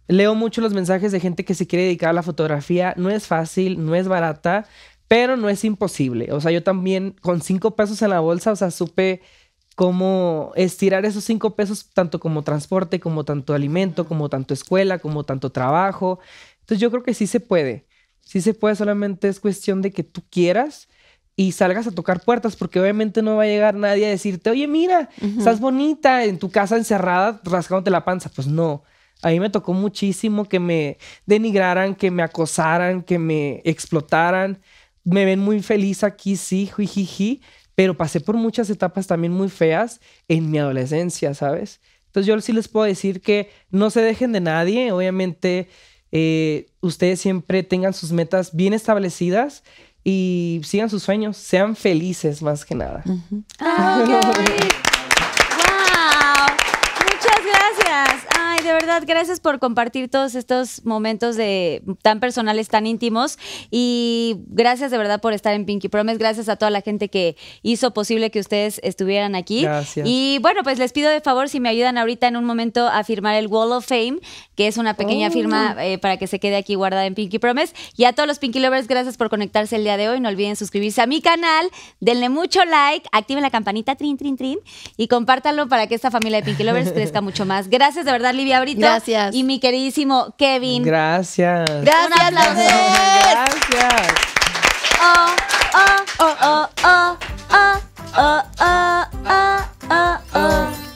Leo mucho los mensajes de gente que se quiere dedicar a la fotografía. No es fácil, no es barata, pero no es imposible. O sea, yo también con cinco pesos en la bolsa, o sea, supe cómo estirar esos cinco pesos tanto como transporte, como tanto alimento, como tanto escuela, como tanto trabajo. Entonces yo creo que sí se puede. Sí se puede, solamente es cuestión de que tú quieras y salgas a tocar puertas, porque obviamente no va a llegar nadie a decirte, oye, mira, estás bonita en tu casa encerrada rascándote la panza. Pues no. A mí me tocó muchísimo que me denigraran, que me acosaran, que me explotaran. Me ven muy feliz aquí, sí, jiji, pero pasé por muchas etapas también muy feas en mi adolescencia, ¿sabes? Entonces yo sí les puedo decir que no se dejen de nadie, obviamente eh, ustedes siempre tengan sus metas bien establecidas y sigan sus sueños, sean felices más que nada. de verdad, gracias por compartir todos estos momentos de, tan personales, tan íntimos. Y gracias de verdad por estar en Pinky Promise. Gracias a toda la gente que hizo posible que ustedes estuvieran aquí. Y bueno, pues les pido de favor si me ayudan ahorita en un momento a firmar el Wall of Fame, que es una pequeña oh. firma eh, para que se quede aquí guardada en Pinky Promise. Y a todos los Pinky Lovers, gracias por conectarse el día de hoy. No olviden suscribirse a mi canal, denle mucho like, activen la campanita, trin, trin, trin, y compártanlo para que esta familia de Pinky Lovers crezca mucho más. Gracias de verdad, Livia Gracias. Y mi queridísimo Kevin. Gracias. Gracias, Gracias. oh, oh, oh, oh, oh, oh, oh, oh. oh, oh.